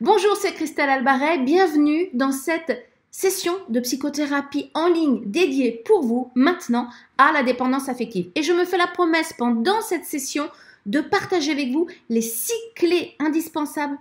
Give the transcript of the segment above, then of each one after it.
Bonjour, c'est Christelle Albaret. Bienvenue dans cette session de psychothérapie en ligne dédiée pour vous maintenant à la dépendance affective. Et je me fais la promesse pendant cette session de partager avec vous les six clés indispensables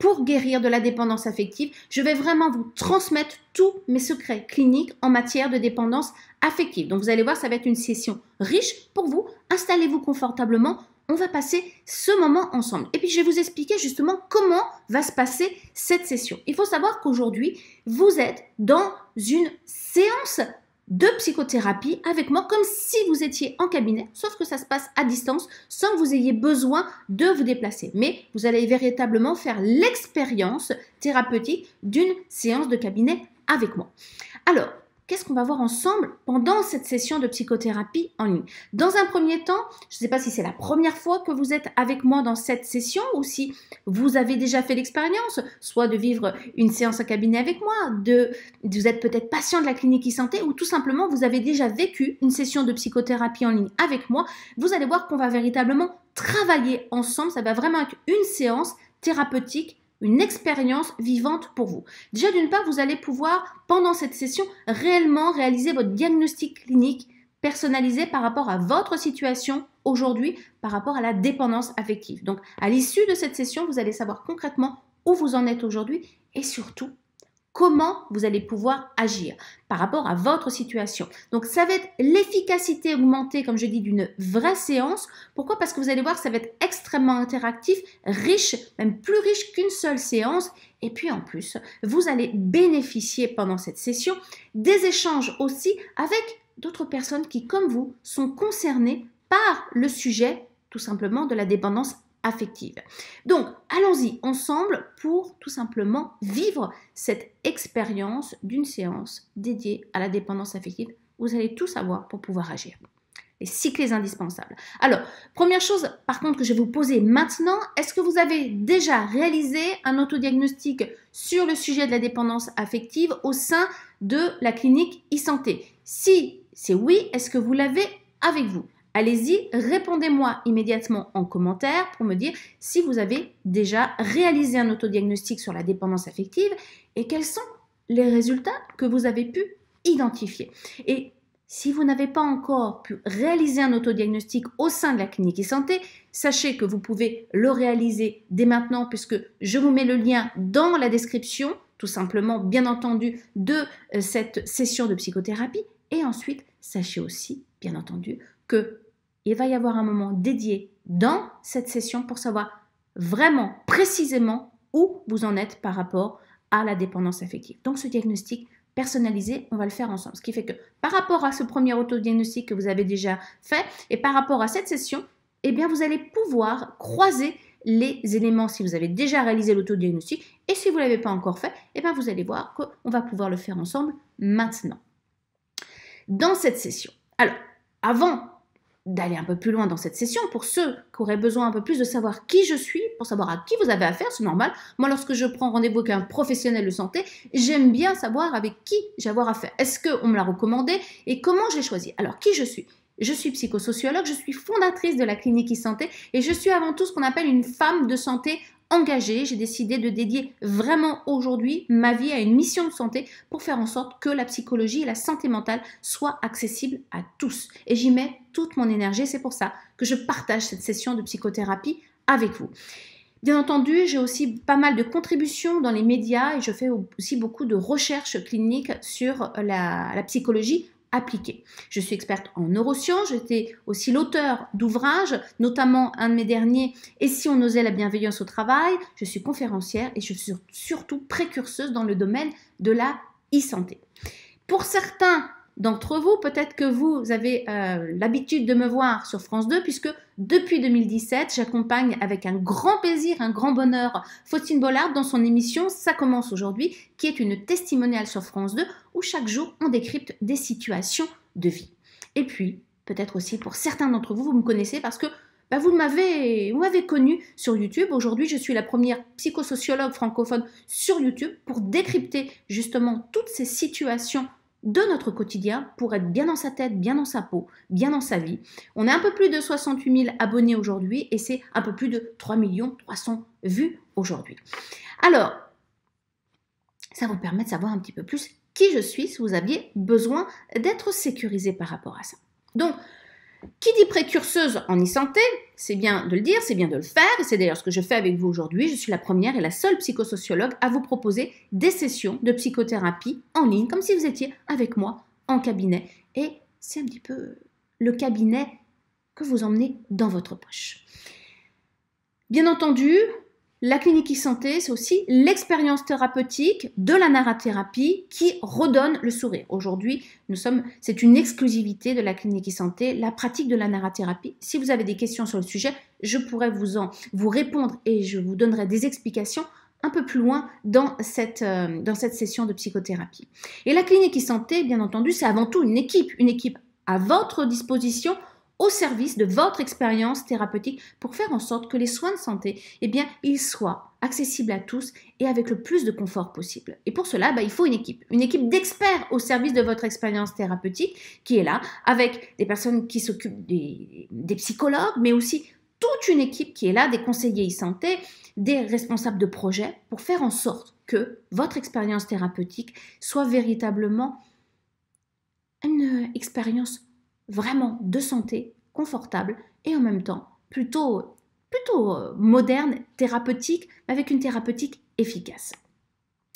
pour guérir de la dépendance affective. Je vais vraiment vous transmettre tous mes secrets cliniques en matière de dépendance affective. Donc vous allez voir, ça va être une session riche pour vous. Installez-vous confortablement, on va passer ce moment ensemble. Et puis je vais vous expliquer justement comment va se passer cette session. Il faut savoir qu'aujourd'hui, vous êtes dans une séance de psychothérapie avec moi comme si vous étiez en cabinet, sauf que ça se passe à distance sans que vous ayez besoin de vous déplacer. Mais vous allez véritablement faire l'expérience thérapeutique d'une séance de cabinet avec moi. Alors, qu'est-ce qu'on va voir ensemble pendant cette session de psychothérapie en ligne. Dans un premier temps, je ne sais pas si c'est la première fois que vous êtes avec moi dans cette session ou si vous avez déjà fait l'expérience, soit de vivre une séance à cabinet avec moi, de vous êtes peut-être patient de la clinique e-santé ou tout simplement vous avez déjà vécu une session de psychothérapie en ligne avec moi, vous allez voir qu'on va véritablement travailler ensemble, ça va vraiment être une séance thérapeutique une expérience vivante pour vous. Déjà, d'une part, vous allez pouvoir, pendant cette session, réellement réaliser votre diagnostic clinique personnalisé par rapport à votre situation aujourd'hui, par rapport à la dépendance affective. Donc, à l'issue de cette session, vous allez savoir concrètement où vous en êtes aujourd'hui et surtout comment vous allez pouvoir agir par rapport à votre situation. Donc ça va être l'efficacité augmentée, comme je dis, d'une vraie séance. Pourquoi Parce que vous allez voir que ça va être extrêmement interactif, riche, même plus riche qu'une seule séance. Et puis en plus, vous allez bénéficier pendant cette session des échanges aussi avec d'autres personnes qui, comme vous, sont concernées par le sujet tout simplement de la dépendance affective. Donc, allons-y ensemble pour tout simplement vivre cette expérience d'une séance dédiée à la dépendance affective. Vous allez tout savoir pour pouvoir agir. Les cycles indispensables. Alors, première chose par contre que je vais vous poser maintenant, est-ce que vous avez déjà réalisé un autodiagnostic sur le sujet de la dépendance affective au sein de la clinique e-santé Si c'est oui, est-ce que vous l'avez avec vous Allez-y, répondez-moi immédiatement en commentaire pour me dire si vous avez déjà réalisé un autodiagnostic sur la dépendance affective et quels sont les résultats que vous avez pu identifier. Et si vous n'avez pas encore pu réaliser un autodiagnostic au sein de la clinique e-santé, sachez que vous pouvez le réaliser dès maintenant puisque je vous mets le lien dans la description, tout simplement, bien entendu, de euh, cette session de psychothérapie. Et ensuite, sachez aussi, bien entendu, que il va y avoir un moment dédié dans cette session pour savoir vraiment précisément où vous en êtes par rapport à la dépendance affective. Donc ce diagnostic personnalisé, on va le faire ensemble. Ce qui fait que par rapport à ce premier autodiagnostic que vous avez déjà fait et par rapport à cette session, eh bien vous allez pouvoir croiser les éléments si vous avez déjà réalisé l'autodiagnostic et si vous ne l'avez pas encore fait, eh bien vous allez voir qu'on va pouvoir le faire ensemble maintenant. Dans cette session, alors avant d'aller un peu plus loin dans cette session. Pour ceux qui auraient besoin un peu plus de savoir qui je suis, pour savoir à qui vous avez affaire, c'est normal. Moi, lorsque je prends rendez-vous avec un professionnel de santé, j'aime bien savoir avec qui j'ai avoir affaire. Est-ce qu'on me l'a recommandé et comment je l'ai choisi Alors, qui je suis je suis psychosociologue, je suis fondatrice de la clinique e-santé et je suis avant tout ce qu'on appelle une femme de santé engagée, j'ai décidé de dédier vraiment aujourd'hui ma vie à une mission de santé pour faire en sorte que la psychologie et la santé mentale soient accessibles à tous. Et j'y mets toute mon énergie, c'est pour ça que je partage cette session de psychothérapie avec vous. Bien entendu, j'ai aussi pas mal de contributions dans les médias et je fais aussi beaucoup de recherches cliniques sur la, la psychologie appliquée. Je suis experte en neurosciences, j'étais aussi l'auteur d'ouvrages, notamment un de mes derniers, Et si on osait la bienveillance au travail, je suis conférencière et je suis surtout précurseuse dans le domaine de la e-santé. Pour certains, d'entre vous, peut-être que vous avez euh, l'habitude de me voir sur France 2, puisque depuis 2017, j'accompagne avec un grand plaisir, un grand bonheur, Faustine Bollard dans son émission Ça commence aujourd'hui, qui est une testimoniale sur France 2, où chaque jour, on décrypte des situations de vie. Et puis, peut-être aussi pour certains d'entre vous, vous me connaissez parce que bah, vous m'avez connu sur YouTube. Aujourd'hui, je suis la première psychosociologue francophone sur YouTube pour décrypter justement toutes ces situations de notre quotidien pour être bien dans sa tête, bien dans sa peau, bien dans sa vie. On est un peu plus de 68 000 abonnés aujourd'hui et c'est un peu plus de 3 300 vues aujourd'hui. Alors, ça vous permet de savoir un petit peu plus qui je suis si vous aviez besoin d'être sécurisé par rapport à ça. Donc, qui dit précurseuse en e-santé, c'est bien de le dire, c'est bien de le faire, et c'est d'ailleurs ce que je fais avec vous aujourd'hui. Je suis la première et la seule psychosociologue à vous proposer des sessions de psychothérapie en ligne, comme si vous étiez avec moi en cabinet. Et c'est un petit peu le cabinet que vous emmenez dans votre poche. Bien entendu, la clinique e-santé, c'est aussi l'expérience thérapeutique de la narrathérapie qui redonne le sourire. Aujourd'hui, nous sommes, c'est une exclusivité de la clinique e-santé, la pratique de la narrathérapie. Si vous avez des questions sur le sujet, je pourrais vous en vous répondre et je vous donnerai des explications un peu plus loin dans cette, euh, dans cette session de psychothérapie. Et la clinique e-santé, bien entendu, c'est avant tout une équipe, une équipe à votre disposition au service de votre expérience thérapeutique pour faire en sorte que les soins de santé, eh bien, ils soient accessibles à tous et avec le plus de confort possible. Et pour cela, bah, il faut une équipe, une équipe d'experts au service de votre expérience thérapeutique qui est là, avec des personnes qui s'occupent des, psychologues, mais aussi toute une équipe qui est là, des conseillers e-santé, des responsables de projet, pour faire en sorte que votre expérience thérapeutique soit véritablement une expérience vraiment de santé, confortable et en même temps plutôt, plutôt euh, moderne, thérapeutique, avec une thérapeutique efficace.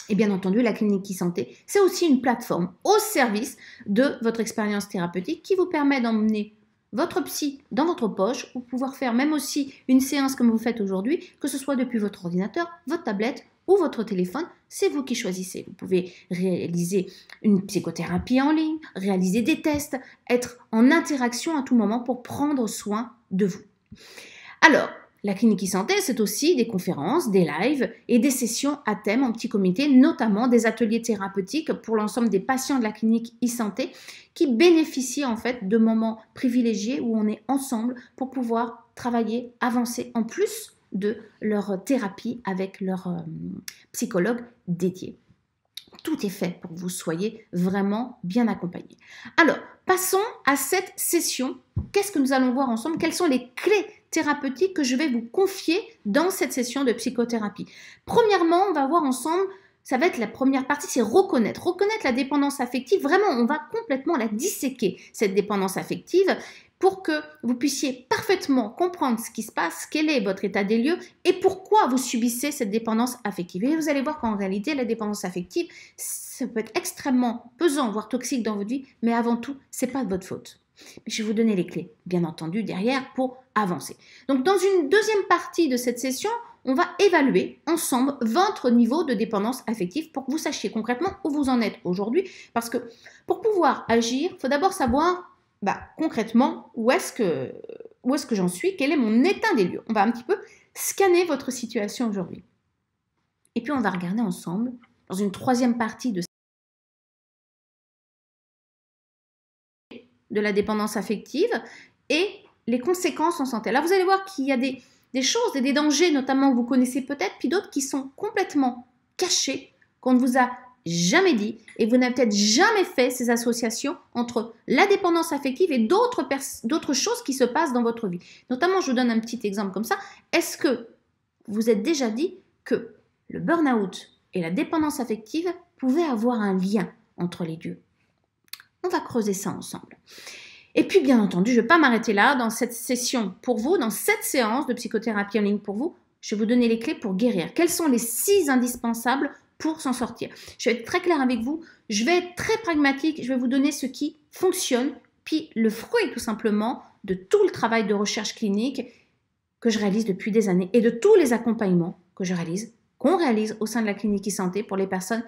Et bien entendu, la clinique e-santé, c'est aussi une plateforme au service de votre expérience thérapeutique qui vous permet d'emmener votre psy dans votre poche ou pouvoir faire même aussi une séance comme vous faites aujourd'hui, que ce soit depuis votre ordinateur, votre tablette ou votre téléphone, c'est vous qui choisissez. Vous pouvez réaliser une psychothérapie en ligne, réaliser des tests, être en interaction à tout moment pour prendre soin de vous. Alors, la clinique e-santé, c'est aussi des conférences, des lives et des sessions à thème en petit comité, notamment des ateliers thérapeutiques pour l'ensemble des patients de la clinique e-santé qui bénéficient en fait de moments privilégiés où on est ensemble pour pouvoir travailler, avancer en plus de leur thérapie avec leur euh, psychologue dédié. Tout est fait pour que vous soyez vraiment bien accompagné. Alors, passons à cette session. Qu'est-ce que nous allons voir ensemble Quelles sont les clés thérapeutiques que je vais vous confier dans cette session de psychothérapie Premièrement, on va voir ensemble, ça va être la première partie, c'est reconnaître. Reconnaître la dépendance affective, vraiment, on va complètement la disséquer, cette dépendance affective, pour que vous puissiez parfaitement comprendre ce qui se passe, quel est votre état des lieux et pourquoi vous subissez cette dépendance affective. Et vous allez voir qu'en réalité, la dépendance affective, ça peut être extrêmement pesant, voire toxique dans votre vie, mais avant tout, ce n'est pas de votre faute. Mais je vais vous donner les clés, bien entendu, derrière pour avancer. Donc, dans une deuxième partie de cette session, on va évaluer ensemble votre niveau de dépendance affective pour que vous sachiez concrètement où vous en êtes aujourd'hui. Parce que pour pouvoir agir, il faut d'abord savoir bah, concrètement, où est-ce que, j'en suis Quel est mon état des lieux On va un petit peu scanner votre situation aujourd'hui. Et puis on va regarder ensemble, dans une troisième partie de de la dépendance affective et les conséquences en santé. Là, vous allez voir qu'il y a des, choses et des dangers, notamment que vous connaissez peut-être, puis d'autres qui sont complètement cachés, qu'on ne vous a jamais dit et vous n'avez peut-être jamais fait ces associations entre la dépendance affective et d'autres, d'autres choses qui se passent dans votre vie. Notamment, je vous donne un petit exemple comme ça. Est-ce que vous êtes déjà dit que le burn-out et la dépendance affective pouvaient avoir un lien entre les deux On va creuser ça ensemble. Et puis, bien entendu, je ne vais pas m'arrêter là dans cette session pour vous, dans cette séance de psychothérapie en ligne pour vous. Je vais vous donner les clés pour guérir. Quels sont les six indispensables pour s'en sortir. Je vais être très clair avec vous, je vais être très pragmatique, je vais vous donner ce qui fonctionne, puis le fruit tout simplement de tout le travail de recherche clinique que je réalise depuis des années et de tous les accompagnements que je réalise, qu'on réalise au sein de la clinique e-santé pour les personnes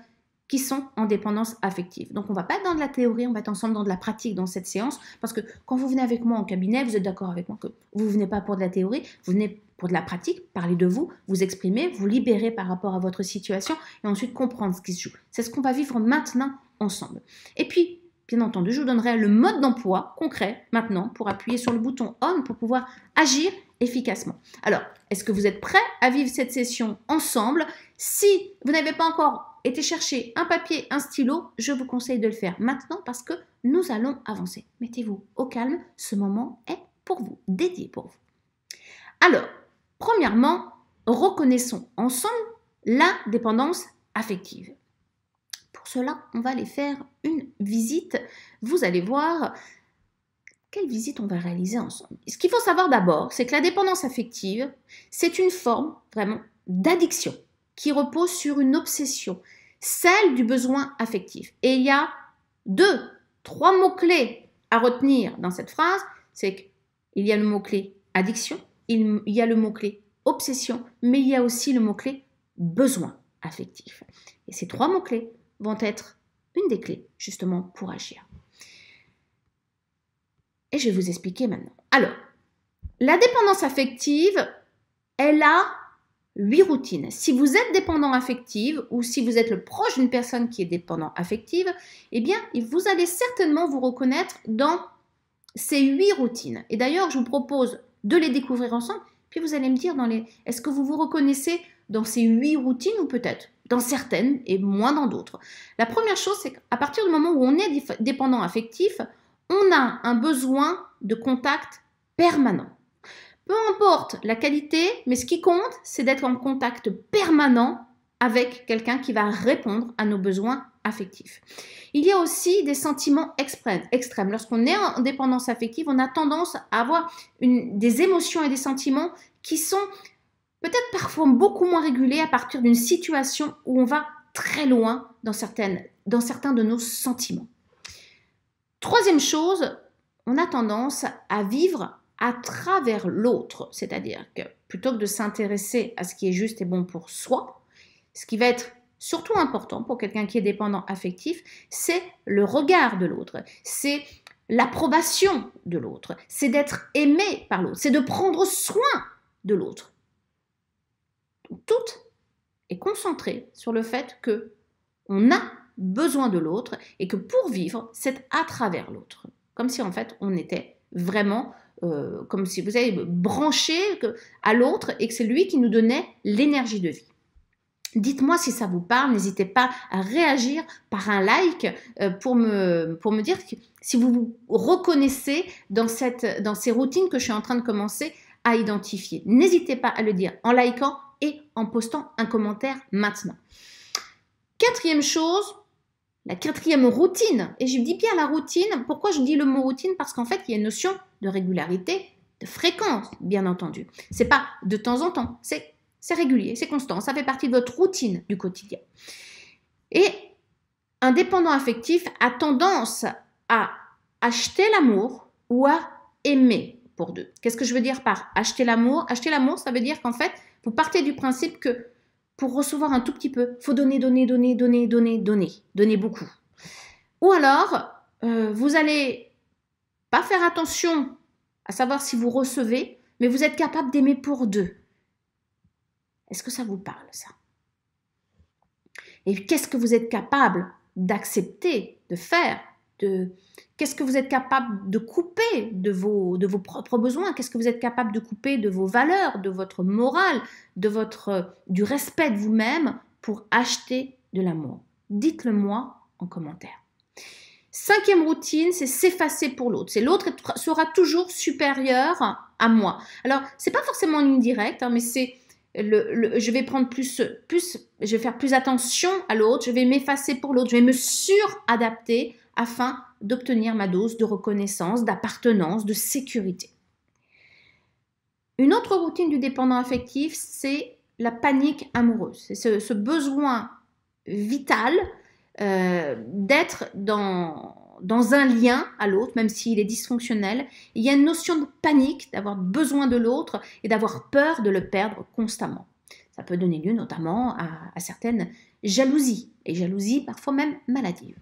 qui sont en dépendance affective. Donc on va pas dans de la théorie, on va être ensemble dans de la pratique dans cette séance, parce que quand vous venez avec moi en cabinet, vous êtes d'accord avec moi que vous venez pas pour de la théorie, vous venez de la pratique, parler de vous, vous exprimer, vous libérer par rapport à votre situation et ensuite comprendre ce qui se joue. C'est ce qu'on va vivre maintenant ensemble. Et puis, bien entendu, je vous donnerai le mode d'emploi concret maintenant pour appuyer sur le bouton on pour pouvoir agir efficacement. Alors, est-ce que vous êtes prêts à vivre cette session ensemble Si vous n'avez pas encore été chercher un papier, un stylo, je vous conseille de le faire maintenant parce que nous allons avancer. Mettez-vous au calme, ce moment est pour vous, dédié pour vous. Alors, Premièrement, reconnaissons ensemble la dépendance affective. Pour cela, on va aller faire une visite. Vous allez voir quelle visite on va réaliser ensemble. Ce qu'il faut savoir d'abord, c'est que la dépendance affective, c'est une forme vraiment d'addiction qui repose sur une obsession, celle du besoin affectif. Et il y a deux, trois mots-clés à retenir dans cette phrase. C'est qu'il y a le mot-clé addiction, il, y a le mot-clé obsession, mais il y a aussi le mot-clé besoin affectif. Et ces trois mots-clés vont être une des clés justement pour agir. Et je vais vous expliquer maintenant. Alors, la dépendance affective, elle a huit routines. Si vous êtes dépendant affective ou si vous êtes le proche d'une personne qui est dépendant affective, eh bien, vous allez certainement vous reconnaître dans ces huit routines. Et d'ailleurs, je vous propose de les découvrir ensemble. Puis vous allez me dire, dans les, est-ce que vous vous reconnaissez dans ces huit routines ou peut-être dans certaines et moins dans d'autres La première chose, c'est qu'à partir du moment où on est dépendant affectif, on a un besoin de contact permanent. Peu importe la qualité, mais ce qui compte, c'est d'être en contact permanent avec quelqu'un qui va répondre à nos besoins affectif. Il y a aussi des sentiments extrêmes. Lorsqu'on est en dépendance affective, on a tendance à avoir des émotions et des sentiments qui sont peut-être parfois beaucoup moins régulés à partir d'une situation où on va très loin dans, dans certains de nos sentiments. Troisième chose, on a tendance à vivre à travers l'autre, c'est-à-dire que plutôt que de s'intéresser à ce qui est juste et bon pour soi, ce qui va être surtout important pour quelqu'un qui est dépendant affectif, c'est le regard de l'autre, c'est l'approbation de l'autre, c'est d'être aimé par l'autre, c'est de prendre soin de l'autre. Tout est concentré sur le fait que on a besoin de l'autre et que pour vivre, c'est à travers l'autre. Comme si en fait on était vraiment euh, comme si vous avez branché à l'autre et que c'est lui qui nous donnait l'énergie de vie. Dites-moi si ça vous parle, n'hésitez pas à réagir par un like euh, pour me, pour me dire si vous vous reconnaissez dans, cette, dans ces routines que je suis en train de commencer à identifier. N'hésitez pas à le dire en likant et en postant un commentaire maintenant. Quatrième chose, la quatrième routine, et je dis bien la routine, pourquoi je dis le mot routine Parce qu'en fait, il y a une notion de régularité, de fréquence, bien entendu. C'est pas de temps en temps, c'est c'est régulier, c'est constant, ça fait partie de votre routine du quotidien. Et un dépendant affectif a tendance à acheter l'amour ou à aimer pour deux. Qu'est-ce que je veux dire par acheter l'amour Acheter l'amour, ça veut dire qu'en fait, vous partez du principe que pour recevoir un tout petit peu, faut donner, donner, donner, donner, donner, donner, donner beaucoup. Ou alors, euh, vous allez pas faire attention à savoir si vous recevez, mais vous êtes capable d'aimer pour deux. Est-ce que ça vous parle, ça Et qu'est-ce que vous êtes capable d'accepter, de faire de... Qu'est-ce que vous êtes capable de couper de vos, de vos propres besoins Qu'est-ce que vous êtes capable de couper de vos valeurs, de votre morale, de votre, du respect de vous-même pour acheter de l'amour Dites-le moi en commentaire. Cinquième routine, c'est s'effacer pour l'autre. C'est l'autre sera toujours supérieur à moi. Alors, c'est pas forcément une ligne directe, hein, mais c'est je vais prendre plus, plus, je vais faire plus attention à l'autre, je vais m'effacer pour l'autre, je vais me suradapter afin d'obtenir ma dose de reconnaissance, d'appartenance, de sécurité. Une autre routine du dépendant affectif, c'est la panique amoureuse. C'est ce, besoin vital euh, d'être dans, dans un lien à l'autre, même s'il est dysfonctionnel. Il y a une notion de panique, d'avoir besoin de l'autre et d'avoir peur de le perdre constamment. Ça peut donner lieu notamment à, certaines jalousies, et jalousies parfois même maladives.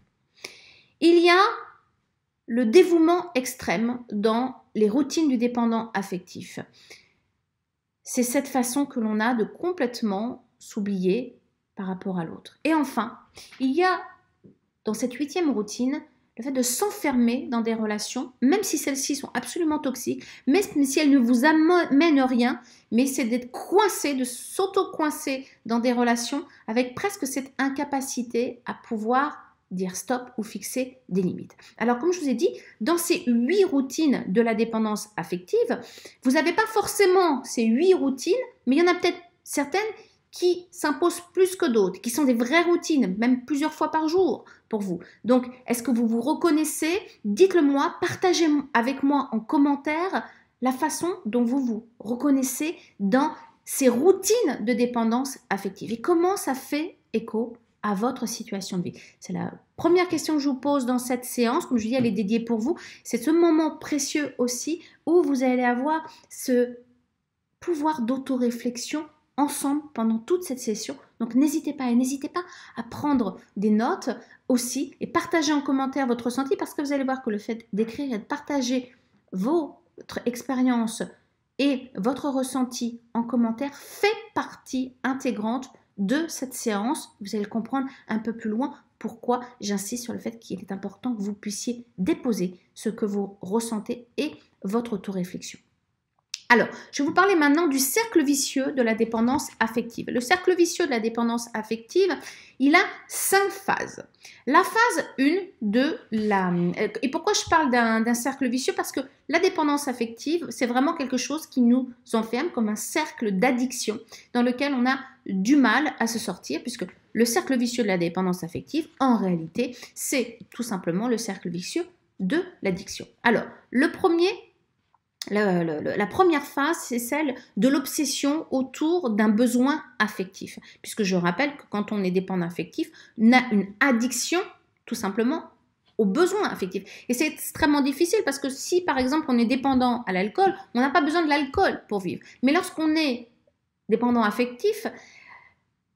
Il y a le dévouement extrême dans les routines du dépendant affectif. C'est cette façon que l'on a de complètement s'oublier par rapport à l'autre. Et enfin, il y a dans cette huitième routine de s'enfermer dans des relations, même si celles-ci sont absolument toxiques, même si elles ne vous amènent rien, mais c'est d'être coincé, de s'auto-coincer dans des relations avec presque cette incapacité à pouvoir dire stop ou fixer des limites. Alors comme je vous ai dit, dans ces huit routines de la dépendance affective, vous n'avez pas forcément ces huit routines, mais il y en a peut-être certaines qui s'imposent plus que d'autres, qui sont des vraies routines, même plusieurs fois par jour pour vous. Donc, est-ce que vous vous reconnaissez Dites-le moi, partagez avec moi en commentaire la façon dont vous vous reconnaissez dans ces routines de dépendance affective et comment ça fait écho à votre situation de vie. C'est la première question que je vous pose dans cette séance. Comme je dis, elle est dédiée pour vous. C'est ce moment précieux aussi où vous allez avoir ce pouvoir d'autoréflexion ensemble pendant toute cette session. Donc n'hésitez pas et n'hésitez pas à prendre des notes aussi et partager en commentaire votre ressenti parce que vous allez voir que le fait d'écrire et de partager votre expérience et votre ressenti en commentaire fait partie intégrante de cette séance. Vous allez comprendre un peu plus loin pourquoi j'insiste sur le fait qu'il est important que vous puissiez déposer ce que vous ressentez et votre auto-réflexion. Alors, je vais vous parler maintenant du cercle vicieux de la dépendance affective. Le cercle vicieux de la dépendance affective, il a cinq phases. La phase 1 de la... Euh, et pourquoi je parle d'un cercle vicieux Parce que la dépendance affective, c'est vraiment quelque chose qui nous enferme comme un cercle d'addiction dans lequel on a du mal à se sortir, puisque le cercle vicieux de la dépendance affective, en réalité, c'est tout simplement le cercle vicieux de l'addiction. Alors, le premier la, première phase, c'est celle de l'obsession autour d'un besoin affectif. Puisque je rappelle que quand on est dépendant affectif, on a une addiction, tout simplement, aux besoins affectifs. Et c'est extrêmement difficile parce que si, par exemple, on est dépendant à l'alcool, on n'a pas besoin de l'alcool pour vivre. Mais lorsqu'on est dépendant affectif,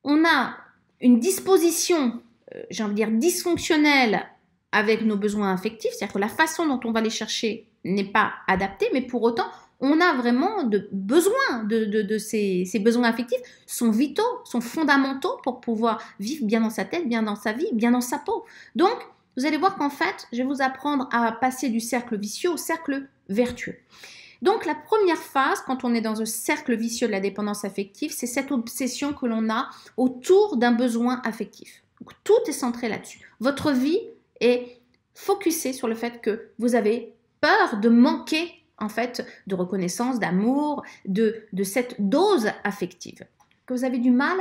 on a une disposition, euh, j'ai envie de dire, dysfonctionnelle avec nos besoins affectifs, c'est-à-dire que la façon dont on va les chercher n'est pas adapté, mais pour autant, on a vraiment de besoin de, ces, besoins affectifs sont vitaux, sont fondamentaux pour pouvoir vivre bien dans sa tête, bien dans sa vie, bien dans sa peau. Donc, vous allez voir qu'en fait, je vais vous apprendre à passer du cercle vicieux au cercle vertueux. Donc, la première phase, quand on est dans un cercle vicieux de la dépendance affective, c'est cette obsession que l'on a autour d'un besoin affectif. tout est centré là-dessus. Votre vie est focusée sur le fait que vous avez de manquer en fait de reconnaissance, d'amour, de, de cette dose affective que vous avez du mal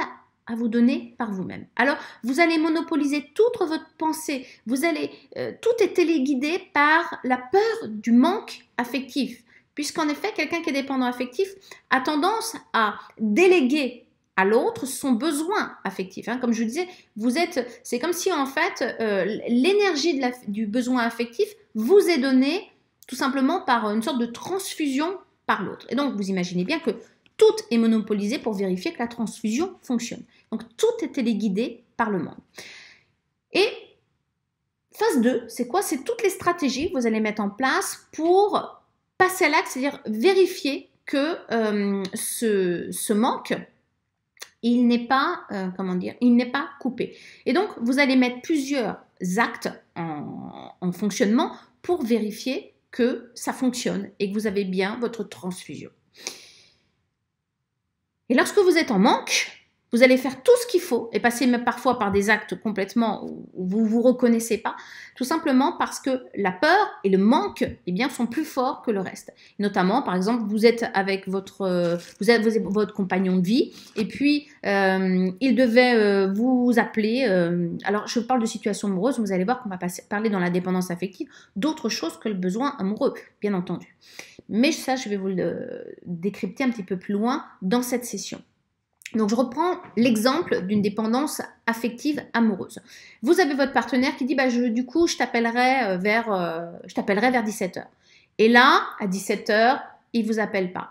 à vous donner par vous-même. Alors, vous allez monopoliser toute votre pensée, vous allez, euh, tout est téléguidé par la peur du manque affectif, puisqu'en effet, quelqu'un qui est dépendant affectif a tendance à déléguer à l'autre son besoin affectif. Hein. Comme je disais, vous êtes, c'est comme si en fait euh, de l'énergie du besoin affectif vous est donnée tout simplement par euh, une sorte de transfusion par l'autre. Et donc vous imaginez bien que tout est monopolisé pour vérifier que la transfusion fonctionne. Donc tout est téléguidé par le monde. Et phase 2, c'est quoi C'est toutes les stratégies que vous allez mettre en place pour passer à l'acte, c'est-à-dire vérifier que euh, ce, ce, manque, il n'est pas, euh, comment dire, il n'est pas coupé. Et donc, vous allez mettre plusieurs actes en fonctionnement pour vérifier que ça fonctionne et que vous avez bien votre transfusion. Et lorsque vous êtes en manque, vous allez faire tout ce qu'il faut et passer même parfois par des actes complètement où vous vous reconnaissez pas, tout simplement parce que la peur et le manque, eh bien, sont plus forts que le reste. Notamment, par exemple, vous êtes avec votre, euh, vous êtes, votre compagnon de vie et puis euh, il devait euh, vous appeler. alors, je parle de situation amoureuse, vous allez voir qu'on va parler dans la dépendance affective d'autres choses que le besoin amoureux, bien entendu. Mais ça, je vais vous le décrypter un petit peu plus loin dans cette session. Donc je reprends l'exemple d'une dépendance affective amoureuse. Vous avez votre partenaire qui dit bah je, du coup je t'appellerai euh, vers euh, je t'appellerai vers 17h. Et là, à 17h, il vous appelle pas.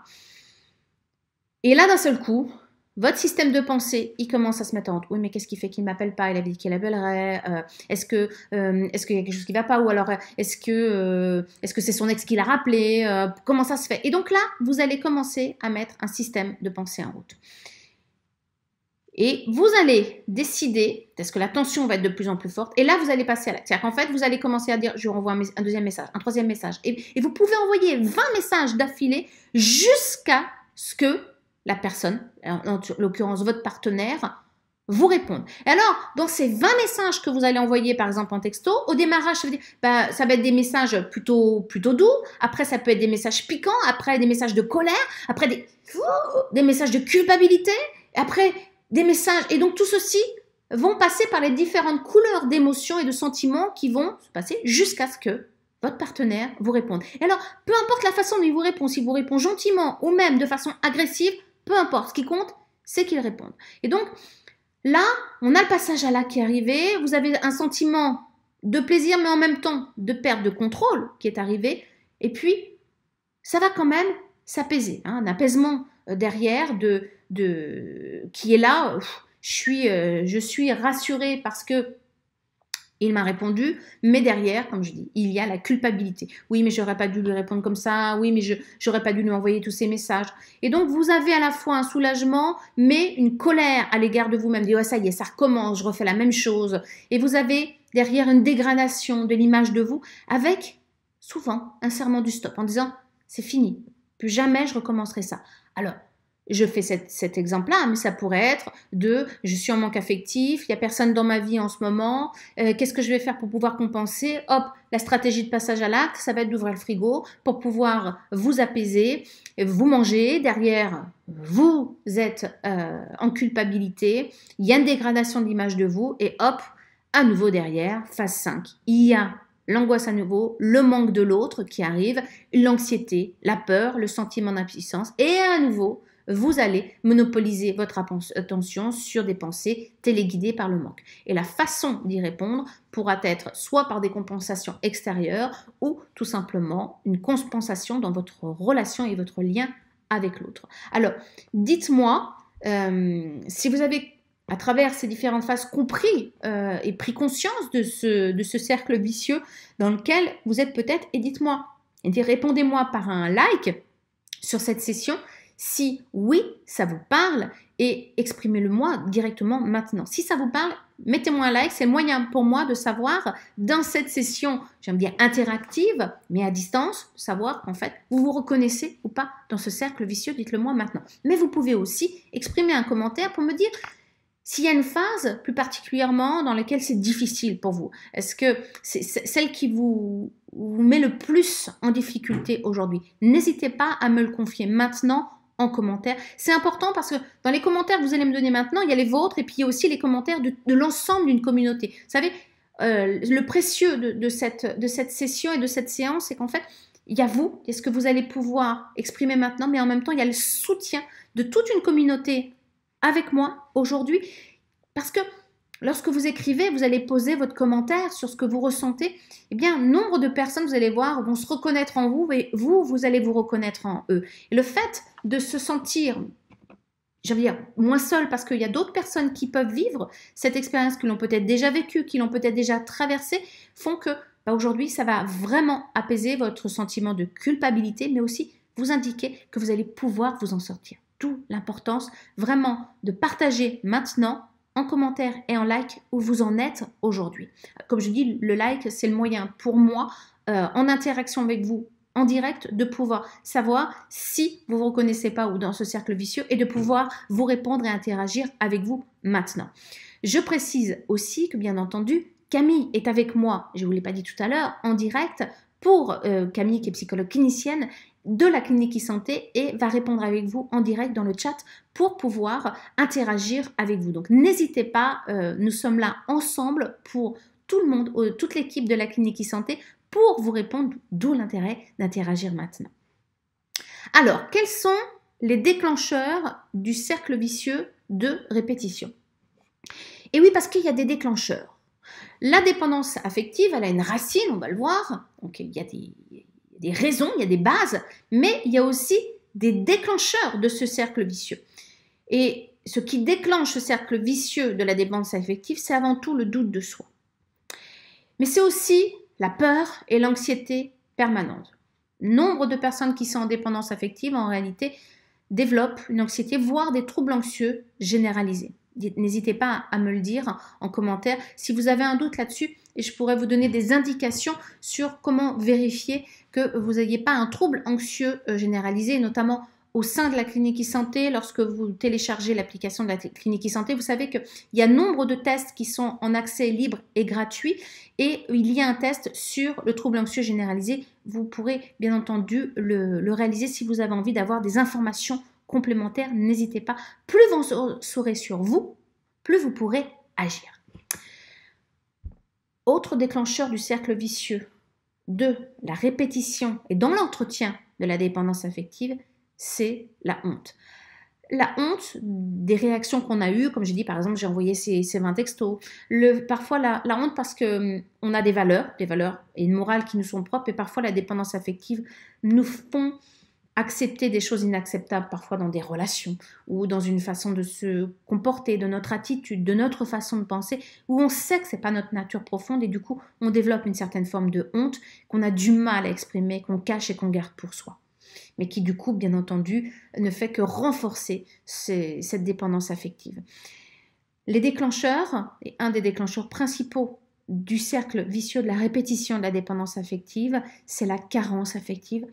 Et là d'un seul coup, votre système de pensée, il commence à se mettre en route. Oui, mais qu'est-ce qui fait qu'il ne m'appelle pas Il a dit qu'il appellerait. Euh, est-ce que qu'il y a quelque chose qui ne va pas Ou alors est-ce que est-ce que c'est son ex qui l'a rappelé Comment ça se fait Et donc là, vous allez commencer à mettre un système de pensée en route. Et vous allez décider, parce que la tension va être de plus en plus forte, et là, vous allez passer à la... C'est-à-dire qu'en fait, vous allez commencer à dire, je renvoie un, deuxième message, un troisième message. Et, vous pouvez envoyer 20 messages d'affilée jusqu'à ce que la personne, en l'occurrence votre partenaire, vous réponde. Et alors, dans ces 20 messages que vous allez envoyer, par exemple, en texto, au démarrage, ça, dire, bah, ça va être des messages plutôt, plutôt doux, après, ça peut être des messages piquants, après, des messages de colère, après, des, des messages de culpabilité, après, des messages. Et donc tout ceci vont passer par les différentes couleurs d'émotions et de sentiments qui vont se passer jusqu'à ce que votre partenaire vous réponde. Et alors, peu importe la façon dont il vous répond, s'il vous répond gentiment ou même de façon agressive, peu importe, ce qui compte, c'est qu'il réponde. Et donc, là, on a le passage à la qui est arrivé, vous avez un sentiment de plaisir, mais en même temps de perte de contrôle qui est arrivé, et puis, ça va quand même s'apaiser, hein, un apaisement euh, derrière de de qui est là, je suis, euh, je suis rassurée parce que il m'a répondu, mais derrière, comme je dis, il y a la culpabilité. Oui, mais j'aurais pas dû lui répondre comme ça. Oui, mais je j'aurais pas dû lui envoyer tous ces messages. Et donc, vous avez à la fois un soulagement, mais une colère à l'égard de vous-même. dit ouais, oh, ça y est, ça recommence, je refais la même chose. Et vous avez derrière une dégradation de l'image de vous, avec souvent un serment du stop en disant, c'est fini, plus jamais je recommencerai ça. Alors, je fais cet exemple-là, mais ça pourrait être de je suis en manque affectif, il n'y a personne dans ma vie en ce moment, euh, qu'est-ce que je vais faire pour pouvoir compenser Hop, la stratégie de passage à l'acte, ça va être d'ouvrir le frigo pour pouvoir vous apaiser, vous manger, derrière vous êtes euh, en culpabilité, il y a une dégradation de l'image de vous, et hop, à nouveau derrière, phase 5, il y a l'angoisse à nouveau, le manque de l'autre qui arrive, l'anxiété, la peur, le sentiment d'impuissance, et à nouveau, vous allez monopoliser votre attention sur des pensées téléguidées par le manque. Et la façon d'y répondre pourra être soit par des compensations extérieures ou tout simplement une compensation dans votre relation et votre lien avec l'autre. Alors, dites-moi euh, si vous avez à travers ces différentes phases, compris euh, et pris conscience de ce, de ce cercle vicieux dans lequel vous êtes peut-être, et dites-moi, répondez-moi par un like sur cette session si oui, ça vous parle, et exprimez-le moi directement maintenant. Si ça vous parle, mettez-moi un like, c'est le moyen pour moi de savoir dans cette session, j'aime bien interactive, mais à distance, savoir en fait, vous vous reconnaissez ou pas dans ce cercle vicieux, dites-le moi maintenant. Mais vous pouvez aussi exprimer un commentaire pour me dire s'il y a une phase plus particulièrement dans laquelle c'est difficile pour vous. Est-ce que c'est celle qui vous met le plus en difficulté aujourd'hui N'hésitez pas à me le confier maintenant en commentaire. C'est important parce que dans les commentaires que vous allez me donner maintenant, il y a les vôtres et puis il y a aussi les commentaires de, l'ensemble d'une communauté. Vous savez, euh, le précieux de, cette, de cette session et de cette séance, c'est qu'en fait, il y a vous, est ce que vous allez pouvoir exprimer maintenant, mais en même temps, il y a le soutien de toute une communauté avec moi aujourd'hui. Parce que Lorsque vous écrivez, vous allez poser votre commentaire sur ce que vous ressentez. et eh bien, nombre de personnes, vous allez voir, vont se reconnaître en vous et vous, vous allez vous reconnaître en eux. le fait de se sentir, je veux dire, moins seul parce qu'il y a d'autres personnes qui peuvent vivre cette expérience, que l'ont peut-être déjà vécue, qui l'ont peut-être déjà traversée, font que bah, aujourd'hui, ça va vraiment apaiser votre sentiment de culpabilité, mais aussi vous indiquer que vous allez pouvoir vous en sortir. D'où l'importance vraiment de partager maintenant en commentaire et en like où vous en êtes aujourd'hui. Comme je dis, le like, c'est le moyen pour moi, euh, en interaction avec vous en direct, de pouvoir savoir si vous ne vous reconnaissez pas ou dans ce cercle vicieux et de pouvoir vous répondre et interagir avec vous maintenant. Je précise aussi que, bien entendu, Camille est avec moi, je vous l'ai pas dit tout à l'heure, en direct pour euh, Camille qui est psychologue clinicienne de la clinique e-santé et va répondre avec vous en direct dans le chat pour pouvoir interagir avec vous. Donc n'hésitez pas, euh, nous sommes là ensemble pour tout le monde, euh, toute l'équipe de la clinique e-santé pour vous répondre, d'où l'intérêt d'interagir maintenant. Alors, quels sont les déclencheurs du cercle vicieux de répétition Et eh oui, parce qu'il y a des déclencheurs. La dépendance affective, elle a une racine, on va le voir. Donc il y a des, des raisons, il y a des bases, mais il y a aussi des déclencheurs de ce cercle vicieux. Et ce qui déclenche ce cercle vicieux de la dépendance affective, c'est avant tout le doute de soi. Mais c'est aussi la peur et l'anxiété permanente. Nombre de personnes qui sont en dépendance affective, en réalité, développent une anxiété, voire des troubles anxieux généralisés. N'hésitez pas à me le dire en commentaire si vous avez un doute là-dessus et je pourrais vous donner des indications sur comment vérifier que vous n'ayez pas un trouble anxieux euh, généralisé, notamment au sein de la clinique e-santé, lorsque vous téléchargez l'application de la clinique e-santé, vous savez qu'il y a nombre de tests qui sont en accès libre et gratuit et il y a un test sur le trouble anxieux généralisé. Vous pourrez bien entendu le réaliser si vous avez envie d'avoir des informations complémentaires, n'hésitez pas. Plus vous saurez sur vous, plus vous pourrez agir. Autre déclencheur du cercle vicieux, de La répétition et dans l'entretien de la dépendance affective, c'est la honte. La honte des réactions qu'on a eues, comme j'ai dit par exemple, j'ai envoyé ces, 20 textos. parfois la, honte parce que hum, on a des valeurs, des valeurs et une morale qui nous sont propres, et parfois la dépendance affective nous font accepter des choses inacceptables parfois dans des relations ou dans une façon de se comporter, de notre attitude, de notre façon de penser, où on sait que c'est pas notre nature profonde et du coup on développe une certaine forme de honte qu'on a du mal à exprimer, qu'on cache et qu'on garde pour soi, mais qui du coup bien entendu ne fait que renforcer cette dépendance affective. Les déclencheurs, et un des déclencheurs principaux du cercle vicieux de la répétition de la dépendance affective, c'est la carence affective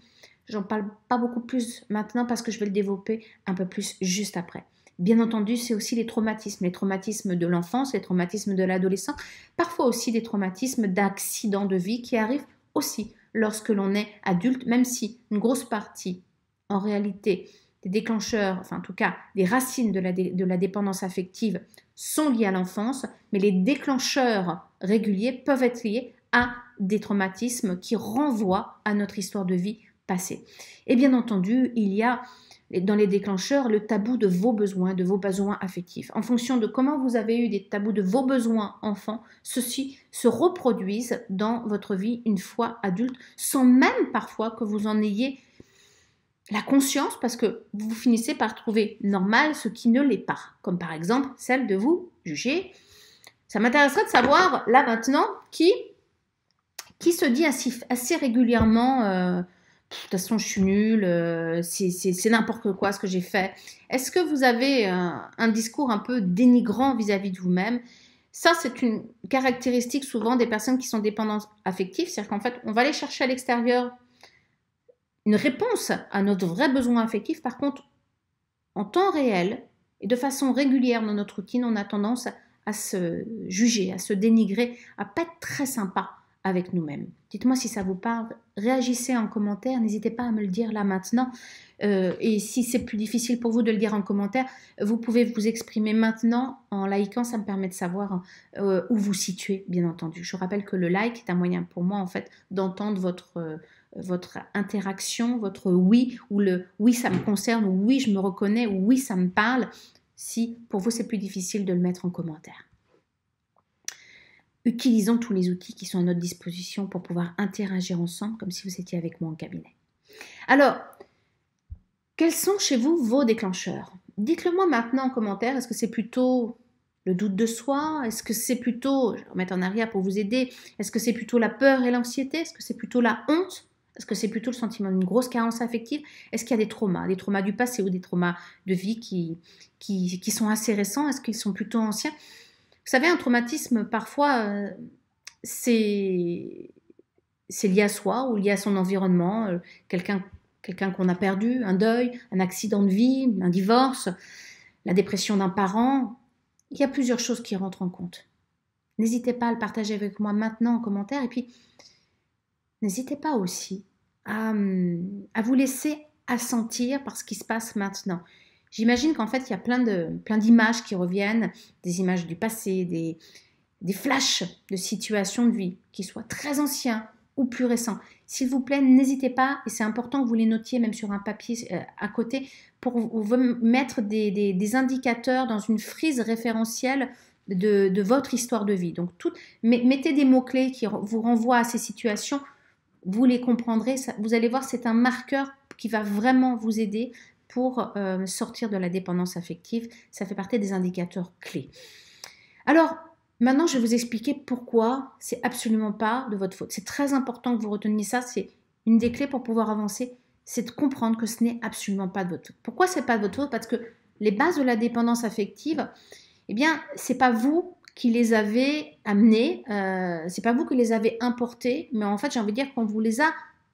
J'en parle pas beaucoup plus maintenant parce que je vais le développer un peu plus juste après. Bien entendu, c'est aussi les traumatismes, les traumatismes de l'enfance, les traumatismes de l'adolescent, parfois aussi des traumatismes d'accidents de vie qui arrivent aussi lorsque l'on est adulte, même si une grosse partie, en réalité, des déclencheurs, enfin en tout cas des racines de la, de la dépendance affective sont liées à l'enfance, mais les déclencheurs réguliers peuvent être liés à des traumatismes qui renvoient à notre histoire de vie passé. Et bien entendu, il y a dans les déclencheurs le tabou de vos besoins, de vos besoins affectifs. En fonction de comment vous avez eu des tabous de vos besoins enfants, ceux-ci se reproduisent dans votre vie une fois adulte, sans même parfois que vous en ayez la conscience, parce que vous finissez par trouver normal ce qui ne l'est pas, comme par exemple celle de vous juger. Ça m'intéresserait de savoir, là maintenant, qui, qui se dit assez, assez régulièrement... Euh, de toute façon, je suis nulle, euh, c'est n'importe quoi ce que j'ai fait. Est-ce que vous avez euh, un, discours un peu dénigrant vis-à-vis de vous-même Ça, c'est une caractéristique souvent des personnes qui sont dépendantes affectives, c'est-à-dire qu'en fait, on va aller chercher à l'extérieur une réponse à notre vrai besoin affectif. Par contre, en temps réel et de façon régulière dans notre routine, on a tendance à se juger, à se dénigrer, à pas être très sympa avec nous-mêmes. Dites-moi si ça vous parle, réagissez en commentaire, n'hésitez pas à me le dire là maintenant. Euh, et si c'est plus difficile pour vous de le dire en commentaire, vous pouvez vous exprimer maintenant en likant, ça me permet de savoir euh, où vous situez, bien entendu. Je rappelle que le like est un moyen pour moi, en fait, d'entendre votre, euh, votre interaction, votre oui, ou le oui, ça me concerne, ou oui, je me reconnais, ou oui, ça me parle, si pour vous c'est plus difficile de le mettre en commentaire utilisons tous les outils qui sont à notre disposition pour pouvoir interagir ensemble, comme si vous étiez avec moi en cabinet. Alors, quels sont chez vous vos déclencheurs Dites-le moi maintenant en commentaire, est-ce que c'est plutôt le doute de soi Est-ce que c'est plutôt, je vais remettre en arrière pour vous aider, est-ce que c'est plutôt la peur et l'anxiété Est-ce que c'est plutôt la honte Est-ce que c'est plutôt le sentiment d'une grosse carence affective Est-ce qu'il y a des traumas, des traumas du passé ou des traumas de vie qui, qui, qui sont assez récents Est-ce qu'ils sont plutôt anciens vous savez, un traumatisme, parfois, euh, c'est lié à soi ou lié à son environnement, euh, quelqu'un qu'on a perdu, un deuil, un accident de vie, un divorce, la dépression d'un parent. Il y a plusieurs choses qui rentrent en compte. N'hésitez pas à le partager avec moi maintenant en commentaire et puis n'hésitez pas aussi à, hum, à vous laisser assentir par ce qui se passe maintenant. J'imagine qu'en fait, il y a plein de plein d'images qui reviennent, des images du passé, des, des flashs de situations de vie, qui soient très anciens ou plus récents. S'il vous plaît, n'hésitez pas, et c'est important que vous les notiez même sur un papier euh, à côté, pour mettre des, indicateurs dans une frise référentielle de, votre histoire de vie. Donc, tout, mettez des mots-clés qui vous renvoient à ces situations, vous les comprendrez, vous allez voir, c'est un marqueur qui va vraiment vous aider pour euh, sortir de la dépendance affective. Ça fait partie des indicateurs clés. Alors, maintenant, je vais vous expliquer pourquoi c'est absolument pas de votre faute. C'est très important que vous reteniez ça. C'est une des clés pour pouvoir avancer, c'est de comprendre que ce n'est absolument pas de votre faute. Pourquoi c'est pas de votre faute Parce que les bases de la dépendance affective, eh bien, c'est pas vous qui les avez amenées, euh, c'est pas vous qui les avez importées. mais en fait, j'ai envie de dire qu'on vous les a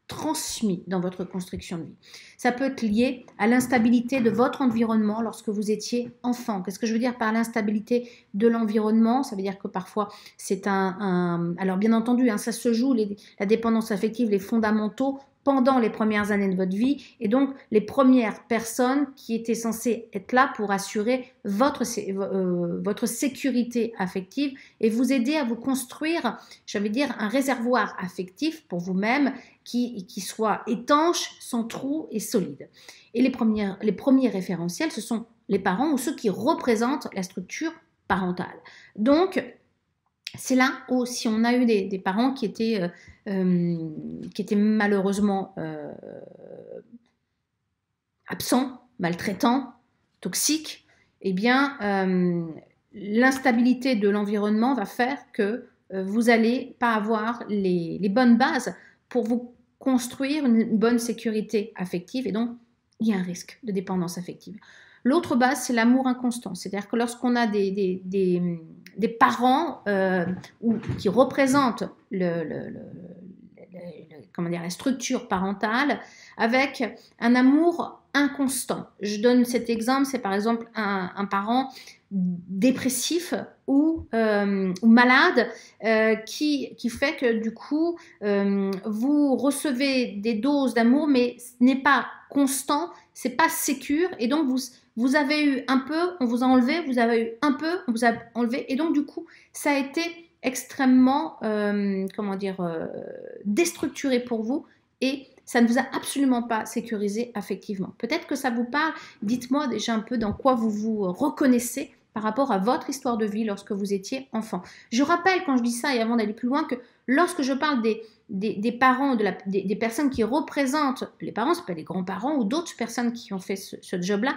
transmis dans votre construction de vie. Ça peut être lié à l'instabilité de votre environnement lorsque vous étiez enfant. Qu'est-ce que je veux dire par l'instabilité de l'environnement Ça veut dire que parfois c'est un, Alors bien entendu, hein, ça se joue, la dépendance affective, les fondamentaux pendant les premières années de votre vie et donc les premières personnes qui étaient censées être là pour assurer votre, euh, votre sécurité affective et vous aider à vous construire, j'allais dire, un réservoir affectif pour vous-même qui, qui soit étanche, sans trou et solide. Et les, premières, les premiers référentiels, ce sont les parents ou ceux qui représentent la structure parentale. Donc, c'est là où si on a eu des, parents qui étaient, euh, euh, qui malheureusement euh, absents, maltraitants, toxiques, eh bien, l'instabilité de l'environnement va faire que vous n'allez pas avoir les, les, bonnes bases pour vous construire une bonne sécurité affective et donc il y a un risque de dépendance affective. L'autre base, c'est l'amour inconstant. C'est-à-dire que lorsqu'on a des, des, parents euh, ou, qui représentent le, la structure parentale avec un amour inconstant. Je donne cet exemple, c'est par exemple un, un parent dépressif ou, euh, malade euh, qui, fait que du coup euh, vous recevez des doses d'amour mais ce n'est pas constant, c'est pas sécure et donc vous, vous avez eu un peu, on vous a enlevé, vous avez eu un peu, on vous a enlevé et donc du coup ça a été extrêmement comment dire déstructuré pour vous et ça ne vous a absolument pas sécurisé affectivement. Peut-être que ça vous parle, dites-moi déjà un peu dans quoi vous vous reconnaissez par rapport à votre histoire de vie lorsque vous étiez enfant. Je rappelle quand je dis ça et avant d'aller plus loin que lorsque je parle des, des, parents, ou des, personnes qui représentent les parents, ce pas les grands-parents ou d'autres personnes qui ont fait ce, ce job-là,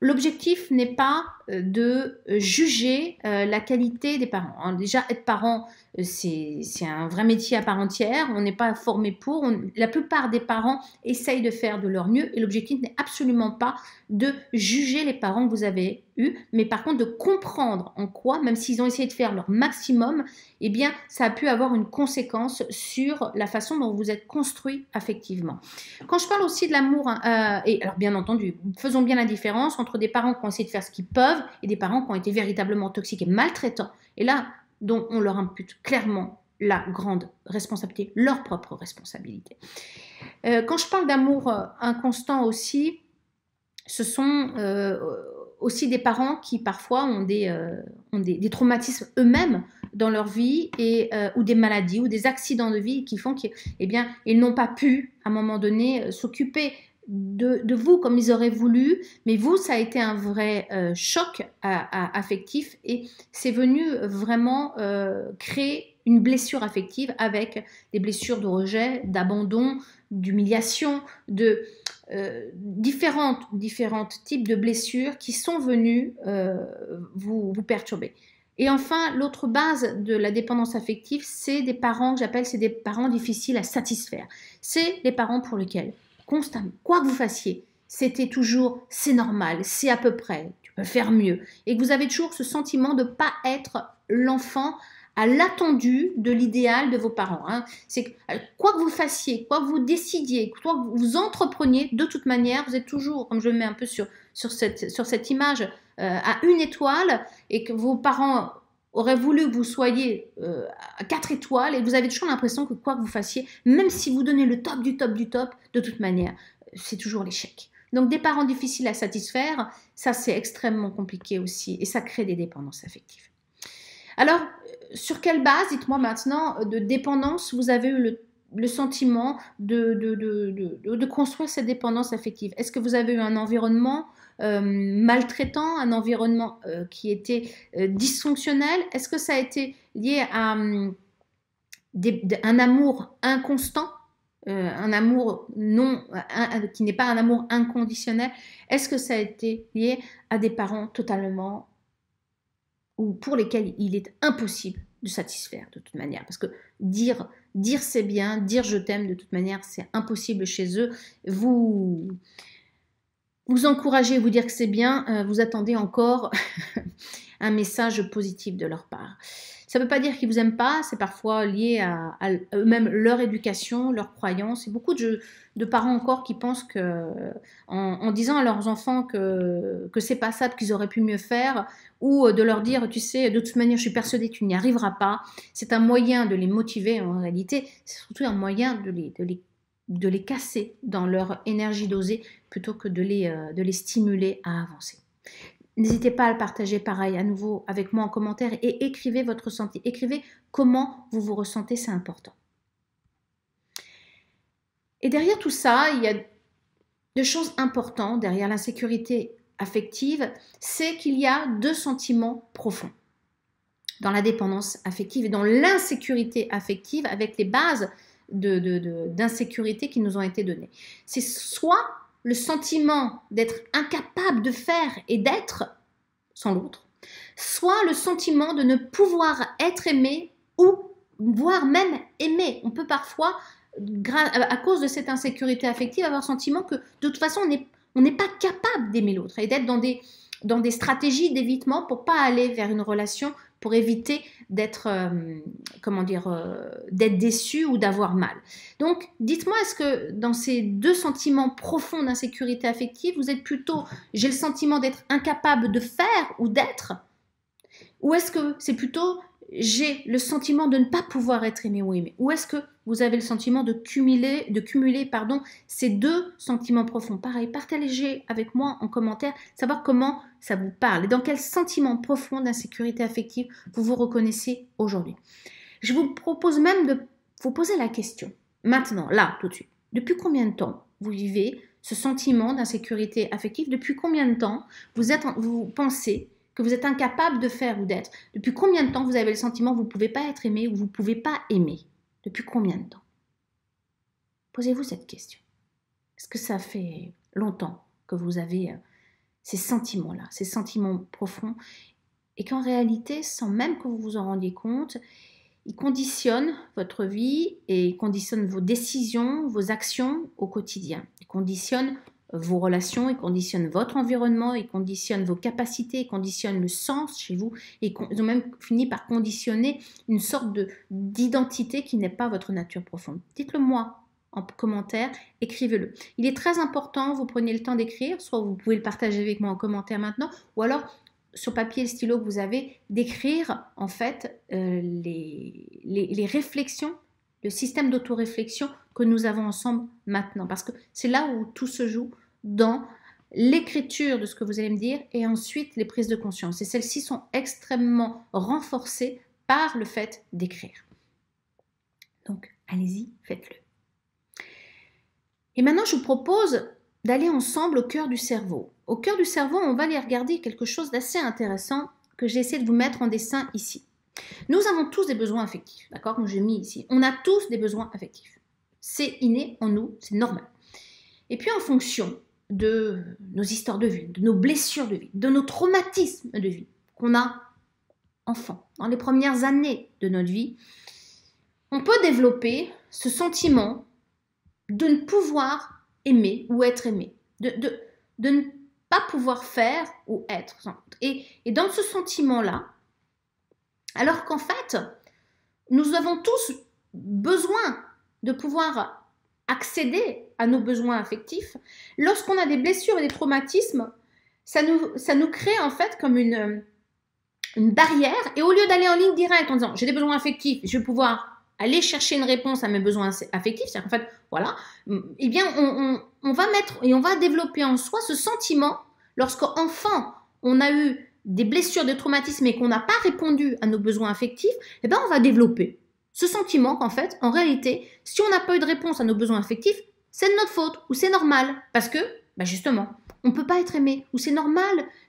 l'objectif n'est pas euh, de juger euh, la qualité des parents. Hein, déjà, être parent, euh, c'est un vrai métier à part entière, on n'est pas formé pour. la plupart des parents essayent de faire de leur mieux et l'objectif n'est absolument pas de juger les parents que vous avez eus, mais par contre de comprendre en quoi, même s'ils ont essayé de faire leur maximum, et eh bien, ça a pu avoir une conséquence sur la façon dont vous êtes construit affectivement. Quand je parle aussi de l'amour, hein, et alors bien entendu, faisons bien la différence entre des parents qui ont essayé de faire ce qu'ils peuvent, et des parents qui ont été véritablement toxiques et maltraitants. Et là, dont on leur impute clairement la grande responsabilité, leur propre responsabilité. Euh, quand je parle d'amour euh, inconstant aussi, ce sont euh, aussi des parents qui parfois ont des, des, traumatismes eux-mêmes dans leur vie et, ou des maladies ou des accidents de vie qui font qu'ils eh bien, ils n'ont pas pu à un moment donné s'occuper de, vous comme ils auraient voulu, mais vous, ça a été un vrai euh, choc affectif et c'est venu vraiment euh, créer une blessure affective avec des blessures de rejet, d'abandon, d'humiliation, de différents euh, différentes, différentes types de blessures qui sont venues vous, vous perturber. Et enfin, l'autre base de la dépendance affective, c'est des parents que j'appelle, c'est des parents difficiles à satisfaire. C'est les parents pour lesquels constamment, quoi que vous fassiez, c'était toujours c'est normal, c'est à peu près, tu peux faire mieux. Et que vous avez toujours ce sentiment de ne pas être l'enfant à l'attendu de l'idéal de vos parents. Hein. C'est euh, quoi que vous fassiez, quoi que vous décidiez, quoi que vous entrepreniez, de toute manière, vous êtes toujours, comme je mets un peu sur, sur, cette, sur cette image, euh, à une étoile et que vos parents aurait voulu que vous soyez euh, à 4 étoiles et vous avez toujours l'impression que quoi que vous fassiez, même si vous donnez le top du top du top, de toute manière, c'est toujours l'échec. Donc des parents difficiles à satisfaire, ça c'est extrêmement compliqué aussi et ça crée des dépendances affectives. Alors, euh, sur quelle base, dites-moi maintenant, de dépendance vous avez eu le le sentiment de, de, construire cette dépendance affective Est-ce que vous avez eu un environnement euh, maltraitant, un environnement euh, qui était euh, dysfonctionnel Est-ce que ça a été lié à hum, un amour inconstant un amour non qui n'est pas un amour inconditionnel est-ce que ça a été lié à des parents totalement ou pour lesquels il est impossible de satisfaire de toute manière parce que dire Dire c'est bien, dire je t'aime, de toute manière, c'est impossible chez eux. Vous vous encouragez, vous dire que c'est bien, euh, vous attendez encore un message positif de leur part. Ça ne veut pas dire qu'ils ne vous aiment pas, c'est parfois lié à, à eux-mêmes leur éducation, leurs croyances. Et beaucoup de, parents encore qui pensent que, en, disant à leurs enfants que que c'est pas ça, qu'ils auraient pu mieux faire, ou euh, de leur dire, tu sais, de toute manière, je suis persuadé que tu n'y arriveras pas. C'est un moyen de les motiver en réalité. C'est surtout un moyen de les, de les casser dans leur énergie dosée plutôt que de les, euh, de les stimuler à avancer. N'hésitez pas à le partager pareil à nouveau avec moi en commentaire et écrivez votre ressenti. Écrivez comment vous vous ressentez, c'est important. Et derrière tout ça, il y a deux choses importantes derrière l'insécurité affective, c'est qu'il y a deux sentiments profonds dans la dépendance affective et dans l'insécurité affective avec les bases d'insécurité qui nous ont été données. C'est soit le sentiment d'être incapable de faire et d'être sans l'autre, soit le sentiment de ne pouvoir être aimé ou voire même aimé. On peut parfois, euh, à cause de cette insécurité affective, avoir le sentiment que de toute façon on n'est pas capable d'aimer l'autre et d'être dans des, stratégies d'évitement pour pas aller vers une relation pour éviter d'être, euh, comment dire, euh, d'être déçu ou d'avoir mal. Donc, dites-moi, est-ce que dans ces deux sentiments profonds d'insécurité affective, vous êtes plutôt j'ai le sentiment d'être incapable de faire ou d'être Ou est-ce que c'est plutôt j'ai le sentiment de ne pas pouvoir être aimé ou aimé Ou est-ce que vous avez le sentiment de cumuler, de cumuler pardon, ces deux sentiments profonds Pareil, partagez avec moi en commentaire, savoir comment ça vous parle et dans quel sentiment profond d'insécurité affective vous vous reconnaissez aujourd'hui. Je vous propose même de vous poser la question, maintenant, là, tout de suite. Depuis combien de temps vous vivez ce sentiment d'insécurité affective Depuis combien de temps vous, êtes vous pensez que vous êtes incapable de faire ou d'être Depuis combien de temps vous avez le sentiment que vous ne pouvez pas être aimé ou vous ne pouvez pas aimer Depuis combien de temps Posez-vous cette question. Est-ce que ça fait longtemps que vous avez euh, ces sentiments-là, ces sentiments profonds, et qu'en réalité, sans même que vous vous en rendiez compte, ils conditionnent votre vie et conditionnent vos décisions, vos actions au quotidien. Ils conditionnent vos relations, ils conditionnent votre environnement, ils conditionnent vos capacités, ils conditionnent le sens chez vous, et ils ont même fini par conditionner une sorte de, d'identité qui n'est pas votre nature profonde. Dites-le moi en commentaire, écrivez-le. Il est très important, vous prenez le temps d'écrire, soit vous pouvez le partager avec moi en commentaire maintenant, ou alors sur papier et stylo que vous avez, d'écrire en fait euh, les, les, les réflexions le système d'autoréflexion que nous avons ensemble maintenant. Parce que c'est là où tout se joue, dans l'écriture de ce que vous allez me dire et ensuite les prises de conscience. Et celles-ci sont extrêmement renforcées par le fait d'écrire. Donc, allez-y, faites-le. Et maintenant, je vous propose d'aller ensemble au cœur du cerveau. Au cœur du cerveau, on va aller regarder quelque chose d'assez intéressant que j'ai essayé de vous mettre en dessin ici. Nous avons tous des besoins affectifs, d'accord Comme j'ai mis ici. On a tous des besoins affectifs. C'est inné en nous, c'est normal. Et puis en fonction de nos histoires de vie, de nos blessures de vie, de nos traumatismes de vie qu'on a enfant, dans les premières années de notre vie, on peut développer ce sentiment de ne pouvoir aimer ou être aimé, de, de, ne pas pouvoir faire ou être. Et, et dans ce sentiment-là, alors qu'en fait, nous avons tous besoin de pouvoir accéder à nos besoins affectifs, lorsqu'on a des blessures et des traumatismes, ça nous, ça nous crée en fait comme une, barrière. Et au lieu d'aller en ligne directe en disant j'ai des besoins affectifs, je vais pouvoir aller chercher une réponse à mes besoins affectifs, cest fait, voilà, eh bien, on, va mettre et on va développer en soi ce sentiment lorsqu'enfant on a eu des blessures, des traumatismes et qu'on n'a pas répondu à nos besoins affectifs, eh bien, on va développer ce sentiment qu'en fait, en réalité, si on n'a pas eu de réponse à nos besoins affectifs, c'est de notre faute ou c'est normal parce que, bah, justement, on ne peut pas être aimé ou c'est normal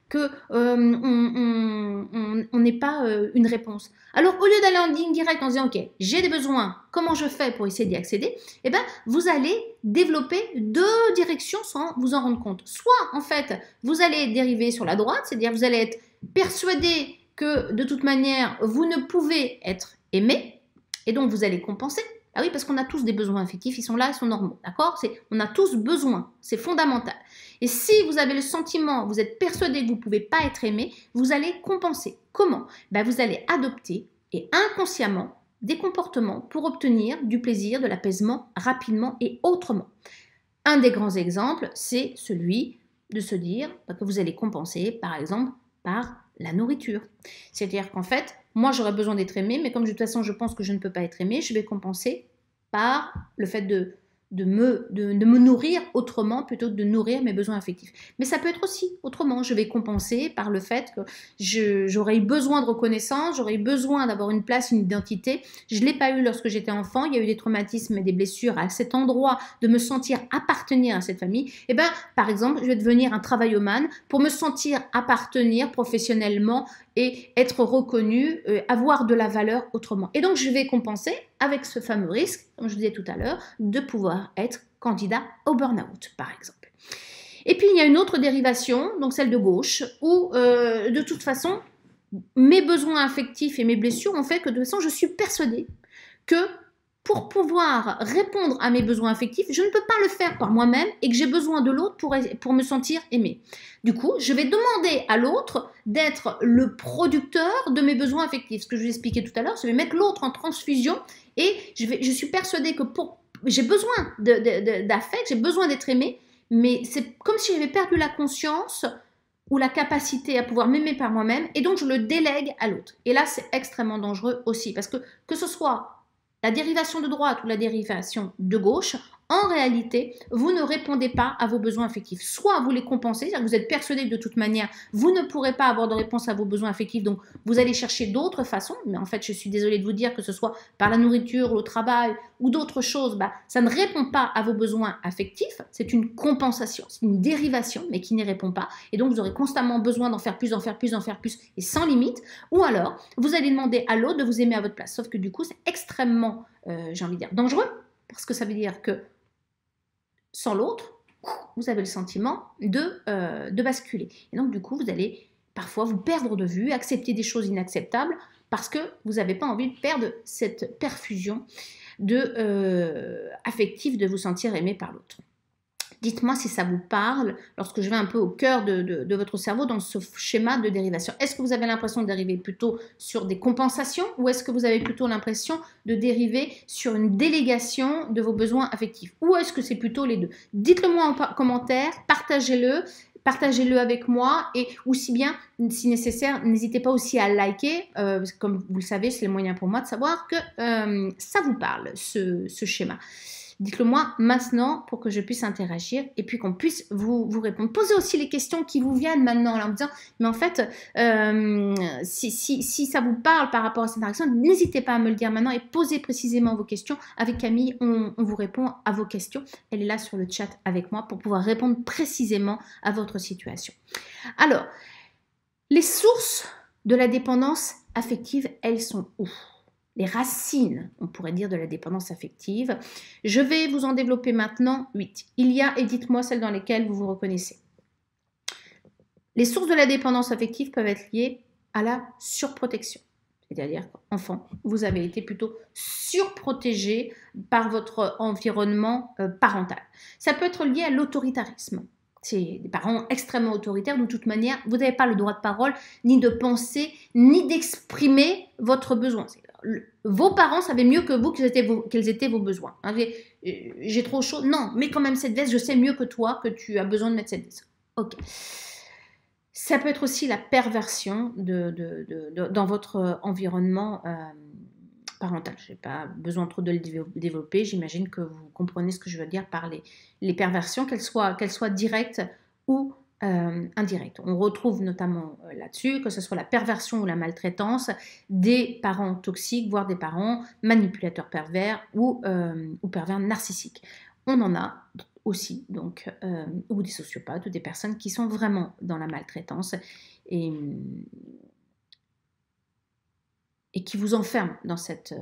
que euh, on n'ait pas euh, une réponse. Alors au lieu d'aller en ligne directe en disant ok j'ai des besoins, comment je fais pour essayer d'y accéder, eh ben vous allez développer deux directions sans vous en rendre compte. Soit en fait vous allez dériver sur la droite, c'est-à-dire vous allez être persuadé que de toute manière vous ne pouvez être aimé et donc vous allez compenser. Ah oui, parce qu'on a tous des besoins affectifs, ils sont là, ils sont normaux, d'accord On a tous besoin, c'est fondamental. Et si vous avez le sentiment, vous êtes persuadé que vous ne pouvez pas être aimé, vous allez compenser. Comment ben, Vous allez adopter et inconsciemment des comportements pour obtenir du plaisir, de l'apaisement rapidement et autrement. Un des grands exemples, c'est celui de se dire ben, que vous allez compenser, par exemple, par la nourriture. C'est-à-dire qu'en fait, moi j'aurais besoin d'être aimé, mais comme de toute façon je pense que je ne peux pas être aimé, je vais compenser par le fait de de me, de, me nourrir autrement plutôt que de nourrir mes besoins affectifs. Mais ça peut être aussi autrement. Je vais compenser par le fait que j'aurais eu besoin de reconnaissance, j'aurais eu besoin d'avoir une place, une identité. Je ne l'ai pas eu lorsque j'étais enfant. Il y a eu des traumatismes et des blessures à cet endroit de me sentir appartenir à cette famille. Et eh ben, par exemple, je vais devenir un travaillomane pour me sentir appartenir professionnellement et être reconnu, euh, avoir de la valeur autrement. Et donc, je vais compenser avec ce fameux risque, comme je disais tout à l'heure, de pouvoir être candidat au burn-out, par exemple. Et puis il y a une autre dérivation, donc celle de gauche, où euh, de toute façon, mes besoins affectifs et mes blessures ont fait que de toute façon, je suis persuadée que pour pouvoir répondre à mes besoins affectifs, je ne peux pas le faire par moi-même et que j'ai besoin de l'autre pour, pour, me sentir aimée. Du coup, je vais demander à l'autre d'être le producteur de mes besoins affectifs. Ce que je vous expliquais tout à l'heure, je vais mettre l'autre en transfusion et je, je suis persuadée que pour j'ai besoin d'affect, j'ai besoin d'être aimé, mais c'est comme si j'avais perdu la conscience ou la capacité à pouvoir m'aimer par moi-même, et donc je le délègue à l'autre. Et là, c'est extrêmement dangereux aussi, parce que que ce soit la dérivation de droite ou la dérivation de gauche, en réalité, vous ne répondez pas à vos besoins affectifs. Soit vous les compensez, c'est-à-dire que vous êtes persuadé que de toute manière, vous ne pourrez pas avoir de réponse à vos besoins affectifs, donc vous allez chercher d'autres façons. Mais en fait, je suis désolée de vous dire que ce soit par la nourriture, le travail ou d'autres choses, bah, ça ne répond pas à vos besoins affectifs. C'est une compensation, c'est une dérivation, mais qui n'y répond pas. Et donc, vous aurez constamment besoin d'en faire plus, d'en faire plus, d'en faire plus, et sans limite. Ou alors, vous allez demander à l'autre de vous aimer à votre place. Sauf que du coup, c'est extrêmement, euh, j'ai envie de dire, dangereux. Parce que ça veut dire que sans l'autre, vous avez le sentiment de, euh, de basculer. Et donc, du coup, vous allez parfois vous perdre de vue, accepter des choses inacceptables parce que vous n'avez pas envie de perdre cette perfusion de, euh, affective de vous sentir aimé par l'autre. Dites-moi si ça vous parle lorsque je vais un peu au cœur de, votre cerveau dans ce schéma de dérivation. Est-ce que vous avez l'impression d'arriver plutôt sur des compensations ou est-ce que vous avez plutôt l'impression de dériver sur une délégation de vos besoins affectifs Ou est-ce que c'est plutôt les deux Dites-le moi en commentaire, partagez-le partagez-le avec moi et aussi bien, si nécessaire, n'hésitez pas aussi à liker. Euh, comme vous le savez, c'est le moyen pour moi de savoir que euh, ça vous parle, ce schéma. Dites-le moi maintenant pour que je puisse interagir et puis qu'on puisse vous, répondre. Posez aussi les questions qui vous viennent maintenant en disant, mais en fait, euh, si, ça vous parle par rapport à cette interaction, n'hésitez pas à me le dire maintenant et posez précisément vos questions. Avec Camille, on, on vous répond à vos questions. Elle est là sur le chat avec moi pour pouvoir répondre précisément à votre situation. Alors, les sources de la dépendance affective, elles sont où les racines, on pourrait dire, de la dépendance affective. Je vais vous en développer maintenant 8. Il y a, et dites-moi celles dans lesquelles vous vous reconnaissez. Les sources de la dépendance affective peuvent être liées à la surprotection. C'est-à-dire, enfant, vous avez été plutôt surprotégé par votre environnement euh, parental. Ça peut être lié à l'autoritarisme. C'est des parents extrêmement autoritaires. De toute manière, vous n'avez pas le droit de parole, ni de penser, ni d'exprimer votre besoin vos parents savaient mieux que vous quels étaient vos, besoins. Hein, euh, j'ai trop chaud. Non, mais quand même cette veste, je sais mieux que toi que tu as besoin de mettre cette veste. Ok. Ça peut être aussi la perversion de, dans votre environnement euh, parental. Je n'ai pas besoin trop de le développer. J'imagine que vous comprenez ce que je veux dire par les, perversions, qu'elles soient, soient directes ou euh, indirect. On retrouve notamment euh, là-dessus, que ce soit la perversion ou la maltraitance, des parents toxiques, voire des parents manipulateurs pervers ou, euh, pervers narcissiques. On en a aussi, donc, ou des sociopathes, ou des personnes qui sont vraiment dans la maltraitance et, qui vous enferment dans cette,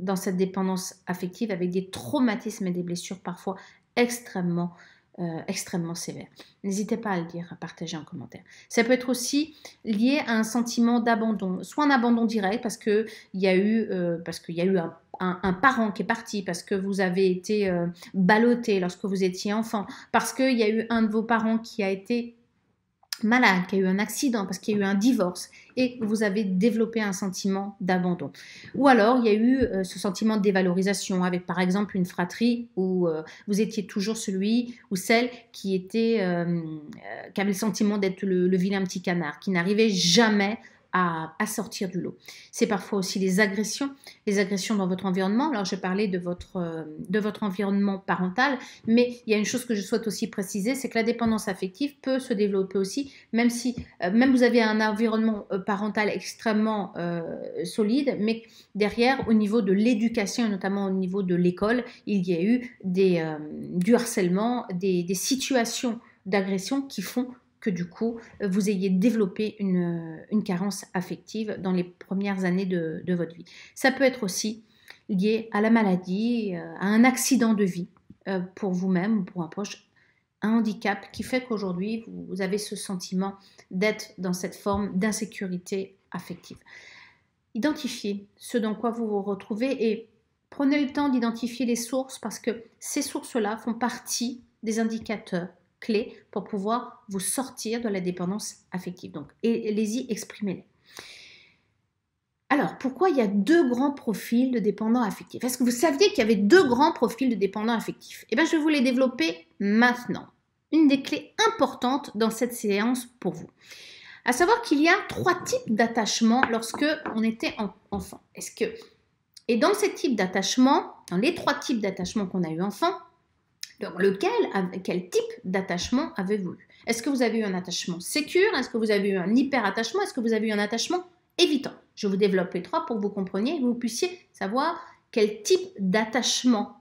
dans cette dépendance affective avec des traumatismes et des blessures parfois extrêmement euh, extrêmement sévère. N'hésitez pas à le dire, à partager en commentaire. Ça peut être aussi lié à un sentiment d'abandon, soit un abandon direct parce qu'il y a eu, euh, parce qu'il y a eu un, parent qui est parti, parce que vous avez été euh, ballotté lorsque vous étiez enfant, parce qu'il y a eu un de vos parents qui a été malade, qui a eu un accident, parce qu'il y a eu un divorce, et vous avez développé un sentiment d'abandon. Ou alors, il y a eu euh, ce sentiment de dévalorisation, avec par exemple une fratrie où euh, vous étiez toujours celui ou celle qui, était, euh, avait le sentiment d'être le vilain petit canard, qui n'arrivait jamais à, sortir du lot. C'est parfois aussi les agressions, les agressions dans votre environnement. Alors, j'ai parlé de votre, euh, de votre environnement parental, mais il y a une chose que je souhaite aussi préciser, c'est que la dépendance affective peut se développer aussi, même si euh, même vous avez un environnement euh, parental extrêmement solide, mais derrière, au niveau de l'éducation, notamment au niveau de l'école, il y a eu des, du harcèlement, des, des situations d'agression qui font que du coup euh, vous ayez développé euh, une, carence affective dans les premières années de, de, votre vie. Ça peut être aussi lié à la maladie, euh, à un accident de vie pour vous-même ou pour un proche, un handicap qui fait qu'aujourd'hui vous avez ce sentiment d'être dans cette forme d'insécurité affective. Identifiez ce dans quoi vous vous retrouvez et prenez le temps d'identifier les sources parce que ces sources-là font partie des indicateurs clés pour pouvoir vous sortir de la dépendance affective. Donc, allez-y, exprimez-les. Alors, pourquoi il y a deux grands profils de dépendants affectifs Est-ce que vous saviez qu'il y avait deux grands profils de dépendants affectifs Eh bien, je vais vous les développer maintenant. Une des clés importantes dans cette séance pour vous. À savoir qu'il y a trois types d'attachement lorsque on était enfant. Est-ce que et dans ces types d'attachement, dans les trois types d'attachement qu'on a eu enfant, lequel, quel type d'attachement avez-vous eu Est-ce que vous avez eu un attachement sécure Est-ce que vous avez eu un hyper-attachement Est-ce que vous avez eu un attachement évitant Je vous développe les trois pour que vous compreniez et que vous puissiez savoir quel type d'attachement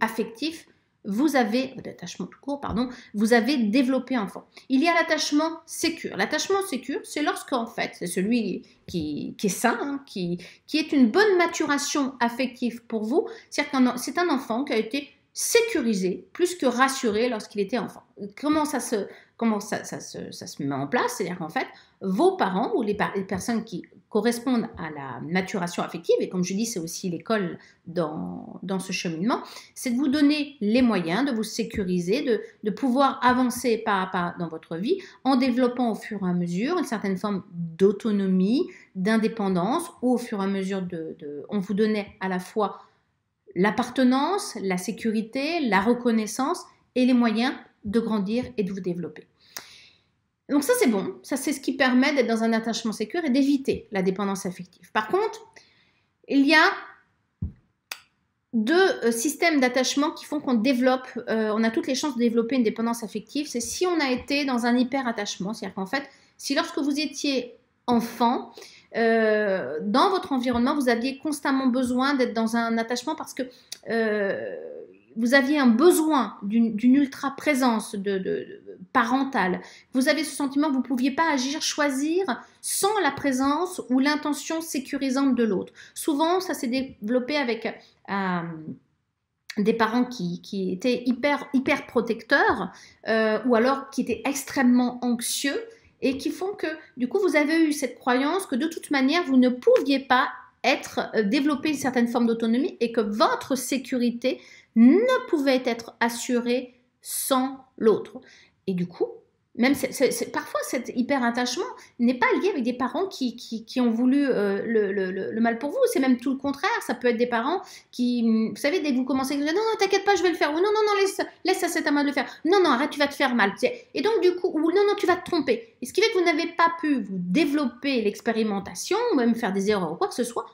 affectif vous avez, d'attachement tout court, pardon, vous avez développé enfant. Il y a l'attachement sécure. L'attachement sécure, c'est en fait, c'est celui qui, est sain, hein, qui, qui est une bonne maturation affective pour vous. C'est-à-dire que c'est un enfant qui a été sécurisé plus que rassuré lorsqu'il était enfant. Comment ça se, comment ça, ça, ça se met en place C'est-à-dire qu'en fait, vos parents ou les, personnes qui correspondent à la maturation affective, et comme je dis, c'est aussi l'école dans, dans, ce cheminement, c'est de vous donner les moyens, de vous sécuriser, de, de, pouvoir avancer pas à pas dans votre vie en développant au fur et à mesure une certaine forme d'autonomie, d'indépendance, ou au fur et à mesure de, de, on vous donnait à la fois l'appartenance, la sécurité, la reconnaissance et les moyens de grandir et de vous développer. Donc ça c'est bon, ça c'est ce qui permet d'être dans un attachement sécur et d'éviter la dépendance affective. Par contre, il y a deux euh, systèmes d'attachement qui font qu'on développe, euh, on a toutes les chances de développer une dépendance affective, c'est si on a été dans un hyper-attachement, c'est-à-dire qu'en fait, si lorsque vous étiez enfant, euh, dans votre environnement, vous aviez constamment besoin d'être dans un attachement parce que euh, vous aviez un besoin d'une ultra présence de, parentale. Vous avez ce sentiment que vous ne pouviez pas agir, choisir sans la présence ou l'intention sécurisante de l'autre. Souvent, ça s'est développé avec euh, des parents qui, étaient hyper, hyper protecteurs ou alors qui étaient extrêmement anxieux et qui font que du coup vous avez eu cette croyance que de toute manière vous ne pouviez pas être euh, développer une certaine forme d'autonomie et que votre sécurité ne pouvait être assurée sans l'autre. Et du coup, même parfois cet hyper attachement n'est pas lié avec des parents qui, ont voulu euh, le, mal pour vous. C'est même tout le contraire. Ça peut être des parents qui, mm, vous savez, dès que vous commencez, non, non, t'inquiète pas, je vais le faire. Ou non, non, non, laisse, c'est à moi de le faire. Non, non, arrête, tu vas te faire mal. Et donc, du coup, ou non, non, tu vas te tromper. Et ce qui fait que vous n'avez pas pu vous développer l'expérimentation, ou même faire des erreurs ou quoi que ce soit.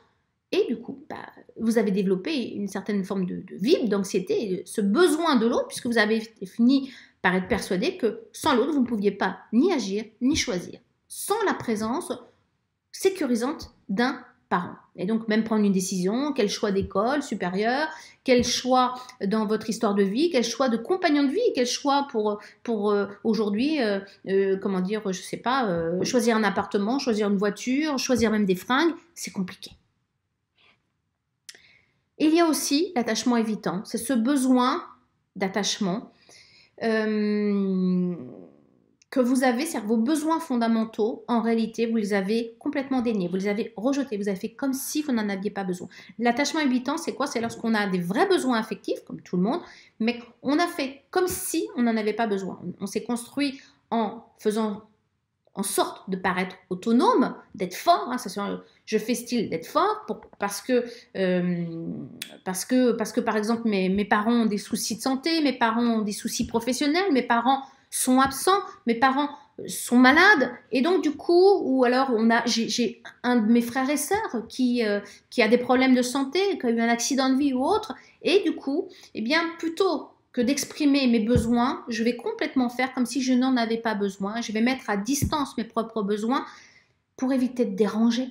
Et du coup, bah, vous avez développé une certaine forme de, de d'anxiété, ce besoin de l'autre, puisque vous avez fini par être persuadé que sans l'autre, vous ne pouviez pas ni agir ni choisir, sans la présence sécurisante d'un parent. Et donc même prendre une décision, quel choix d'école supérieure, quel choix dans votre histoire de vie, quel choix de compagnon de vie, quel choix pour, pour euh, aujourd'hui, euh, euh, comment dire, je sais pas, choisir un appartement, choisir une voiture, choisir même des fringues, c'est compliqué. Il y a aussi l'attachement évitant, c'est ce besoin d'attachement euh, que vous avez, cest vos besoins fondamentaux, en réalité, vous les avez complètement déniés, vous les avez rejetés, vous avez fait comme si vous n'en aviez pas besoin. L'attachement habitant, c'est quoi C'est lorsqu'on a des vrais besoins affectifs, comme tout le monde, mais on a fait comme si on n'en avait pas besoin. on s'est construit en faisant en sorte de paraître autonome, d'être fort, hein, je fais style d'être fort parce, que, euh, parce, que, parce que par exemple mes, parents ont des soucis de santé, mes parents ont des soucis professionnels, mes parents sont absents, mes parents euh, sont malades et donc du coup ou alors on a j'ai un de mes frères et sœurs qui euh, qui a des problèmes de santé, qui a eu un accident de vie ou autre et du coup eh bien plutôt que d'exprimer mes besoins, je vais complètement faire comme si je n'en avais pas besoin. Je vais mettre à distance mes propres besoins pour éviter de déranger.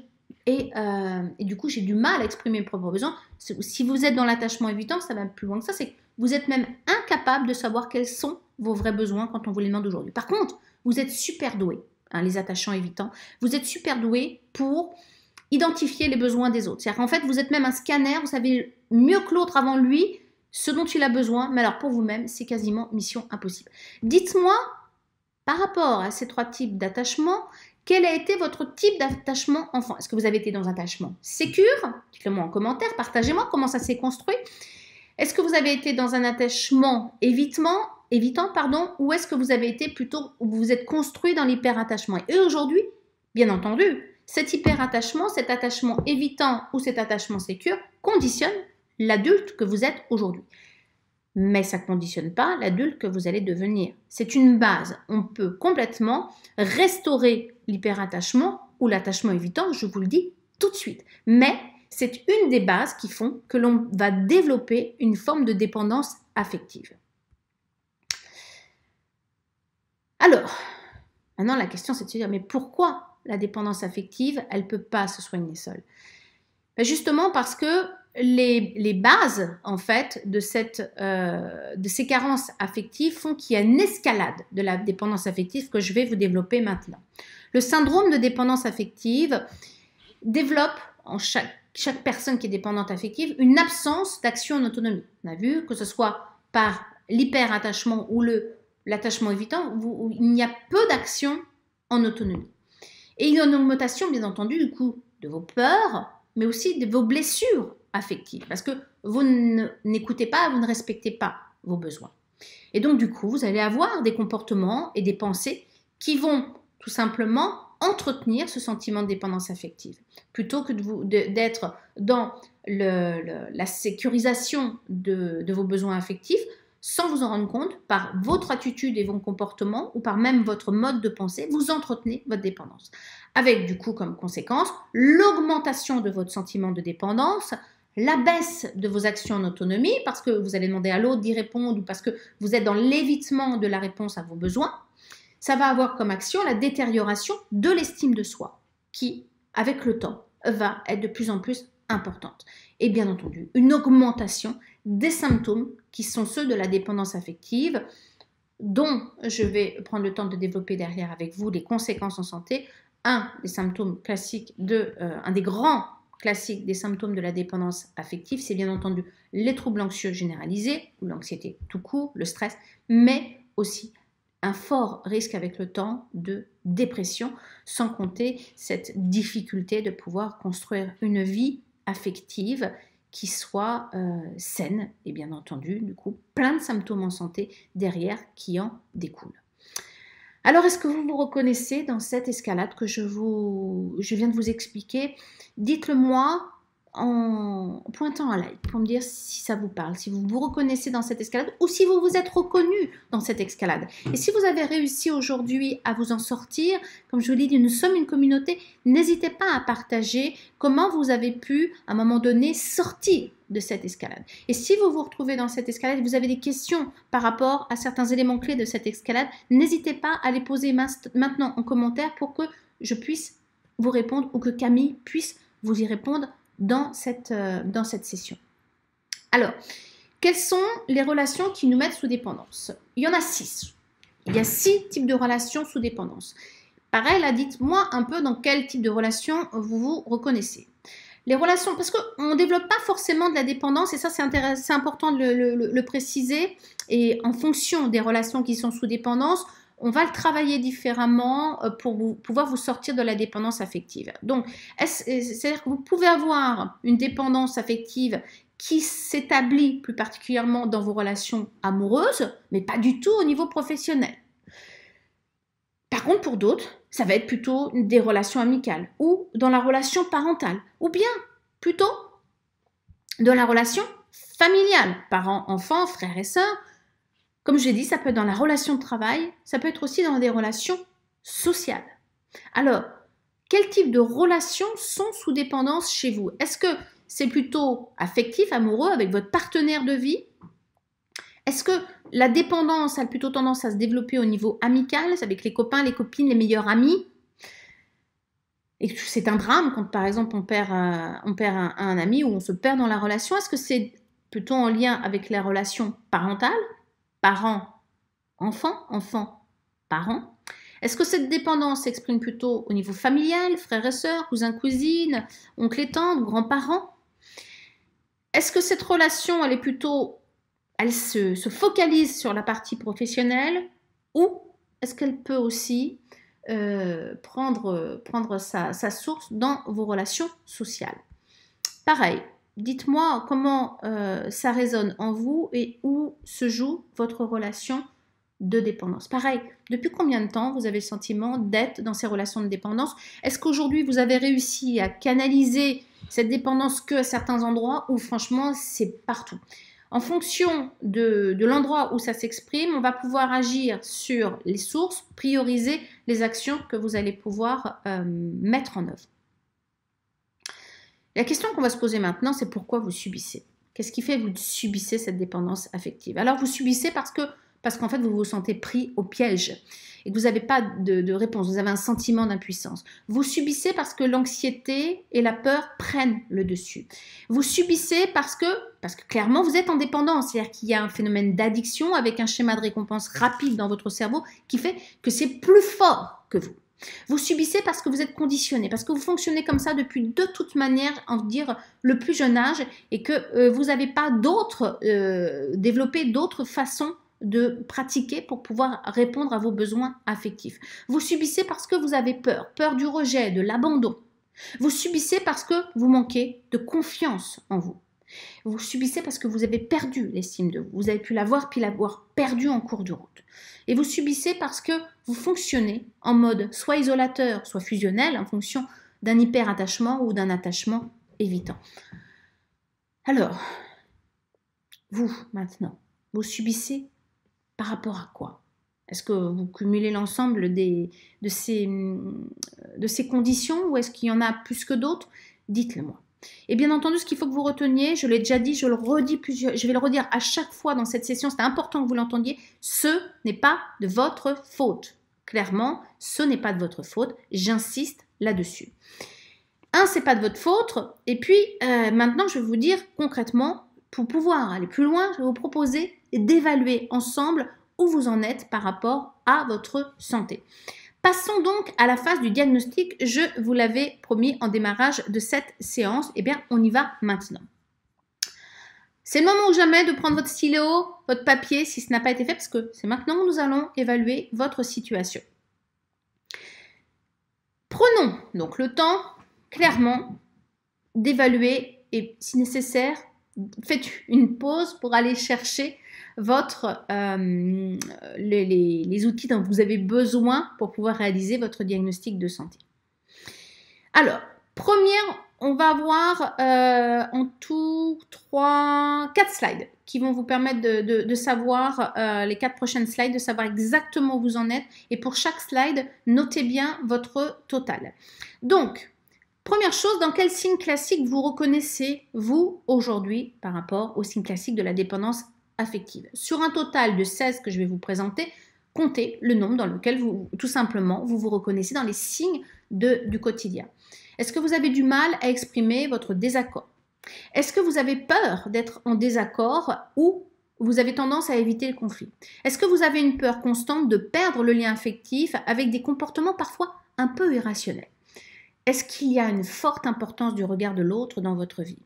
Et, euh, du coup, j'ai du mal à exprimer mes propres besoins. Si vous êtes dans l'attachement évitant, ça va plus loin que ça. C'est vous êtes même incapable de savoir quels sont vos vrais besoins quand on vous les demande aujourd'hui. Par contre, vous êtes super doué, hein, les attachants évitants. Vous êtes super doué pour identifier les besoins des autres. C'est-à-dire qu'en fait, vous êtes même un scanner. Vous savez mieux que l'autre avant lui ce dont il a besoin, mais alors pour vous-même, c'est quasiment mission impossible. Dites-moi, par rapport à ces trois types d'attachement, quel a été votre type d'attachement enfant Est-ce que vous avez été dans un attachement sécure Dites-le moi en commentaire, partagez-moi comment ça s'est construit. Est-ce que vous avez été dans un attachement évitement, évitant pardon, ou est-ce que vous avez été plutôt, vous vous êtes construit dans l'hyperattachement Et aujourd'hui, bien entendu, cet hyperattachement, cet attachement évitant ou cet attachement sécure conditionne l'adulte que vous êtes aujourd'hui. Mais ça ne conditionne pas l'adulte que vous allez devenir. C'est une base. On peut complètement restaurer l'hyperattachement ou l'attachement évitant, je vous le dis tout de suite. Mais c'est une des bases qui font que l'on va développer une forme de dépendance affective. Alors, maintenant la question c'est de se dire, mais pourquoi la dépendance affective, elle ne peut pas se soigner seule ben, Justement parce que les, bases, en fait, de, cette, euh, de ces carences affectives font qu'il y a une escalade de la dépendance affective que je vais vous développer maintenant. Le syndrome de dépendance affective développe en chaque, chaque personne qui est dépendante affective une absence d'action en autonomie. On a vu que ce soit par l'hyperattachement ou l'attachement évitant, il n'y a peu d'action en autonomie. Et il y a une augmentation, bien entendu, du coup de vos peurs, mais aussi de vos blessures affective, parce que vous n'écoutez pas, vous ne respectez pas vos besoins. Et donc, du coup, vous allez avoir des comportements et des pensées qui vont tout simplement entretenir ce sentiment de dépendance affective, plutôt que d'être dans le, la sécurisation de, de vos besoins affectifs sans vous en rendre compte, par votre attitude et vos comportements, ou par même votre mode de pensée, vous entretenez votre dépendance. Avec du coup comme conséquence l'augmentation de votre sentiment de dépendance, la baisse de vos actions en autonomie, parce que vous allez demander à l'autre d'y répondre ou parce que vous êtes dans l'évitement de la réponse à vos besoins, ça va avoir comme action la détérioration de l'estime de soi, qui, avec le temps, va être de plus en plus importante. Et bien entendu, une augmentation des symptômes qui sont ceux de la dépendance affective, dont je vais prendre le temps de développer derrière avec vous les conséquences en santé. Un des symptômes classiques de, euh, un des grands classique des symptômes de la dépendance affective, c'est bien entendu les troubles anxieux généralisés, ou l'anxiété tout court, le stress, mais aussi un fort risque avec le temps de dépression, sans compter cette difficulté de pouvoir construire une vie affective qui soit euh, saine et bien entendu, du coup, plein de symptômes en santé derrière qui en découlent. Alors, est-ce que vous vous reconnaissez dans cette escalade que je, vous, viens de vous expliquer Dites-le moi en pointant un like pour me dire si ça vous parle, si vous vous reconnaissez dans cette escalade ou si vous vous êtes reconnu dans cette escalade. Et si vous avez réussi aujourd'hui à vous en sortir, comme je vous l'ai dit, nous sommes une communauté, n'hésitez pas à partager comment vous avez pu à un moment donné sortir de cette escalade. Et si vous vous retrouvez dans cette escalade, vous avez des questions par rapport à certains éléments clés de cette escalade, n'hésitez pas à les poser maintenant en commentaire pour que je puisse vous répondre ou que Camille puisse vous y répondre dans cette, euh, dans cette session. Alors, quelles sont les relations qui nous mettent sous dépendance Il y en a six. Il y a six types de relations sous dépendance. Pareil, dites-moi un peu dans quel type de relation vous vous reconnaissez les relations, parce qu'on ne développe pas forcément de la dépendance, et ça c'est important de le, préciser, et en fonction des relations qui sont sous dépendance, on va le travailler différemment euh, pour pouvoir vous sortir de la dépendance affective. Donc, c'est-à-dire que vous pouvez avoir une dépendance affective qui s'établit plus particulièrement dans vos relations amoureuses, mais pas du tout au niveau professionnel pour d'autres, ça va être plutôt des relations amicales ou dans la relation parentale ou bien plutôt dans la relation familiale, parents, enfants, frères et sœurs. Comme je dit, ça peut être dans la relation de travail, ça peut être aussi dans des relations sociales. Alors, quel type de relations sont sous dépendance chez vous Est-ce que c'est plutôt affectif, amoureux, avec votre partenaire de vie est-ce que la dépendance a plutôt tendance à se développer au niveau amical, avec les copains, les copines, les meilleurs amis Et c'est un drame quand, par exemple, on perd, euh, on perd un, ami ou on se perd dans la relation. Est-ce que c'est plutôt en lien avec la relation parentale, Parents-enfants, enfants-parents. Est-ce que cette dépendance s'exprime plutôt au niveau familial, frères et sœurs, cousins, cousines, oncles et tantes, grands-parents Est-ce que cette relation, elle est plutôt elle se, focalise sur la partie professionnelle ou est-ce qu'elle peut aussi euh, prendre, sa, source dans vos relations sociales Pareil, dites-moi comment euh, ça résonne en vous et où se joue votre relation de dépendance. Pareil, depuis combien de temps vous avez le sentiment d'être dans ces relations de dépendance Est-ce qu'aujourd'hui vous avez réussi à canaliser cette dépendance que à certains endroits ou franchement c'est partout en fonction de, l'endroit où ça s'exprime, on va pouvoir agir sur les sources, prioriser les actions que vous allez pouvoir euh, mettre en œuvre. La question qu'on va se poser maintenant, c'est pourquoi vous subissez Qu'est-ce qui fait que vous subissez cette dépendance affective Alors vous subissez parce que parce qu'en fait, vous vous sentez pris au piège et que vous n'avez pas de, réponse, vous avez un sentiment d'impuissance. Vous subissez parce que l'anxiété et la peur prennent le dessus. Vous subissez parce que, parce que clairement, vous êtes en dépendance, c'est-à-dire qu'il y a un phénomène d'addiction avec un schéma de récompense rapide dans votre cerveau qui fait que c'est plus fort que vous. Vous subissez parce que vous êtes conditionné, parce que vous fonctionnez comme ça depuis de toute manière, en dire le plus jeune âge, et que euh, vous n'avez pas d'autres, euh, développé d'autres façons de pratiquer pour pouvoir répondre à vos besoins affectifs. Vous subissez parce que vous avez peur, peur du rejet, de l'abandon. Vous subissez parce que vous manquez de confiance en vous. Vous subissez parce que vous avez perdu l'estime de vous. Vous avez pu l'avoir puis l'avoir perdu en cours de route. Et vous subissez parce que vous fonctionnez en mode soit isolateur, soit fusionnel, en fonction d'un hyper-attachement ou d'un attachement évitant. Alors, vous, maintenant, vous subissez par rapport à quoi Est-ce que vous cumulez l'ensemble de, ces, de ces conditions ou est-ce qu'il y en a plus que d'autres Dites-le moi. Et bien entendu, ce qu'il faut que vous reteniez, je l'ai déjà dit, je le redis plusieurs, je vais le redire à chaque fois dans cette session, c'est important que vous l'entendiez, ce n'est pas de votre faute. Clairement, ce n'est pas de votre faute, j'insiste là-dessus. Un, c'est pas de votre faute, et puis euh, maintenant, je vais vous dire concrètement pour pouvoir aller plus loin, je vais vous proposer d'évaluer ensemble où vous en êtes par rapport à votre santé. Passons donc à la phase du diagnostic. Je vous l'avais promis en démarrage de cette séance. Eh bien, on y va maintenant. C'est le moment ou jamais de prendre votre stylo, votre papier, si ce n'a pas été fait, parce que c'est maintenant que nous allons évaluer votre situation. Prenons donc le temps, clairement, d'évaluer et, si nécessaire, faites une pause pour aller chercher votre, euh, les, outils dont vous avez besoin pour pouvoir réaliser votre diagnostic de santé. Alors, première, on va avoir euh, en tout trois quatre slides qui vont vous permettre de, savoir, euh, les quatre prochaines slides, de savoir exactement où vous en êtes. Et pour chaque slide, notez bien votre total. Donc, Première chose, dans quel signe classique vous reconnaissez, vous, aujourd'hui, par rapport au signe classique de la dépendance affective Sur un total de 16 que je vais vous présenter, comptez le nombre dans lequel vous, tout simplement, vous vous reconnaissez dans les signes du quotidien. Est-ce que vous avez du mal à exprimer votre désaccord Est-ce que vous avez peur d'être en désaccord ou vous avez tendance à éviter le conflit Est-ce que vous avez une peur constante de perdre le lien affectif avec des comportements parfois un peu irrationnels est-ce qu'il y a une forte importance du regard de l'autre dans votre vie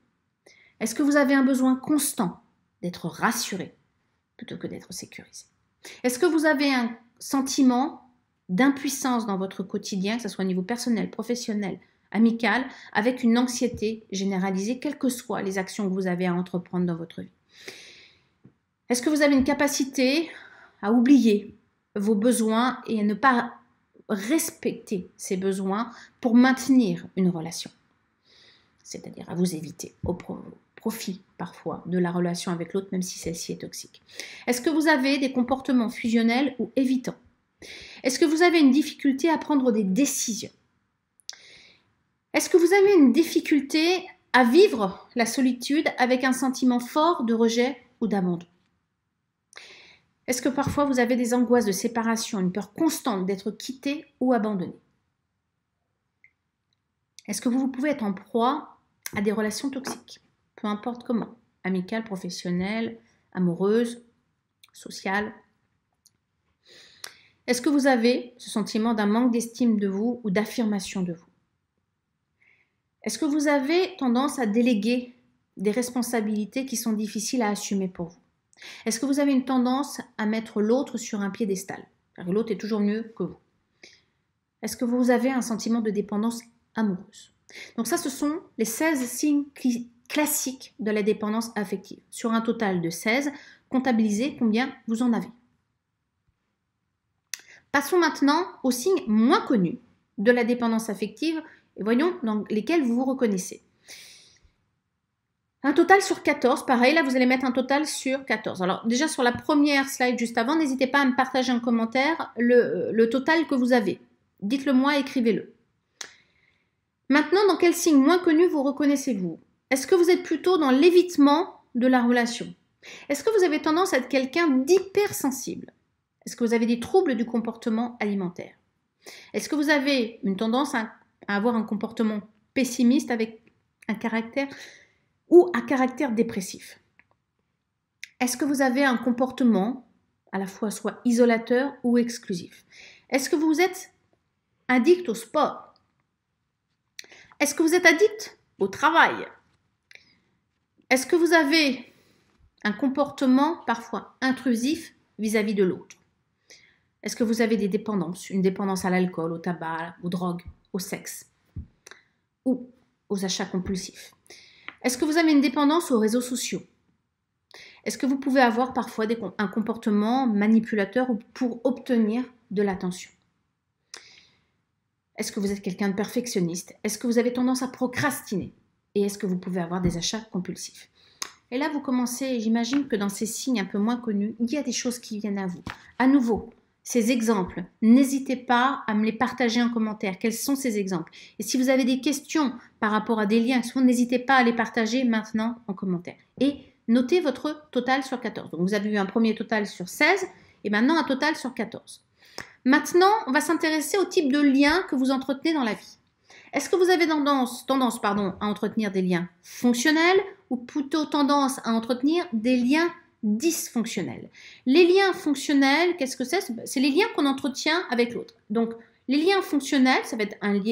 Est-ce que vous avez un besoin constant d'être rassuré plutôt que d'être sécurisé Est-ce que vous avez un sentiment d'impuissance dans votre quotidien, que ce soit au niveau personnel, professionnel, amical, avec une anxiété généralisée, quelles que soient les actions que vous avez à entreprendre dans votre vie Est-ce que vous avez une capacité à oublier vos besoins et à ne pas respecter ses besoins pour maintenir une relation. C'est-à-dire à vous éviter au profit parfois de la relation avec l'autre, même si celle-ci est toxique. Est-ce que vous avez des comportements fusionnels ou évitants Est-ce que vous avez une difficulté à prendre des décisions Est-ce que vous avez une difficulté à vivre la solitude avec un sentiment fort de rejet ou d'abandon est-ce que parfois vous avez des angoisses de séparation, une peur constante d'être quitté ou abandonné Est-ce que vous pouvez être en proie à des relations toxiques, peu importe comment, amicales, professionnelles, amoureuses, sociales Est-ce que vous avez ce sentiment d'un manque d'estime de vous ou d'affirmation de vous Est-ce que vous avez tendance à déléguer des responsabilités qui sont difficiles à assumer pour vous est-ce que vous avez une tendance à mettre l'autre sur un piédestal L'autre est toujours mieux que vous. Est-ce que vous avez un sentiment de dépendance amoureuse Donc ça, ce sont les 16 signes classiques de la dépendance affective. Sur un total de 16, comptabilisez combien vous en avez. Passons maintenant aux signes moins connus de la dépendance affective et voyons dans lesquels vous vous reconnaissez. Un total sur 14, pareil, là vous allez mettre un total sur 14. Alors déjà sur la première slide juste avant, n'hésitez pas à me partager en commentaire le, euh, total que vous avez. Dites-le moi, écrivez-le. Maintenant, dans quel signe moins connu vous reconnaissez-vous Est-ce que vous êtes plutôt dans l'évitement de la relation Est-ce que vous avez tendance à être quelqu'un d'hypersensible Est-ce que vous avez des troubles du comportement alimentaire Est-ce que vous avez une tendance à, à avoir un comportement pessimiste avec un caractère ou à caractère dépressif. Est-ce que vous avez un comportement à la fois soit isolateur ou exclusif Est-ce que vous êtes addict au sport Est-ce que vous êtes addict au travail Est-ce que vous avez un comportement parfois intrusif vis-à-vis de l'autre Est-ce que vous avez des dépendances, une dépendance à l'alcool, au tabac, aux drogues, au sexe ou aux achats compulsifs est-ce que vous avez une dépendance aux réseaux sociaux Est-ce que vous pouvez avoir parfois un comportement manipulateur pour obtenir de l'attention Est-ce que vous êtes quelqu'un de perfectionniste Est-ce que vous avez tendance à procrastiner Et est-ce que vous pouvez avoir des achats compulsifs Et là, vous commencez, j'imagine que dans ces signes un peu moins connus, il y a des choses qui viennent à vous. À nouveau, ces exemples. N'hésitez pas à me les partager en commentaire. Quels sont ces exemples Et si vous avez des questions par rapport à des liens, n'hésitez pas à les partager maintenant en commentaire. Et notez votre total sur 14. Donc vous avez eu un premier total sur 16 et maintenant un total sur 14. Maintenant, on va s'intéresser au type de lien que vous entretenez dans la vie. Est-ce que vous avez tendance, tendance pardon, à entretenir des liens fonctionnels ou plutôt tendance à entretenir des liens dysfonctionnels. Les liens fonctionnels, qu'est-ce que c'est C'est les liens qu'on entretient avec l'autre. Donc, les liens fonctionnels, ça,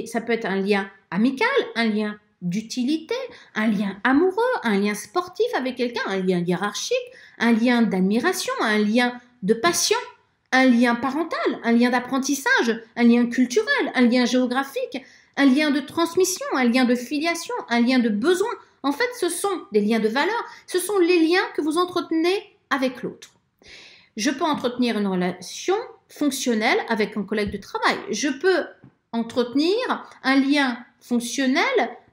ça peut être un lien amical, un lien d'utilité, un lien amoureux, un lien sportif avec quelqu'un, un lien hiérarchique, un lien d'admiration, un lien de passion, un lien parental, un lien d'apprentissage, un lien culturel, un lien géographique, un lien de transmission, un lien de filiation, un lien de besoin, en fait, ce sont des liens de valeur, ce sont les liens que vous entretenez avec l'autre. Je peux entretenir une relation fonctionnelle avec un collègue de travail. Je peux entretenir un lien fonctionnel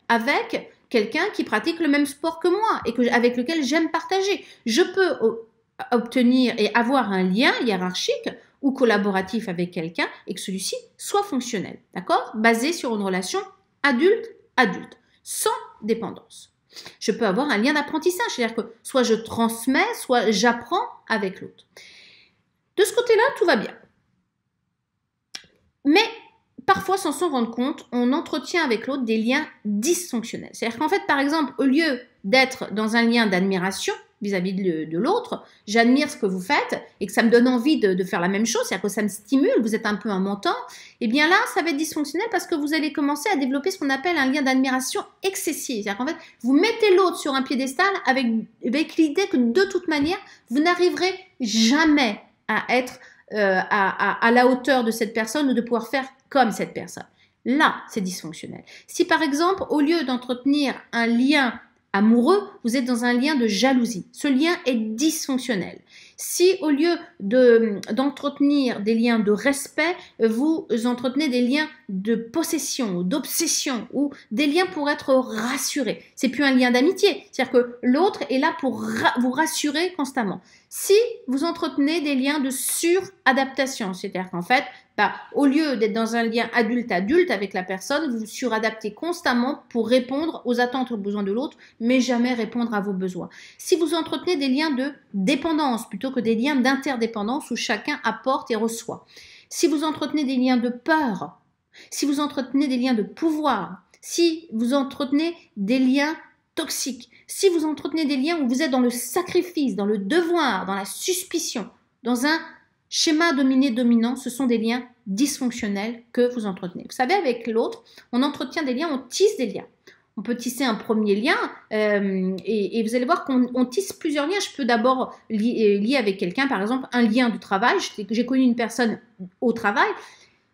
avec quelqu'un qui pratique le même sport que moi et avec lequel j'aime partager. Je peux obtenir et avoir un lien hiérarchique ou collaboratif avec quelqu'un et que celui-ci soit fonctionnel, d'accord Basé sur une relation adulte-adulte, sans dépendance. Je peux avoir un lien d'apprentissage, c'est-à-dire que soit je transmets, soit j'apprends avec l'autre. De ce côté-là, tout va bien. Mais parfois, sans s'en rendre compte, on entretient avec l'autre des liens dysfonctionnels. C'est-à-dire qu'en fait, par exemple, au lieu d'être dans un lien d'admiration, vis-à-vis de, l'autre, j'admire ce que vous faites et que ça me donne envie de, faire la même chose, c'est-à-dire que ça me stimule, vous êtes un peu un montant, et eh bien là, ça va être dysfonctionnel parce que vous allez commencer à développer ce qu'on appelle un lien d'admiration excessif. C'est-à-dire qu'en fait, vous mettez l'autre sur un piédestal avec, l'idée que de toute manière, vous n'arriverez jamais à être euh, à la hauteur de cette personne ou de pouvoir faire comme cette personne. Là, c'est dysfonctionnel. Si par exemple, au lieu d'entretenir un lien amoureux, vous êtes dans un lien de jalousie. Ce lien est dysfonctionnel. Si au lieu d'entretenir des liens de respect, vous entretenez des liens de possession, ou d'obsession ou des liens pour être rassuré, c'est plus un lien d'amitié. C'est-à-dire que l'autre est là pour vous rassurer constamment si vous entretenez des liens de suradaptation. C'est-à-dire qu'en fait, bah, au lieu d'être dans un lien adulte-adulte avec la personne, vous vous suradaptez constamment pour répondre aux attentes, aux besoins de l'autre, mais jamais répondre à vos besoins. Si vous entretenez des liens de dépendance plutôt que des liens d'interdépendance où chacun apporte et reçoit. Si vous entretenez des liens de peur, si vous entretenez des liens de pouvoir, si vous entretenez des liens toxique, si vous entretenez des liens où vous êtes dans le sacrifice, dans le devoir, dans la suspicion, dans un schéma dominé-dominant, ce sont des liens dysfonctionnels que vous entretenez. Vous savez, avec l'autre, on entretient des liens, on tisse des liens. On peut tisser un premier lien euh, et, vous allez voir qu'on tisse plusieurs liens. Je peux d'abord euh, lier avec quelqu'un, par exemple, un lien du travail. J'ai connu une personne au travail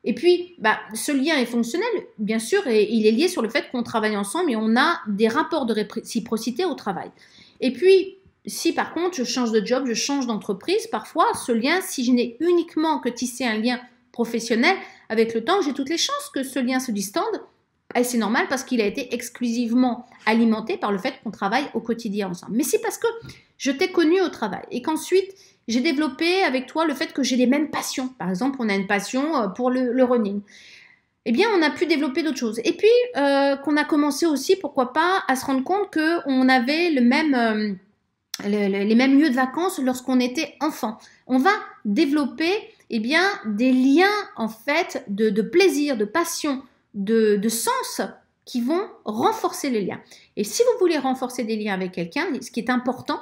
et puis, bah, ce lien est fonctionnel, bien sûr, et il est lié sur le fait qu'on travaille ensemble et on a des rapports de réciprocité au travail. Et puis, si par contre je change de job, je change d'entreprise, parfois ce lien, si je n'ai uniquement que tissé un lien professionnel, avec le temps, j'ai toutes les chances que ce lien se distende. Et c'est normal parce qu'il a été exclusivement alimenté par le fait qu'on travaille au quotidien ensemble. Mais c'est parce que je t'ai connu au travail et qu'ensuite j'ai développé avec toi le fait que j'ai les mêmes passions. Par exemple, on a une passion euh, pour le, running. Eh bien, on a pu développer d'autres choses. Et puis, euh, qu'on a commencé aussi, pourquoi pas, à se rendre compte qu'on avait le même, euh, les mêmes lieux de vacances lorsqu'on était enfant. On va développer eh bien, des liens, en fait, de, plaisir, de passion, de, de sens qui vont renforcer les liens. Et si vous voulez renforcer des liens avec quelqu'un, ce qui est important,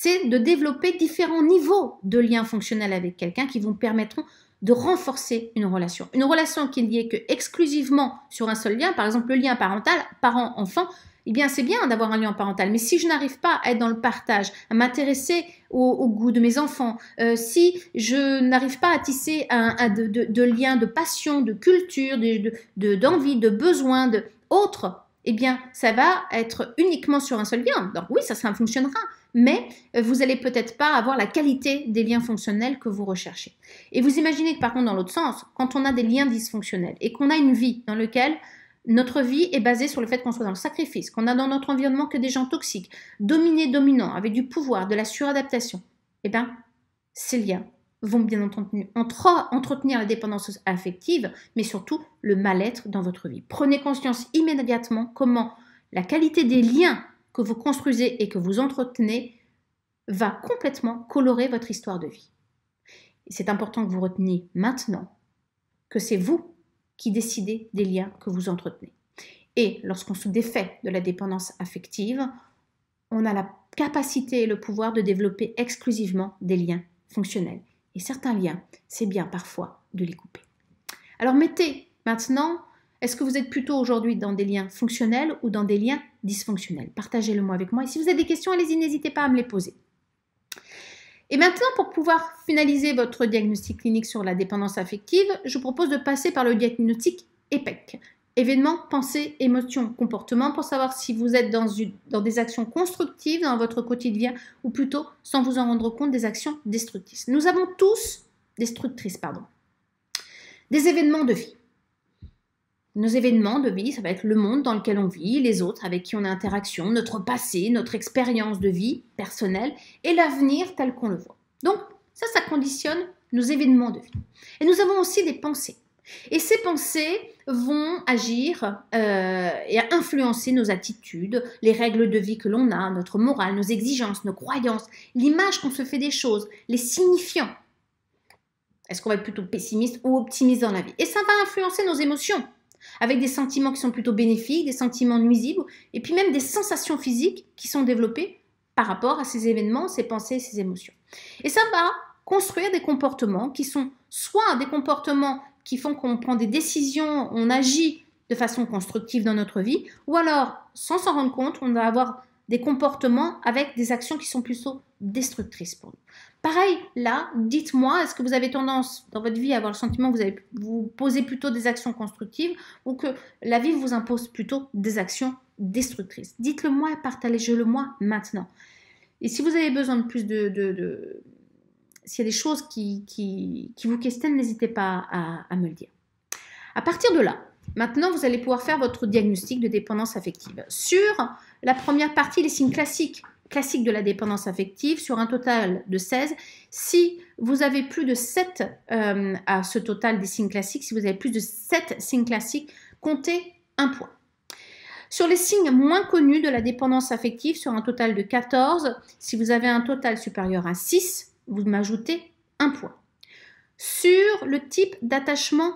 c'est de développer différents niveaux de liens fonctionnels avec quelqu'un qui vous permettront de renforcer une relation. Une relation qui n'y est que exclusivement sur un seul lien, par exemple le lien parental, parent-enfant, eh bien c'est bien d'avoir un lien parental, mais si je n'arrive pas à être dans le partage, à m'intéresser au, goût de mes enfants, euh, si je n'arrive pas à tisser un, de, de, liens de passion, de culture, d'envie, de, de besoin, de eh bien, ça va être uniquement sur un seul lien. Donc oui, ça, ça fonctionnera, mais euh, vous n'allez peut-être pas avoir la qualité des liens fonctionnels que vous recherchez. Et vous imaginez que par contre, dans l'autre sens, quand on a des liens dysfonctionnels et qu'on a une vie dans laquelle notre vie est basée sur le fait qu'on soit dans le sacrifice, qu'on a dans notre environnement que des gens toxiques, dominés, dominants, avec du pouvoir, de la suradaptation, eh bien, ces liens vont bien entendu entretenir la dépendance affective, mais surtout le mal-être dans votre vie. Prenez conscience immédiatement comment la qualité des liens que vous construisez et que vous entretenez va complètement colorer votre histoire de vie. C'est important que vous reteniez maintenant que c'est vous qui décidez des liens que vous entretenez. Et lorsqu'on se défait de la dépendance affective, on a la capacité et le pouvoir de développer exclusivement des liens fonctionnels. Et certains liens, c'est bien parfois de les couper. Alors mettez maintenant, est-ce que vous êtes plutôt aujourd'hui dans des liens fonctionnels ou dans des liens dysfonctionnels Partagez-le moi avec moi. Et si vous avez des questions, allez-y, n'hésitez pas à me les poser. Et maintenant, pour pouvoir finaliser votre diagnostic clinique sur la dépendance affective, je vous propose de passer par le diagnostic EPEC, Événements, pensées, émotions, comportements pour savoir si vous êtes dans, une, dans des actions constructives dans votre quotidien ou plutôt, sans vous en rendre compte, des actions destructrices. Nous avons tous, destructrices, pardon, des événements de vie. Nos événements de vie, ça va être le monde dans lequel on vit, les autres avec qui on a interaction, notre passé, notre expérience de vie personnelle et l'avenir tel qu'on le voit. Donc, ça, ça conditionne nos événements de vie. Et nous avons aussi des pensées. Et ces pensées, vont agir euh, et influencer nos attitudes, les règles de vie que l'on a, notre morale, nos exigences, nos croyances, l'image qu'on se fait des choses, les signifiants. Est-ce qu'on va être plutôt pessimiste ou optimiste dans la vie Et ça va influencer nos émotions, avec des sentiments qui sont plutôt bénéfiques, des sentiments nuisibles, et puis même des sensations physiques qui sont développées par rapport à ces événements, ces pensées, ces émotions. Et ça va construire des comportements qui sont soit des comportements qui font qu'on prend des décisions, on agit de façon constructive dans notre vie, ou alors, sans s'en rendre compte, on va avoir des comportements avec des actions qui sont plutôt destructrices pour nous. Pareil, là, dites-moi, est-ce que vous avez tendance dans votre vie à avoir le sentiment que vous, avez, vous posez plutôt des actions constructives ou que la vie vous impose plutôt des actions destructrices Dites-le moi et partagez-le moi maintenant. Et si vous avez besoin de plus de s'il y a des choses qui, vous questionnent, n'hésitez pas à, me le dire. À partir de là, maintenant, vous allez pouvoir faire votre diagnostic de dépendance affective. Sur la première partie, les signes classiques, classiques de la dépendance affective, sur un total de 16, si vous avez plus de 7 euh, à ce total des signes classiques, si vous avez plus de 7 signes classiques, comptez un point. Sur les signes moins connus de la dépendance affective, sur un total de 14, si vous avez un total supérieur à 6, vous m'ajoutez un point. Sur le type d'attachement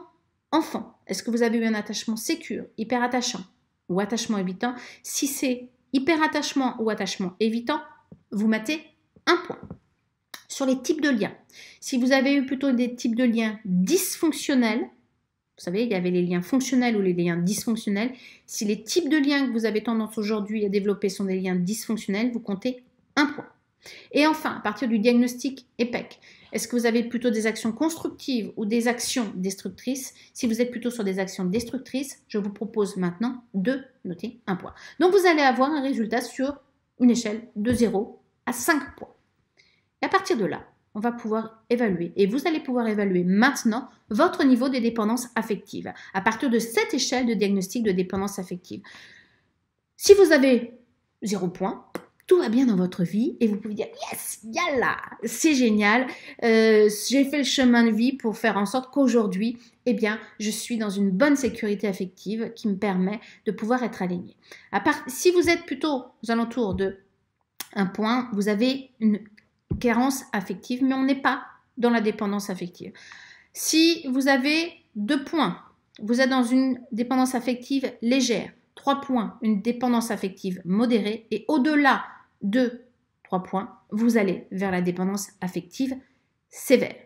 enfant, est-ce que vous avez eu un attachement sécure, hyper attachant ou attachement évitant Si c'est hyper attachement ou attachement évitant, vous mettez un point. Sur les types de liens, si vous avez eu plutôt des types de liens dysfonctionnels, vous savez, il y avait les liens fonctionnels ou les liens dysfonctionnels. Si les types de liens que vous avez tendance aujourd'hui à développer sont des liens dysfonctionnels, vous comptez un point. Et enfin, à partir du diagnostic EPEC, est-ce que vous avez plutôt des actions constructives ou des actions destructrices Si vous êtes plutôt sur des actions destructrices, je vous propose maintenant de noter un point. Donc vous allez avoir un résultat sur une échelle de 0 à 5 points. Et à partir de là, on va pouvoir évaluer et vous allez pouvoir évaluer maintenant votre niveau de dépendance affective à partir de cette échelle de diagnostic de dépendance affective. Si vous avez 0 points, va bien dans votre vie et vous pouvez dire yes, yalla, c'est génial, euh, j'ai fait le chemin de vie pour faire en sorte qu'aujourd'hui, eh bien, je suis dans une bonne sécurité affective qui me permet de pouvoir être alignée. À part, si vous êtes plutôt aux alentours de un point, vous avez une carence affective, mais on n'est pas dans la dépendance affective. Si vous avez deux points, vous êtes dans une dépendance affective légère, trois points, une dépendance affective modérée, et au-delà deux, trois points, vous allez vers la dépendance affective sévère.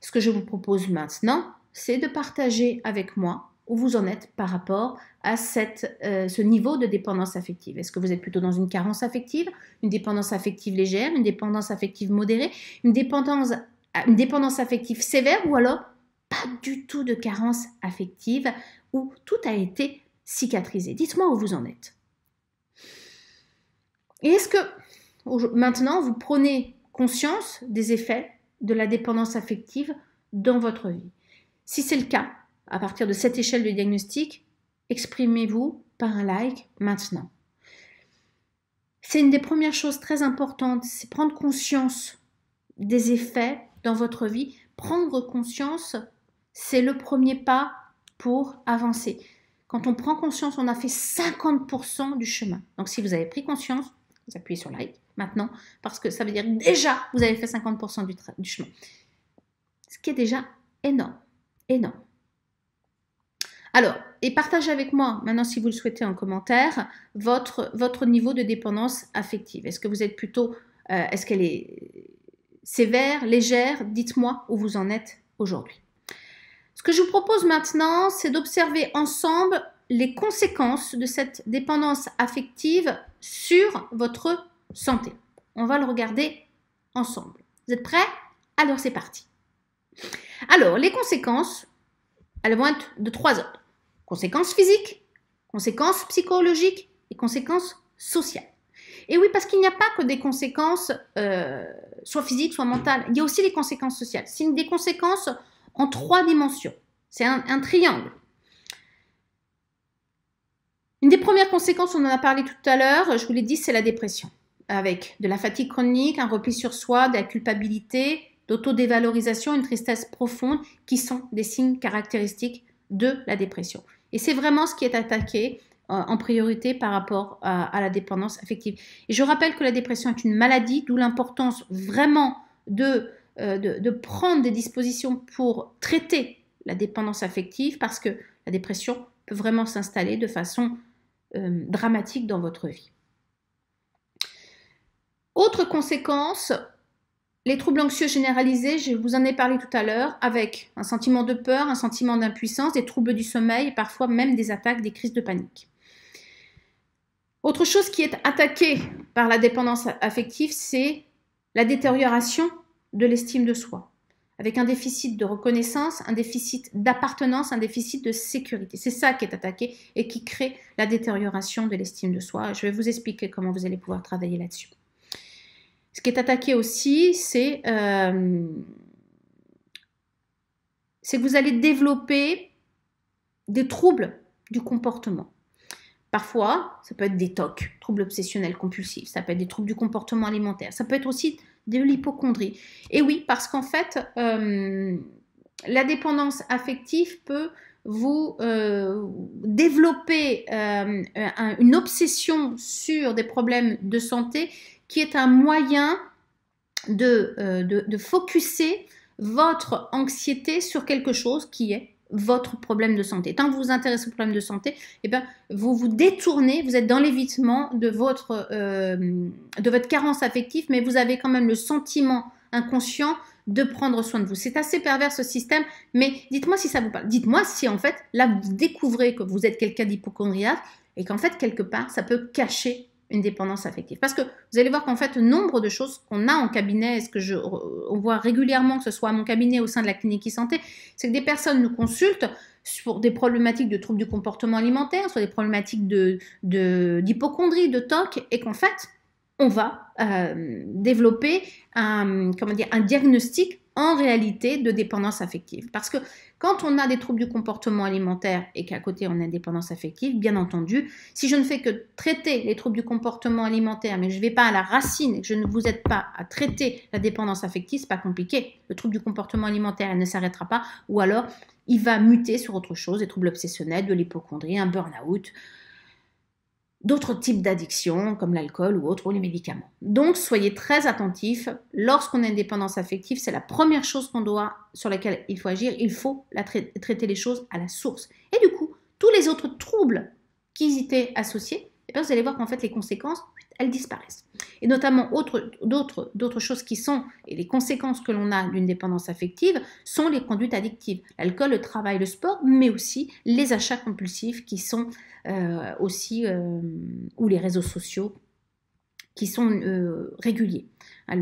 Ce que je vous propose maintenant, c'est de partager avec moi où vous en êtes par rapport à cette, euh, ce niveau de dépendance affective. Est-ce que vous êtes plutôt dans une carence affective, une dépendance affective légère, une dépendance affective modérée, une dépendance, ah, une dépendance affective sévère ou alors pas du tout de carence affective où tout a été cicatrisé Dites-moi où vous en êtes. Et est-ce que maintenant, vous prenez conscience des effets de la dépendance affective dans votre vie Si c'est le cas, à partir de cette échelle de diagnostic, exprimez-vous par un like maintenant. C'est une des premières choses très importantes, c'est prendre conscience des effets dans votre vie. Prendre conscience, c'est le premier pas pour avancer. Quand on prend conscience, on a fait 50% du chemin. Donc si vous avez pris conscience, vous appuyez sur like maintenant, parce que ça veut dire déjà, vous avez fait 50% du, du chemin. Ce qui est déjà énorme, énorme. Alors, et partagez avec moi maintenant si vous le souhaitez en commentaire votre, votre niveau de dépendance affective. Est-ce que vous êtes plutôt, euh, est-ce qu'elle est sévère, légère Dites-moi où vous en êtes aujourd'hui. Ce que je vous propose maintenant, c'est d'observer ensemble les conséquences de cette dépendance affective sur votre santé. On va le regarder ensemble. Vous êtes prêts Alors c'est parti. Alors, les conséquences, elles vont être de trois ordres. Conséquences physiques, conséquences psychologiques et conséquences sociales. Et oui, parce qu'il n'y a pas que des conséquences, euh, soit physiques, soit mentales. Il y a aussi les conséquences sociales. C'est des conséquences en trois dimensions. C'est un triangle. Une des premières conséquences, on en a parlé tout à l'heure, je vous l'ai dit, c'est la dépression, avec de la fatigue chronique, un repli sur soi, de la culpabilité, d'autodévalorisation, une tristesse profonde, qui sont des signes caractéristiques de la dépression. Et c'est vraiment ce qui est attaqué euh, en priorité par rapport à, la dépendance affective. Et je rappelle que la dépression est une maladie, d'où l'importance vraiment euh, de, de prendre des dispositions pour traiter la dépendance affective, parce que la dépression peut vraiment s'installer de façon euh, dramatique dans votre vie. Autre conséquence, les troubles anxieux généralisés, je vous en ai parlé tout à l'heure, avec un sentiment de peur, un sentiment d'impuissance, des troubles du sommeil parfois même des attaques, des crises de panique. Autre chose qui est attaquée par la dépendance affective, c'est la détérioration de l'estime de soi avec un déficit de reconnaissance, un déficit d'appartenance, un déficit de sécurité. C'est ça qui est attaqué et qui crée la détérioration de l'estime de soi. Je vais vous expliquer comment vous allez pouvoir travailler là-dessus. Ce qui est attaqué aussi, c'est euh, que vous allez développer des troubles du comportement. Parfois, ça peut être des TOC, troubles obsessionnels compulsifs, ça peut être des troubles du comportement alimentaire, ça peut être aussi de l'hypochondrie. Et oui, parce qu'en fait, euh, la dépendance affective peut vous euh, développer euh, une obsession sur des problèmes de santé qui est un moyen de, de, de focuser votre anxiété sur quelque chose qui est votre problème de santé. Tant que vous vous intéressez au problème de santé, eh bien, vous vous détournez, vous êtes dans l'évitement de, votre, euh, de votre carence affective, mais vous avez quand même le sentiment inconscient de prendre soin de vous. C'est assez pervers ce système, mais dites-moi si ça vous parle. Dites-moi si en fait, là, vous découvrez que vous êtes quelqu'un d'hypochondriaque et qu'en fait, quelque part, ça peut cacher une dépendance affective. Parce que vous allez voir qu'en fait, nombre de choses qu'on a en cabinet, ce que je, euh, on voit régulièrement, que ce soit à mon cabinet au sein de la clinique e-santé, c'est que des personnes nous consultent sur des problématiques de troubles du comportement alimentaire, sur des problématiques de, d'hypochondrie, de, TOC, et qu'en fait, on va euh, développer un, comment dire, un diagnostic en réalité de dépendance affective. Parce que quand on a des troubles du comportement alimentaire et qu'à côté on a une dépendance affective, bien entendu, si je ne fais que traiter les troubles du comportement alimentaire, mais je ne vais pas à la racine et je ne vous aide pas à traiter la dépendance affective, c'est pas compliqué. Le trouble du comportement alimentaire, ne s'arrêtera pas, ou alors il va muter sur autre chose, des troubles obsessionnels, de l'hypochondrie, un burn-out, d'autres types d'addictions comme l'alcool ou autres ou les médicaments. Donc soyez très attentifs. Lorsqu'on a une dépendance affective, c'est la première chose qu'on doit sur laquelle il faut agir. Il faut traiter les choses à la source. Et du coup, tous les autres troubles qui y étaient associés, et eh bien vous allez voir qu'en fait les conséquences elles disparaissent. Et notamment, d'autres choses qui sont, et les conséquences que l'on a d'une dépendance affective, sont les conduites addictives. L'alcool, le travail, le sport, mais aussi les achats compulsifs qui sont euh, aussi, euh, ou les réseaux sociaux qui sont euh, réguliers. Hein,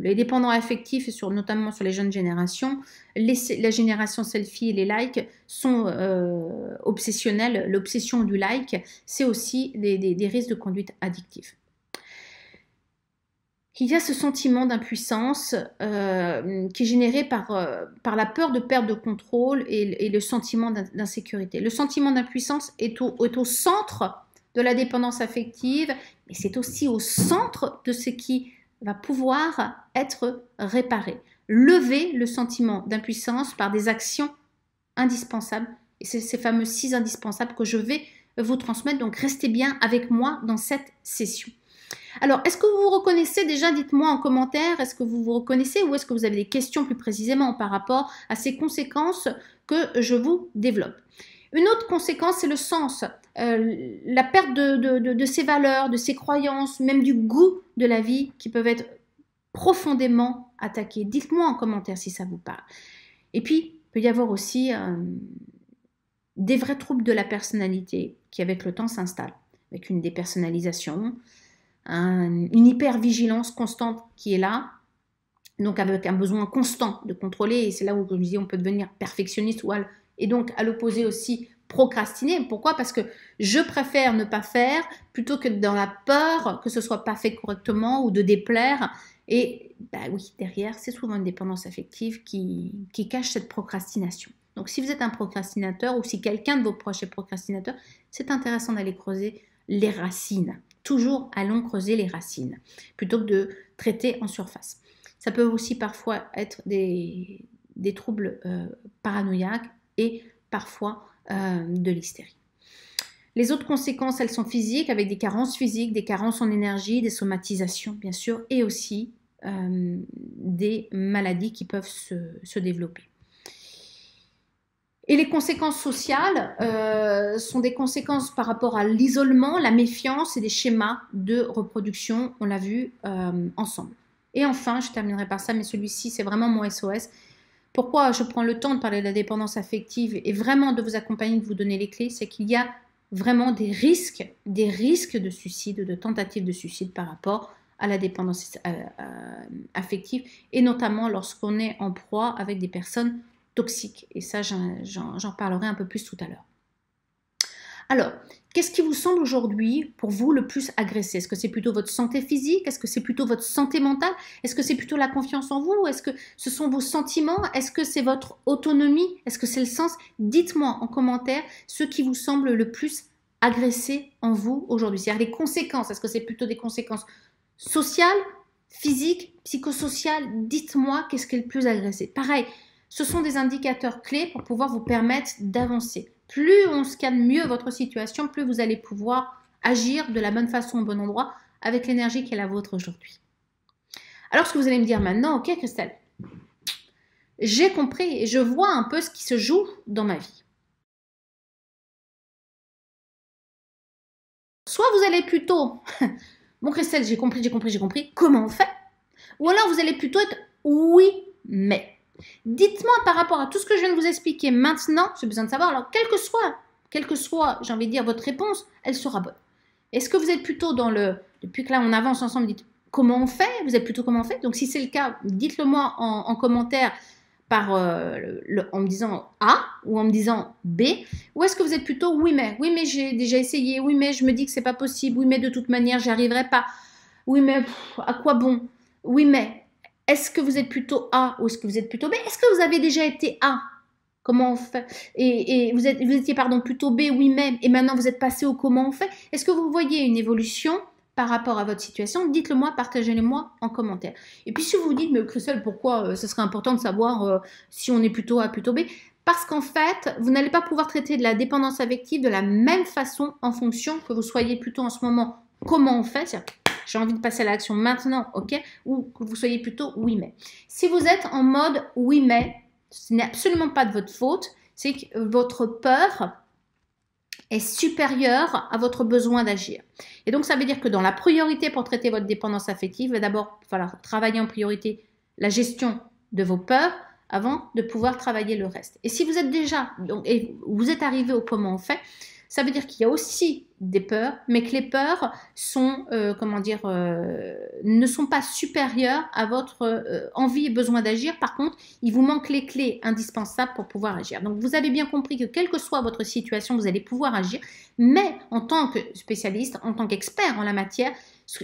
les dépendants affectifs, notamment sur les jeunes générations, la génération selfie et les likes sont obsessionnels. L'obsession du like, c'est aussi des, des risques de conduite addictive qu'il y a ce sentiment d'impuissance euh, qui est généré par, euh, par la peur de perdre de contrôle et, le sentiment d'insécurité. Le sentiment d'impuissance est au, centre de la dépendance affective, mais c'est aussi au centre de ce qui va pouvoir être réparé. Lever le sentiment d'impuissance par des actions indispensables, et c'est ces fameux six indispensables que je vais vous transmettre, donc restez bien avec moi dans cette session. Alors, est-ce que vous vous reconnaissez déjà Dites-moi en commentaire, est-ce que vous vous reconnaissez ou est-ce que vous avez des questions plus précisément par rapport à ces conséquences que je vous développe Une autre conséquence, c'est le sens, euh, la perte de, ces ses valeurs, de ses croyances, même du goût de la vie qui peuvent être profondément attaqués. Dites-moi en commentaire si ça vous parle. Et puis, il peut y avoir aussi euh, des vrais troubles de la personnalité qui, avec le temps, s'installent, avec une dépersonnalisation, un, une hypervigilance constante qui est là, donc avec un besoin constant de contrôler, et c'est là où, je on peut devenir perfectionniste et donc à l'opposé aussi procrastiner. Pourquoi Parce que je préfère ne pas faire plutôt que dans la peur que ce soit pas fait correctement ou de déplaire. Et bah oui, derrière, c'est souvent une dépendance affective qui, qui cache cette procrastination. Donc si vous êtes un procrastinateur ou si quelqu'un de vos proches est procrastinateur, c'est intéressant d'aller creuser les racines. Toujours allons creuser les racines plutôt que de traiter en surface. Ça peut aussi parfois être des, troubles euh, paranoïaques et parfois euh, de l'hystérie. Les autres conséquences, elles sont physiques, avec des carences physiques, des carences en énergie, des somatisations, bien sûr, et aussi euh, des maladies qui peuvent se développer. Et les conséquences sociales euh, sont des conséquences par rapport à l'isolement, la méfiance et des schémas de reproduction, on l'a vu euh, ensemble. Et enfin, je terminerai par ça, mais celui-ci, c'est vraiment mon SOS. Pourquoi je prends le temps de parler de la dépendance affective et vraiment de vous accompagner, de vous donner les clés, c'est qu'il y a vraiment des risques, des risques de suicide, de tentative de suicide par rapport à la dépendance euh, affective, et notamment lorsqu'on est en proie avec des personnes toxiques. Et ça, j'en parlerai un peu plus tout à l'heure. Alors, qu'est-ce qui vous semble aujourd'hui pour vous le plus agressé Est-ce que c'est plutôt votre santé physique Est-ce que c'est plutôt votre santé mentale Est-ce que c'est plutôt la confiance en vous Est-ce que ce sont vos sentiments Est-ce que c'est votre autonomie Est-ce que c'est le sens Dites-moi en commentaire ce qui vous semble le plus agressé en vous aujourd'hui. C'est-à-dire les conséquences. Est-ce que c'est plutôt des conséquences sociales, physiques, psychosociales Dites-moi qu'est-ce qui est le plus agressé. Pareil, ce sont des indicateurs clés pour pouvoir vous permettre d'avancer. Plus on scanne mieux votre situation, plus vous allez pouvoir agir de la bonne façon au bon endroit avec l'énergie qui est la vôtre aujourd'hui. Alors ce que vous allez me dire maintenant, ok Christelle, j'ai compris et je vois un peu ce qui se joue dans ma vie. Soit vous allez plutôt, bon Christelle, j'ai compris, j'ai compris, j'ai compris, comment on fait Ou alors vous allez plutôt être oui, mais. Dites-moi par rapport à tout ce que je viens de vous expliquer maintenant, ce besoin de savoir, alors quelle que soit, quelle que soit, j'ai envie de dire, votre réponse, elle sera bonne. Est-ce que vous êtes plutôt dans le, depuis que là on avance ensemble, dites comment on fait Vous êtes plutôt comment on fait Donc si c'est le cas, dites-le moi en, commentaire euh, en me disant A ou en me disant B Ou est-ce que vous êtes plutôt oui mais, oui mais j'ai déjà essayé, oui mais je me dis que c'est pas possible, oui mais de toute manière j'y arriverai pas, oui mais à quoi bon, oui mais est-ce que vous êtes plutôt A ou est-ce que vous êtes plutôt B Est-ce que vous avez déjà été A Comment on fait et, vous, étiez pardon plutôt B oui même et maintenant vous êtes passé au comment on fait. Est-ce que vous voyez une évolution par rapport à votre situation Dites-le moi, partagez-le moi en commentaire. Et puis si vous vous dites mais Christelle pourquoi euh, ce serait important de savoir euh, si on est plutôt A plutôt B parce qu'en fait, vous n'allez pas pouvoir traiter de la dépendance affective de la même façon en fonction que vous soyez plutôt en ce moment comment on fait, j'ai envie de passer à l'action maintenant, ok Ou que vous soyez plutôt oui mais. Si vous êtes en mode oui mais, ce n'est absolument pas de votre faute, c'est que votre peur est supérieure à votre besoin d'agir. Et donc ça veut dire que dans la priorité pour traiter votre dépendance affective, il va d'abord falloir travailler en priorité la gestion de vos peurs avant de pouvoir travailler le reste. Et si vous êtes déjà, donc, et vous êtes arrivé au comment on fait, ça veut dire qu'il y a aussi des peurs, mais que les peurs sont, euh, comment dire, euh, ne sont pas supérieures à votre euh, envie et besoin d'agir. Par contre, il vous manque les clés indispensables pour pouvoir agir. Donc, vous avez bien compris que quelle que soit votre situation, vous allez pouvoir agir. Mais en tant que spécialiste, en tant qu'expert en la matière,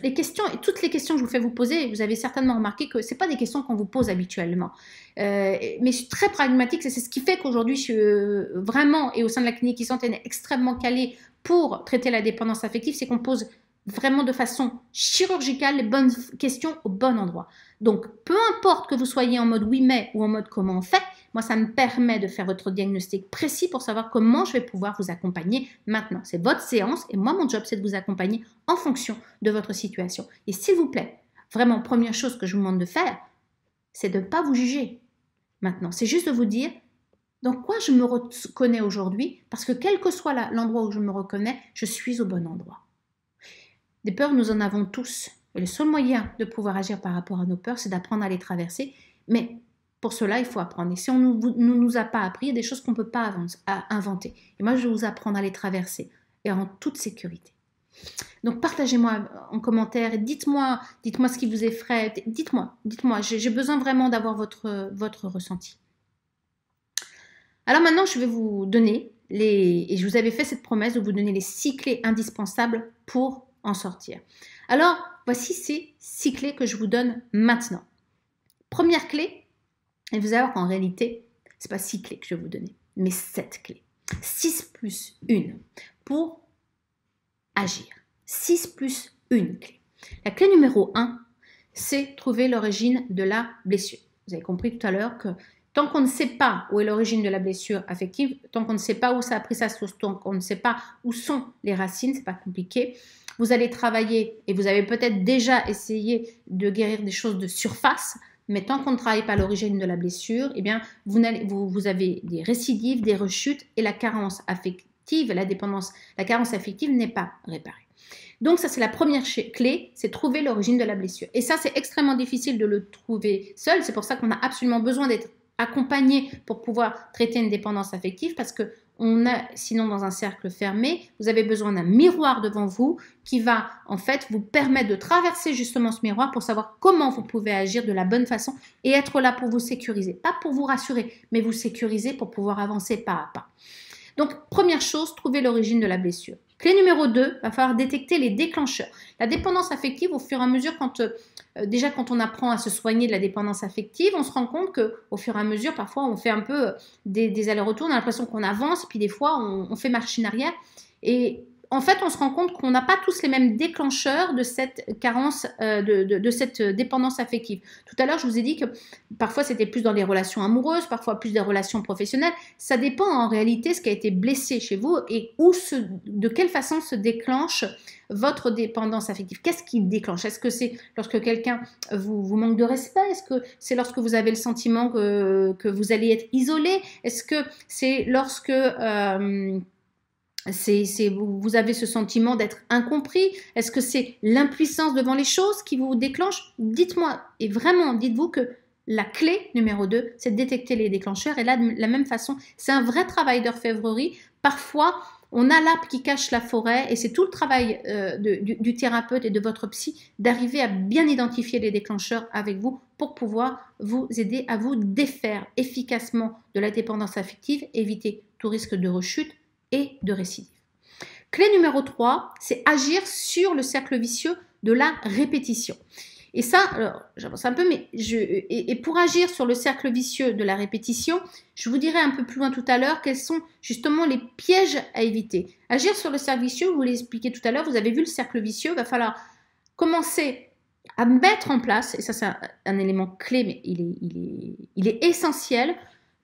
les questions, toutes les questions que je vous fais vous poser, vous avez certainement remarqué que ce pas des questions qu'on vous pose habituellement. Euh, mais je suis très pragmatique, c'est ce qui fait qu'aujourd'hui, je euh, vraiment, et au sein de la clinique sont extrêmement calée pour traiter la dépendance affective, c'est qu'on pose vraiment de façon chirurgicale les bonnes questions au bon endroit. Donc, peu importe que vous soyez en mode oui mais ou en mode comment on fait, ça me permet de faire votre diagnostic précis pour savoir comment je vais pouvoir vous accompagner maintenant. C'est votre séance et moi, mon job, c'est de vous accompagner en fonction de votre situation. Et s'il vous plaît, vraiment, première chose que je vous demande de faire, c'est de ne pas vous juger maintenant. C'est juste de vous dire dans quoi je me reconnais aujourd'hui, parce que quel que soit l'endroit où je me reconnais, je suis au bon endroit. Des peurs, nous en avons tous. Et le seul moyen de pouvoir agir par rapport à nos peurs, c'est d'apprendre à les traverser. Mais pour cela, il faut apprendre. Et si on ne nous, a pas appris, il y a des choses qu'on ne peut pas inventer. Et moi, je vais vous apprendre à les traverser et en toute sécurité. Donc partagez-moi en commentaire, dites-moi, dites-moi ce qui vous effraie, dites-moi, dites-moi, j'ai besoin vraiment d'avoir votre, votre ressenti. Alors maintenant, je vais vous donner les, et je vous avais fait cette promesse de vous donner les six clés indispensables pour en sortir. Alors, voici ces six clés que je vous donne maintenant. Première clé, et vous allez voir qu'en réalité, c'est pas six clés que je vais vous donner, mais sept clés. 6 plus une pour agir. 6 plus une clé. La clé numéro 1, c'est trouver l'origine de la blessure. Vous avez compris tout à l'heure que tant qu'on ne sait pas où est l'origine de la blessure affective, tant qu'on ne sait pas où ça a pris sa source, tant qu'on ne sait pas où sont les racines, c'est pas compliqué. Vous allez travailler et vous avez peut-être déjà essayé de guérir des choses de surface, mais tant qu'on ne travaille pas l'origine de la blessure, eh bien, vous, vous, avez des récidives, des rechutes et la carence affective, la dépendance, la carence affective n'est pas réparée. Donc ça, c'est la première clé, c'est trouver l'origine de la blessure. Et ça, c'est extrêmement difficile de le trouver seul. C'est pour ça qu'on a absolument besoin d'être accompagné pour pouvoir traiter une dépendance affective parce que on a, sinon dans un cercle fermé, vous avez besoin d'un miroir devant vous qui va en fait vous permettre de traverser justement ce miroir pour savoir comment vous pouvez agir de la bonne façon et être là pour vous sécuriser. Pas pour vous rassurer, mais vous sécuriser pour pouvoir avancer pas à pas. Donc première chose, trouver l'origine de la blessure. Clé numéro 2, va falloir détecter les déclencheurs. La dépendance affective, au fur et à mesure, quand, euh, euh, déjà quand on apprend à se soigner de la dépendance affective, on se rend compte qu'au fur et à mesure, parfois, on fait un peu euh, des, allers-retours, on a l'impression qu'on avance, puis des fois, on, fait marche en arrière. Et en fait, on se rend compte qu'on n'a pas tous les mêmes déclencheurs de cette carence, euh, de, cette dépendance affective. Tout à l'heure, je vous ai dit que parfois c'était plus dans les relations amoureuses, parfois plus des relations professionnelles. Ça dépend en réalité ce qui a été blessé chez vous et où de quelle façon se déclenche votre dépendance affective. Qu'est-ce qui déclenche Est-ce que c'est lorsque quelqu'un vous, manque de respect Est-ce que c'est lorsque vous avez le sentiment que, vous allez être isolé Est-ce que c'est lorsque... Euh, c'est, vous avez ce sentiment d'être incompris Est-ce que c'est l'impuissance devant les choses qui vous déclenche Dites-moi, et vraiment, dites-vous que la clé numéro 2, c'est de détecter les déclencheurs. Et là, de la même façon, c'est un vrai travail d'orfèvrerie. Parfois, on a l'arbre qui cache la forêt et c'est tout le travail euh, du, thérapeute et de votre psy d'arriver à bien identifier les déclencheurs avec vous pour pouvoir vous aider à vous défaire efficacement de la dépendance affective, éviter tout risque de rechute, de récidive. Clé numéro 3, c'est agir sur le cercle vicieux de la répétition. Et ça, j'avance un peu, mais je, et, pour agir sur le cercle vicieux de la répétition, je vous dirai un peu plus loin tout à l'heure quels sont justement les pièges à éviter. Agir sur le cercle vicieux, vous l'expliquez tout à l'heure, vous avez vu le cercle vicieux, il va falloir commencer à mettre en place, et ça c'est un, élément clé, mais il est, il est, il est essentiel,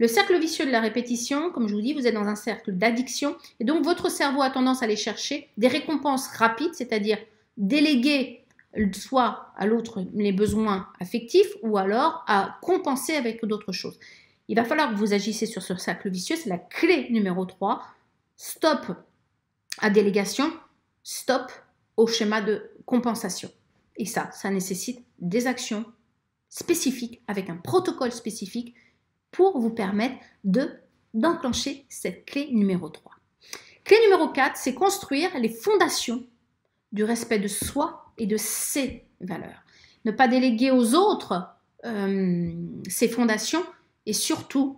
le cercle vicieux de la répétition, comme je vous dis, vous êtes dans un cercle d'addiction et donc votre cerveau a tendance à aller chercher des récompenses rapides, c'est-à-dire déléguer soit à l'autre les besoins affectifs ou alors à compenser avec d'autres choses. Il va falloir que vous agissiez sur ce cercle vicieux, c'est la clé numéro 3. Stop à délégation, stop au schéma de compensation. Et ça, ça nécessite des actions spécifiques avec un protocole spécifique pour vous permettre de d'enclencher cette clé numéro 3. Clé numéro 4, c'est construire les fondations du respect de soi et de ses valeurs. Ne pas déléguer aux autres euh, ses fondations et surtout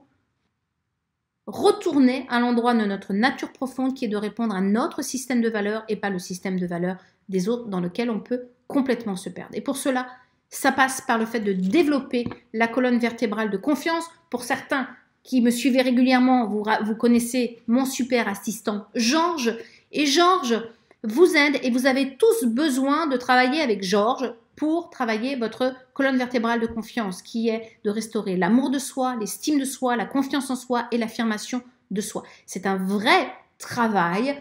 retourner à l'endroit de notre nature profonde qui est de répondre à notre système de valeurs et pas le système de valeurs des autres dans lequel on peut complètement se perdre. Et pour cela, ça passe par le fait de développer la colonne vertébrale de confiance. Pour certains qui me suivaient régulièrement, vous, vous connaissez mon super assistant Georges. Et Georges vous aide et vous avez tous besoin de travailler avec Georges pour travailler votre colonne vertébrale de confiance, qui est de restaurer l'amour de soi, l'estime de soi, la confiance en soi et l'affirmation de soi. C'est un vrai travail.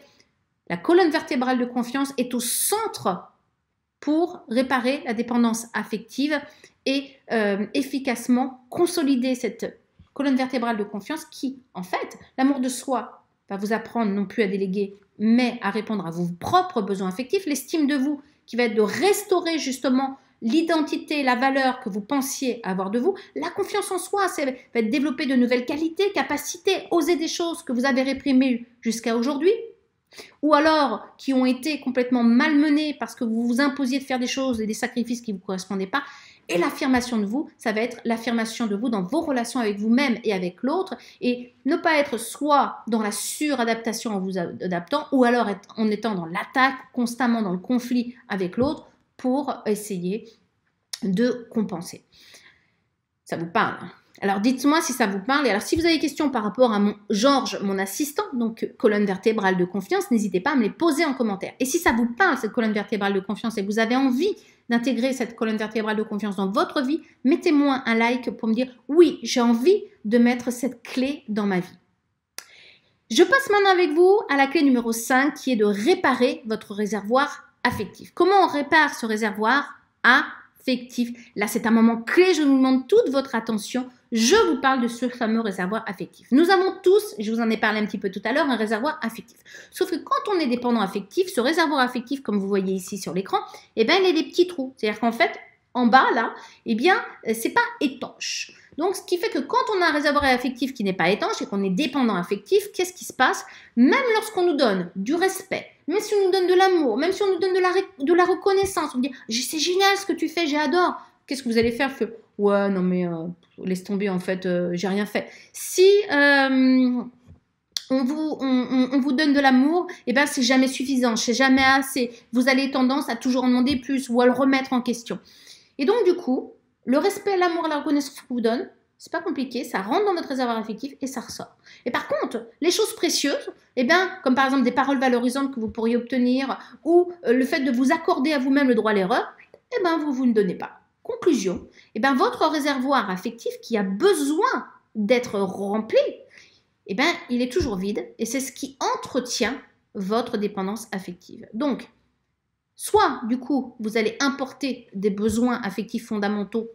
La colonne vertébrale de confiance est au centre pour réparer la dépendance affective et euh, efficacement consolider cette colonne vertébrale de confiance qui, en fait, l'amour de soi va vous apprendre non plus à déléguer, mais à répondre à vos propres besoins affectifs, l'estime de vous qui va être de restaurer justement l'identité, la valeur que vous pensiez avoir de vous, la confiance en soi, c'est va être développer de nouvelles qualités, capacités, oser des choses que vous avez réprimées jusqu'à aujourd'hui, ou alors qui ont été complètement malmenés parce que vous vous imposiez de faire des choses et des sacrifices qui ne vous correspondaient pas. Et l'affirmation de vous, ça va être l'affirmation de vous dans vos relations avec vous-même et avec l'autre, et ne pas être soit dans la suradaptation en vous adaptant, ou alors en étant dans l'attaque, constamment dans le conflit avec l'autre, pour essayer de compenser. Ça vous parle hein alors dites-moi si ça vous parle. Et alors si vous avez des questions par rapport à mon Georges, mon assistant, donc euh, colonne vertébrale de confiance, n'hésitez pas à me les poser en commentaire. Et si ça vous parle, cette colonne vertébrale de confiance, et vous avez envie d'intégrer cette colonne vertébrale de confiance dans votre vie, mettez-moi un like pour me dire oui, j'ai envie de mettre cette clé dans ma vie. Je passe maintenant avec vous à la clé numéro 5 qui est de réparer votre réservoir affectif. Comment on répare ce réservoir affectif Là, c'est un moment clé, je vous demande toute votre attention je vous parle de ce fameux réservoir affectif. Nous avons tous, je vous en ai parlé un petit peu tout à l'heure, un réservoir affectif. Sauf que quand on est dépendant affectif, ce réservoir affectif, comme vous voyez ici sur l'écran, eh bien il a des petits trous. C'est-à-dire qu'en fait, en bas là, eh bien, euh, c'est pas étanche. Donc, ce qui fait que quand on a un réservoir affectif qui n'est pas étanche et qu'on est dépendant affectif, qu'est-ce qui se passe Même lorsqu'on nous donne du respect, même si on nous donne de l'amour, même si on nous donne de la, reconnaissance, on dit ah, c'est génial ce que tu fais, j'adore. Qu'est-ce que vous allez faire Ouais, non mais euh, laisse tomber en fait, euh, j'ai rien fait. Si euh, on, vous, on, vous donne de l'amour, et eh ben c'est jamais suffisant, c'est jamais assez. Vous allez tendance à toujours en demander plus ou à le remettre en question. Et donc du coup, le respect, l'amour, la reconnaissance qu'on vous donne, c'est pas compliqué, ça rentre dans notre réservoir affectif et ça ressort. Et par contre, les choses précieuses, eh bien, comme par exemple des paroles valorisantes que vous pourriez obtenir ou euh, le fait de vous accorder à vous-même le droit à l'erreur, eh ben vous vous ne donnez pas. Conclusion, eh ben, votre réservoir affectif qui a besoin d'être rempli, eh ben, il est toujours vide et c'est ce qui entretient votre dépendance affective. Donc, soit du coup, vous allez importer des besoins affectifs fondamentaux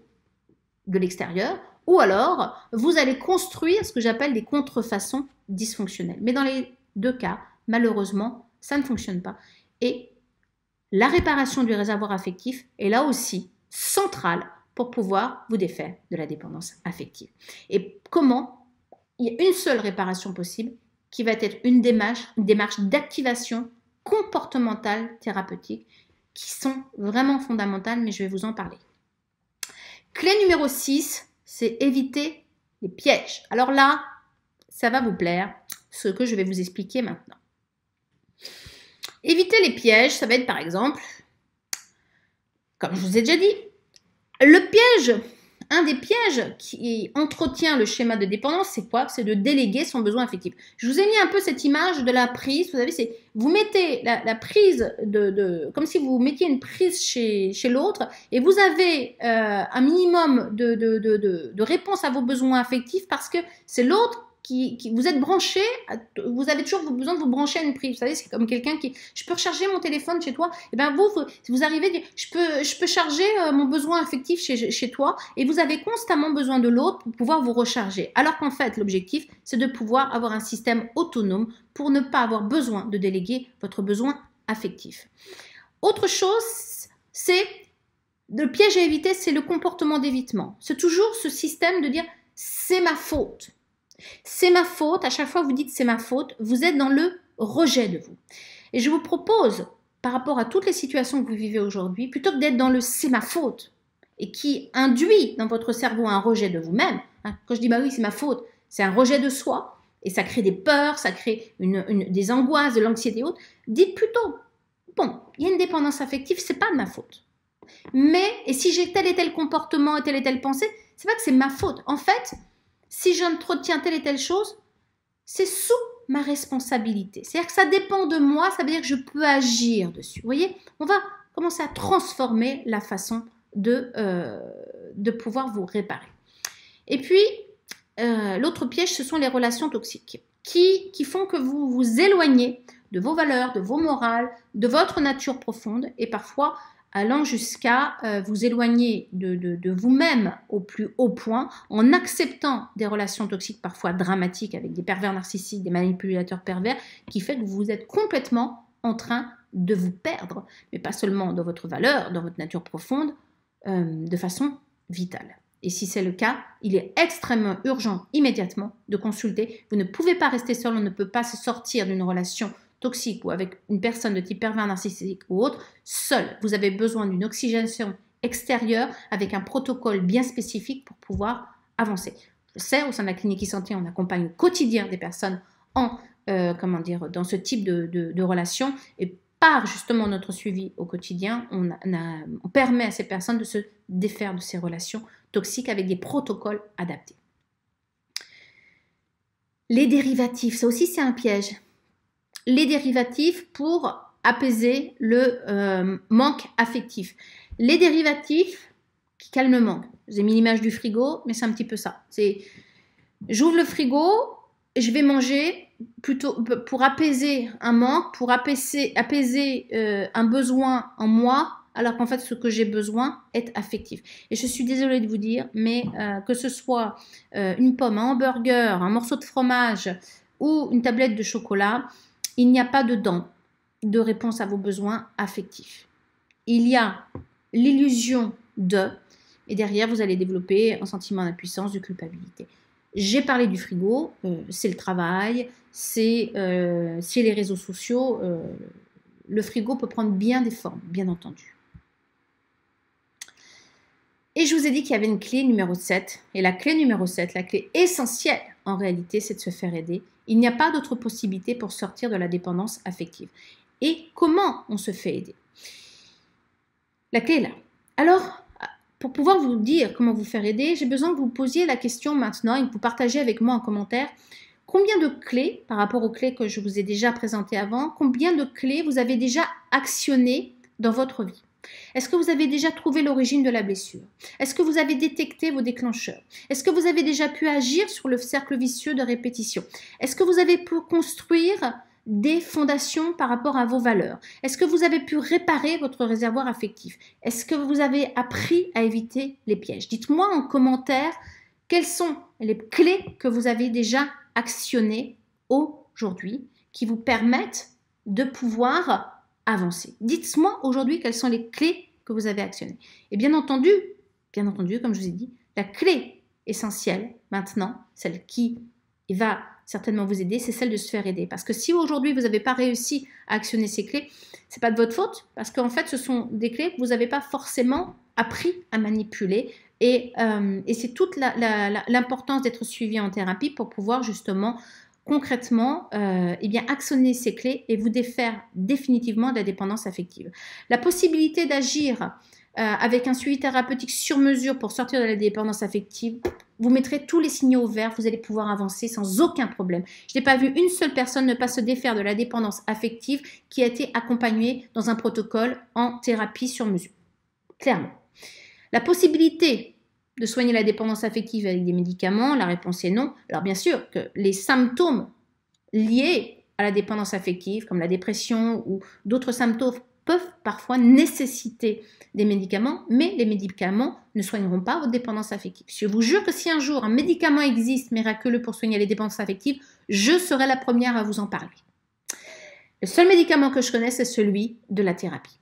de l'extérieur, ou alors vous allez construire ce que j'appelle des contrefaçons dysfonctionnelles. Mais dans les deux cas, malheureusement, ça ne fonctionne pas. Et la réparation du réservoir affectif est là aussi centrale pour pouvoir vous défaire de la dépendance affective. Et comment Il y a une seule réparation possible qui va être une démarche, une démarche d'activation comportementale thérapeutique qui sont vraiment fondamentales, mais je vais vous en parler. Clé numéro 6, c'est éviter les pièges. Alors là, ça va vous plaire, ce que je vais vous expliquer maintenant. Éviter les pièges, ça va être par exemple, comme je vous ai déjà dit, le piège, un des pièges qui entretient le schéma de dépendance, c'est quoi C'est de déléguer son besoin affectif. Je vous ai mis un peu cette image de la prise. Vous savez, c'est vous mettez la, prise de, comme si vous mettiez une prise chez, chez l'autre, et vous avez euh, un minimum de, de, de réponse à vos besoins affectifs parce que c'est l'autre vous êtes branché, vous avez toujours besoin de vous brancher à une prise. Vous savez, c'est comme quelqu'un qui, je peux recharger mon téléphone chez toi. Et eh ben vous, vous, vous arrivez, je peux, je peux charger euh, mon besoin affectif chez, chez toi, et vous avez constamment besoin de l'autre pour pouvoir vous recharger. Alors qu'en fait, l'objectif, c'est de pouvoir avoir un système autonome pour ne pas avoir besoin de déléguer votre besoin affectif. Autre chose, c'est le piège à éviter, c'est le comportement d'évitement. C'est toujours ce système de dire c'est ma faute. C'est ma faute, à chaque fois que vous dites c'est ma faute, vous êtes dans le rejet de vous. Et je vous propose, par rapport à toutes les situations que vous vivez aujourd'hui, plutôt que d'être dans le c'est ma faute, et qui induit dans votre cerveau un rejet de vous-même, hein, quand je dis bah oui c'est ma faute, c'est un rejet de soi, et ça crée des peurs, ça crée une, des angoisses, de l'anxiété et autres, dites plutôt, bon, il y a une dépendance affective, c'est pas de ma faute. Mais, et si j'ai tel et tel comportement et telle et telle pensée, c'est pas que c'est ma faute. En fait, si j'entretiens telle et telle chose, c'est sous ma responsabilité. C'est-à-dire que ça dépend de moi, ça veut dire que je peux agir dessus. Vous voyez, on va commencer à transformer la façon de, euh, de pouvoir vous réparer. Et puis, euh, l'autre piège, ce sont les relations toxiques qui, qui font que vous vous éloignez de vos valeurs, de vos morales, de votre nature profonde et parfois allant jusqu'à euh, vous éloigner de, vous-même au plus haut point, en acceptant des relations toxiques parfois dramatiques avec des pervers narcissiques, des manipulateurs pervers, qui fait que vous êtes complètement en train de vous perdre, mais pas seulement dans votre valeur, dans votre nature profonde, euh, de façon vitale. Et si c'est le cas, il est extrêmement urgent immédiatement de consulter. Vous ne pouvez pas rester seul, on ne peut pas se sortir d'une relation toxique ou avec une personne de type pervers narcissique ou autre, seul, vous avez besoin d'une oxygénation extérieure avec un protocole bien spécifique pour pouvoir avancer. Je sais, au sein de la clinique e-santé, on accompagne au quotidien des personnes en, euh, comment dire, dans ce type de, de, relation et par justement notre suivi au quotidien, on, permet à ces personnes de se défaire de ces relations toxiques avec des protocoles adaptés. Les dérivatifs, ça aussi c'est un piège les dérivatifs pour apaiser le euh, manque affectif. Les dérivatifs qui calment le manque. J'ai mis l'image du frigo, mais c'est un petit peu ça. C'est j'ouvre le frigo, je vais manger plutôt pour apaiser un manque, pour apaiser, apaiser euh, un besoin en moi, alors qu'en fait ce que j'ai besoin est affectif. Et je suis désolée de vous dire, mais euh, que ce soit une pomme, un hamburger, un morceau de fromage ou une tablette de chocolat, il n'y a pas dedans de réponse à vos besoins affectifs. Il y a l'illusion de, et derrière, vous allez développer un sentiment d'impuissance, de culpabilité. J'ai parlé du frigo, euh, c'est le travail, c'est euh, les réseaux sociaux. Euh, le frigo peut prendre bien des formes, bien entendu. Et je vous ai dit qu'il y avait une clé numéro 7. Et la clé numéro 7, la clé essentielle en réalité, c'est de se faire aider. Il n'y a pas d'autre possibilité pour sortir de la dépendance affective. Et comment on se fait aider La clé est là. Alors, pour pouvoir vous dire comment vous faire aider, j'ai besoin que vous posiez la question maintenant et que vous partagez avec moi en commentaire. Combien de clés, par rapport aux clés que je vous ai déjà présentées avant, combien de clés vous avez déjà actionnées dans votre vie est-ce que vous avez déjà trouvé l'origine de la blessure Est-ce que vous avez détecté vos déclencheurs Est-ce que vous avez déjà pu agir sur le cercle vicieux de répétition Est-ce que vous avez pu construire des fondations par rapport à vos valeurs Est-ce que vous avez pu réparer votre réservoir affectif Est-ce que vous avez appris à éviter les pièges Dites-moi en commentaire quelles sont les clés que vous avez déjà actionnées aujourd'hui qui vous permettent de pouvoir avancer. Dites-moi aujourd'hui quelles sont les clés que vous avez actionnées. Et bien entendu, bien entendu, comme je vous ai dit, la clé essentielle maintenant, celle qui va certainement vous aider, c'est celle de se faire aider. Parce que si aujourd'hui vous n'avez pas réussi à actionner ces clés, c'est pas de votre faute, parce qu'en fait ce sont des clés que vous n'avez pas forcément appris à manipuler. Et, euh, et c'est toute l'importance d'être suivi en thérapie pour pouvoir justement concrètement euh, eh bien, actionner ces clés et vous défaire définitivement de la dépendance affective. La possibilité d'agir euh, avec un suivi thérapeutique sur mesure pour sortir de la dépendance affective, vous mettrez tous les signaux verts, vous allez pouvoir avancer sans aucun problème. Je n'ai pas vu une seule personne ne pas se défaire de la dépendance affective qui a été accompagnée dans un protocole en thérapie sur mesure. Clairement. La possibilité de soigner la dépendance affective avec des médicaments La réponse est non. Alors bien sûr que les symptômes liés à la dépendance affective, comme la dépression ou d'autres symptômes, peuvent parfois nécessiter des médicaments, mais les médicaments ne soigneront pas votre dépendance affective. Je vous jure que si un jour un médicament existe miraculeux pour soigner les dépendances affectives, je serai la première à vous en parler. Le seul médicament que je connais, c'est celui de la thérapie.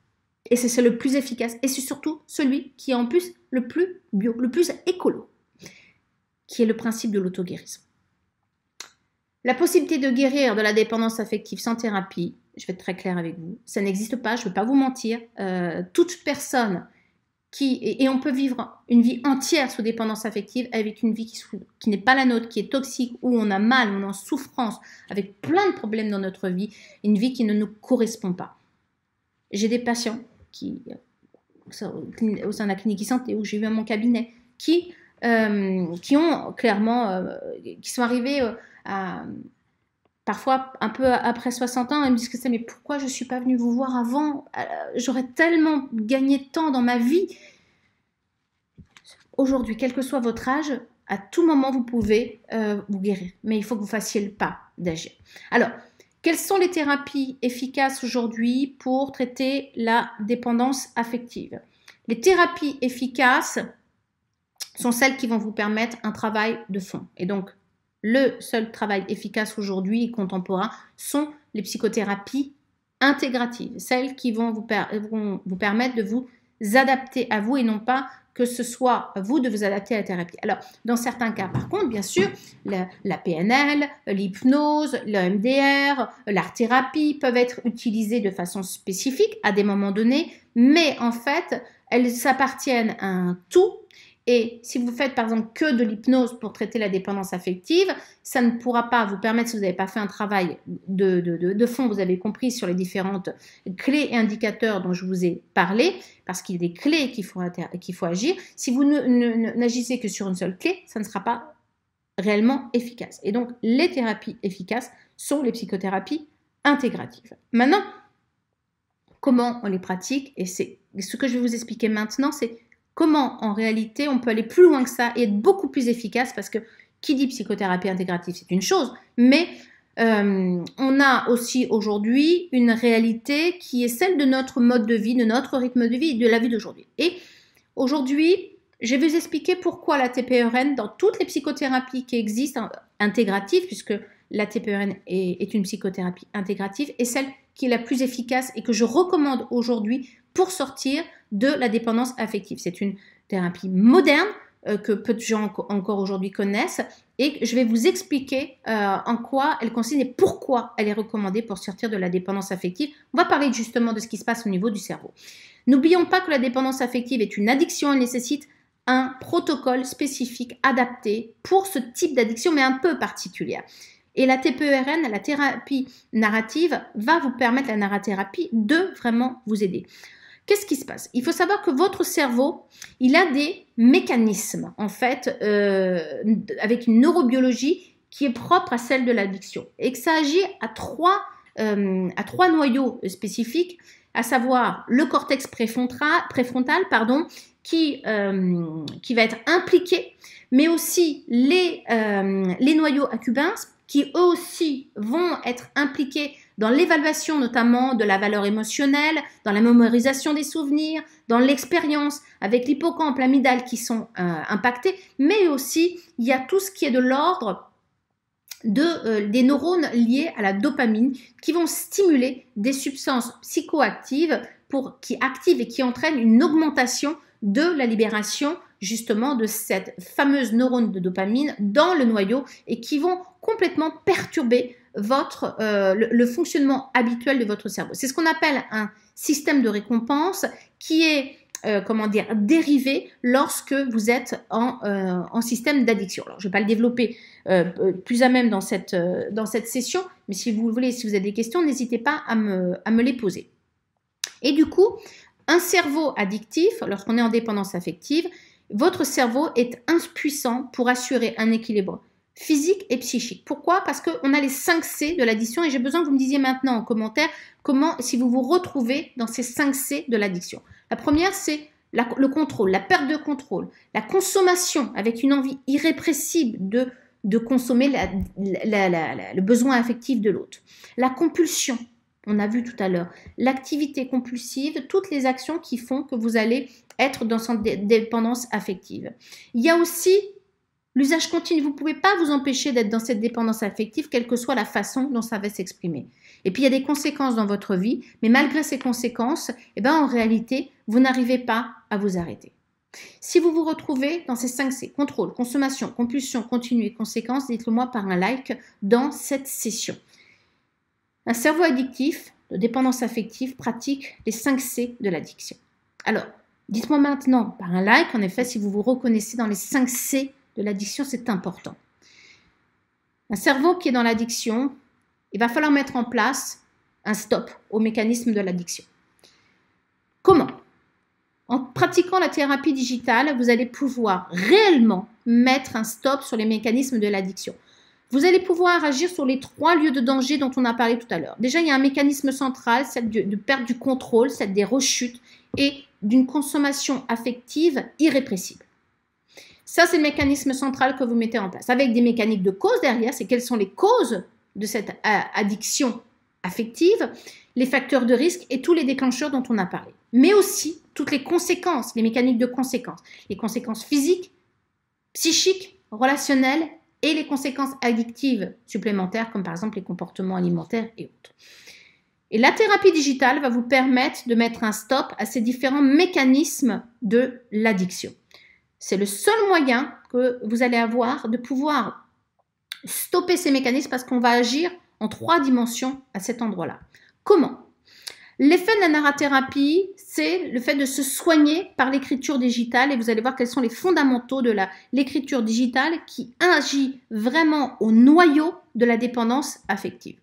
Et c'est le plus efficace. Et c'est surtout celui qui est en plus le plus bio, le plus écolo, qui est le principe de lauto La possibilité de guérir de la dépendance affective sans thérapie, je vais être très claire avec vous, ça n'existe pas, je ne veux pas vous mentir. Euh, toute personne qui, et, on peut vivre une vie entière sous dépendance affective avec une vie qui, qui n'est pas la nôtre, qui est toxique, où on a mal, on est en souffrance, avec plein de problèmes dans notre vie, une vie qui ne nous correspond pas. J'ai des patients au sein de la clinique santé où j'ai eu mon cabinet, qui, euh, qui ont clairement, euh, qui sont arrivés euh, à, parfois un peu après 60 ans et me disent que c'est mais pourquoi je ne suis pas venu vous voir avant J'aurais tellement gagné de temps dans ma vie. Aujourd'hui, quel que soit votre âge, à tout moment, vous pouvez vous guérir. Mais il faut que vous fassiez le pas d'agir. Alors, quelles sont les thérapies efficaces aujourd'hui pour traiter la dépendance affective Les thérapies efficaces sont celles qui vont vous permettre un travail de fond. Et donc, le seul travail efficace aujourd'hui et contemporain sont les psychothérapies intégratives, celles qui vont vous, vont vous permettre de vous adapter à vous et non pas que ce soit vous de vous adapter à la thérapie. Alors, dans certains cas, par contre, bien sûr, la, PNL, l'hypnose, le l'art thérapie peuvent être utilisées de façon spécifique à des moments donnés, mais en fait, elles appartiennent à un tout et si vous faites par exemple que de l'hypnose pour traiter la dépendance affective, ça ne pourra pas vous permettre, si vous n'avez pas fait un travail de, fond, vous avez compris sur les différentes clés et indicateurs dont je vous ai parlé, parce qu'il y a des clés qu'il faut, faut, agir. Si vous n'agissez que sur une seule clé, ça ne sera pas réellement efficace. Et donc, les thérapies efficaces sont les psychothérapies intégratives. Maintenant, comment on les pratique Et c'est ce que je vais vous expliquer maintenant, c'est comment en réalité on peut aller plus loin que ça et être beaucoup plus efficace parce que qui dit psychothérapie intégrative, c'est une chose, mais euh, on a aussi aujourd'hui une réalité qui est celle de notre mode de vie, de notre rythme de vie de la vie d'aujourd'hui. Et aujourd'hui, je vais vous expliquer pourquoi la TPRN, e dans toutes les psychothérapies qui existent, euh, intégratives, puisque la TPRN e est une psychothérapie intégrative, est celle qui est la plus efficace et que je recommande aujourd'hui pour sortir de la dépendance affective. C'est une thérapie moderne euh, que peu de gens encore aujourd'hui connaissent et je vais vous expliquer euh, en quoi elle consiste et pourquoi elle est recommandée pour sortir de la dépendance affective. On va parler justement de ce qui se passe au niveau du cerveau. N'oublions pas que la dépendance affective est une addiction, elle nécessite un protocole spécifique adapté pour ce type d'addiction, mais un peu particulière. Et la TPERN, la thérapie narrative, va vous permettre, la narrathérapie, de vraiment vous aider. Qu'est-ce qui se passe Il faut savoir que votre cerveau, il a des mécanismes, en fait, euh, avec une neurobiologie qui est propre à celle de l'addiction, et que ça agit à trois, euh, à trois noyaux spécifiques, à savoir le cortex préfrontal, préfrontal pardon, qui, euh, qui va être impliqué, mais aussi les, les noyaux acubins qui eux aussi vont être impliqués dans l'évaluation notamment de la valeur émotionnelle, dans la mémorisation des souvenirs, dans l'expérience avec l'hippocampe, l'amidale qui sont euh, impactés, mais aussi il y a tout ce qui est de l'ordre euh, des neurones liés à la dopamine qui vont stimuler des substances psychoactives pour, qui activent et qui entraînent une augmentation de la libération justement de cette fameuse neurone de dopamine dans le noyau et qui vont complètement perturber votre, euh, le, fonctionnement habituel de votre cerveau. C'est ce qu'on appelle un système de récompense qui est euh, comment dire, dérivé lorsque vous êtes en, euh, système d'addiction. je ne vais pas le développer plus à même dans cette, dans cette session, mais si vous voulez, si vous avez des questions, n'hésitez pas à me, à me les poser. Et du coup, un cerveau addictif, lorsqu'on est en dépendance affective, votre cerveau est impuissant pour assurer un équilibre physique et psychique. Pourquoi Parce qu'on a les 5 C de l'addiction et j'ai besoin que vous me disiez maintenant en commentaire comment, si vous vous retrouvez dans ces 5 C de l'addiction. La première, c'est le contrôle, la perte de contrôle, la consommation avec une envie irrépressible de, de consommer le besoin affectif de l'autre, la compulsion, on a vu tout à l'heure, l'activité compulsive, toutes les actions qui font que vous allez être dans cette dépendance affective. Il y a aussi L'usage continue, vous ne pouvez pas vous empêcher d'être dans cette dépendance affective, quelle que soit la façon dont ça va s'exprimer. Et puis il y a des conséquences dans votre vie, mais malgré ces conséquences, eh ben, en réalité, vous n'arrivez pas à vous arrêter. Si vous vous retrouvez dans ces 5 C, contrôle, consommation, compulsion, continu et conséquences, dites-le moi par un like dans cette session. Un cerveau addictif, de dépendance affective, pratique les 5 C de l'addiction. Alors, dites-moi maintenant par un like, en effet, si vous vous reconnaissez dans les 5 C de l'addiction, c'est important. Un cerveau qui est dans l'addiction, il va falloir mettre en place un stop au mécanisme de l'addiction. Comment En pratiquant la thérapie digitale, vous allez pouvoir réellement mettre un stop sur les mécanismes de l'addiction. Vous allez pouvoir agir sur les trois lieux de danger dont on a parlé tout à l'heure. Déjà, il y a un mécanisme central, celle de, de perte du contrôle, celle des rechutes et d'une consommation affective irrépressible. Ça, c'est le mécanisme central que vous mettez en place, avec des mécaniques de cause derrière, c'est quelles sont les causes de cette euh, addiction affective, les facteurs de risque et tous les déclencheurs dont on a parlé. Mais aussi toutes les conséquences, les mécaniques de conséquences, les conséquences physiques, psychiques, relationnelles et les conséquences addictives supplémentaires, comme par exemple les comportements alimentaires et autres. Et la thérapie digitale va vous permettre de mettre un stop à ces différents mécanismes de l'addiction. C'est le seul moyen que vous allez avoir de pouvoir stopper ces mécanismes parce qu'on va agir en trois dimensions à cet endroit-là. Comment L'effet de la narrathérapie, c'est le fait de se soigner par l'écriture digitale et vous allez voir quels sont les fondamentaux de l'écriture digitale qui agit vraiment au noyau de la dépendance affective.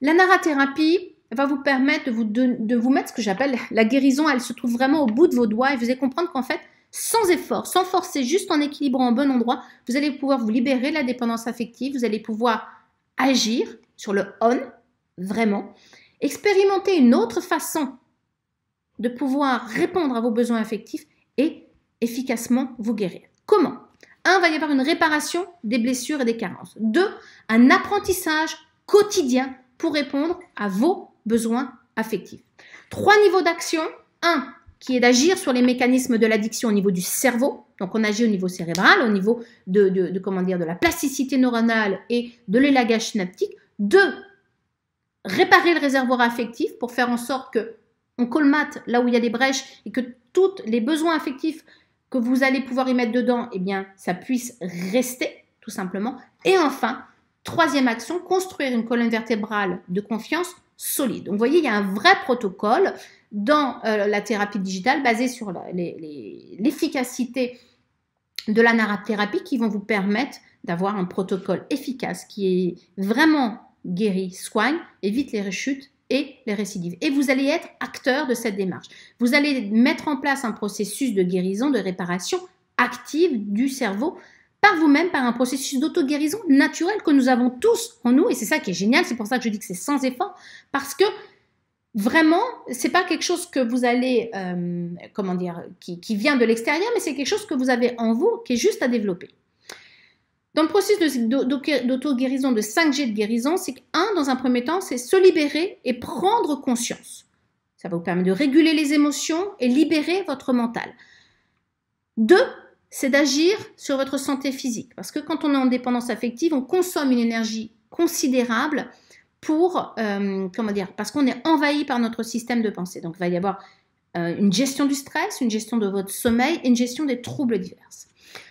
La narrathérapie va vous permettre de vous, de vous mettre ce que j'appelle la guérison. Elle se trouve vraiment au bout de vos doigts et vous allez comprendre qu'en fait, sans effort, sans forcer, juste en équilibrant en bon endroit, vous allez pouvoir vous libérer de la dépendance affective, vous allez pouvoir agir sur le on, vraiment, expérimenter une autre façon de pouvoir répondre à vos besoins affectifs et efficacement vous guérir. Comment Un, il va y avoir une réparation des blessures et des carences. Deux, un apprentissage quotidien pour répondre à vos besoins affectifs. Trois niveaux d'action. Un, qui est d'agir sur les mécanismes de l'addiction au niveau du cerveau. Donc on agit au niveau cérébral, au niveau de, comment dire, de la plasticité neuronale et de l'élagage synaptique. Deux, réparer le réservoir affectif pour faire en sorte que on colmate là où il y a des brèches et que tous les besoins affectifs que vous allez pouvoir y mettre dedans, eh bien, ça puisse rester, tout simplement. Et enfin, troisième action, construire une colonne vertébrale de confiance solide. Donc, vous voyez, il y a un vrai protocole dans euh, la thérapie digitale basé sur l'efficacité de la thérapie qui vont vous permettre d'avoir un protocole efficace qui est vraiment guéri, soigne, évite les rechutes et les récidives. Et vous allez être acteur de cette démarche. Vous allez mettre en place un processus de guérison, de réparation active du cerveau par vous-même, par un processus d'auto-guérison naturel que nous avons tous en nous. Et c'est ça qui est génial, c'est pour ça que je dis que c'est sans effort, parce que vraiment, c'est pas quelque chose que vous allez, euh, comment dire, qui, qui vient de l'extérieur, mais c'est quelque chose que vous avez en vous, qui est juste à développer. Dans le processus d'auto-guérison, de 5G de guérison, c'est un, dans un premier temps, c'est se libérer et prendre conscience. Ça va vous permettre de réguler les émotions et libérer votre mental. Deux, c'est d'agir sur votre santé physique. Parce que quand on est en dépendance affective, on consomme une énergie considérable pour, euh, comment dire, parce qu'on est envahi par notre système de pensée. Donc, il va y avoir euh, une gestion du stress, une gestion de votre sommeil et une gestion des troubles divers.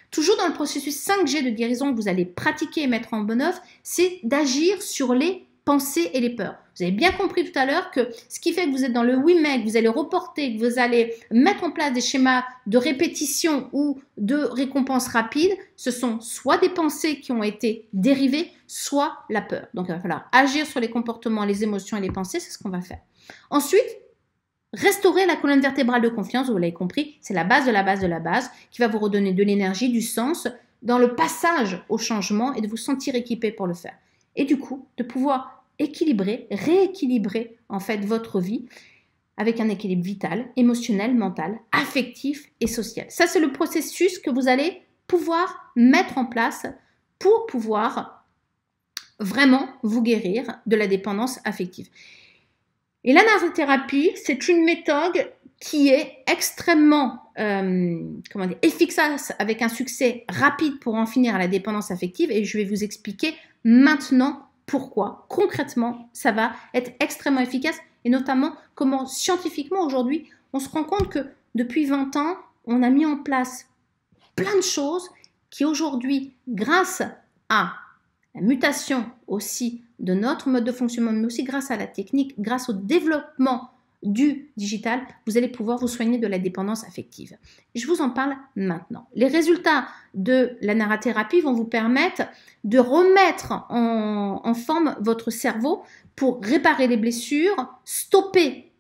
Toujours dans le processus 5G de guérison que vous allez pratiquer et mettre en bonne œuvre, c'est d'agir sur les pensées et les peurs. Vous avez bien compris tout à l'heure que ce qui fait que vous êtes dans le oui mais, que vous allez reporter, que vous allez mettre en place des schémas de répétition ou de récompense rapide, ce sont soit des pensées qui ont été dérivées, soit la peur. Donc il va falloir agir sur les comportements, les émotions et les pensées, c'est ce qu'on va faire. Ensuite, Restaurer la colonne vertébrale de confiance, vous l'avez compris, c'est la base de la base de la base qui va vous redonner de l'énergie, du sens dans le passage au changement et de vous sentir équipé pour le faire. Et du coup, de pouvoir équilibrer, rééquilibrer en fait votre vie avec un équilibre vital, émotionnel, mental, affectif et social. Ça, c'est le processus que vous allez pouvoir mettre en place pour pouvoir vraiment vous guérir de la dépendance affective. Et la narcothérapie, c'est une méthode qui est extrêmement euh, efficace avec un succès rapide pour en finir à la dépendance affective et je vais vous expliquer maintenant pourquoi concrètement ça va être extrêmement efficace et notamment comment scientifiquement aujourd'hui on se rend compte que depuis 20 ans on a mis en place plein de choses qui aujourd'hui grâce à la mutation aussi de notre mode de fonctionnement mais aussi grâce à la technique, grâce au développement du digital, vous allez pouvoir vous soigner de la dépendance affective. Je vous en parle maintenant. Les résultats de la narrathérapie vont vous permettre de remettre en, forme votre cerveau pour réparer les blessures, stopper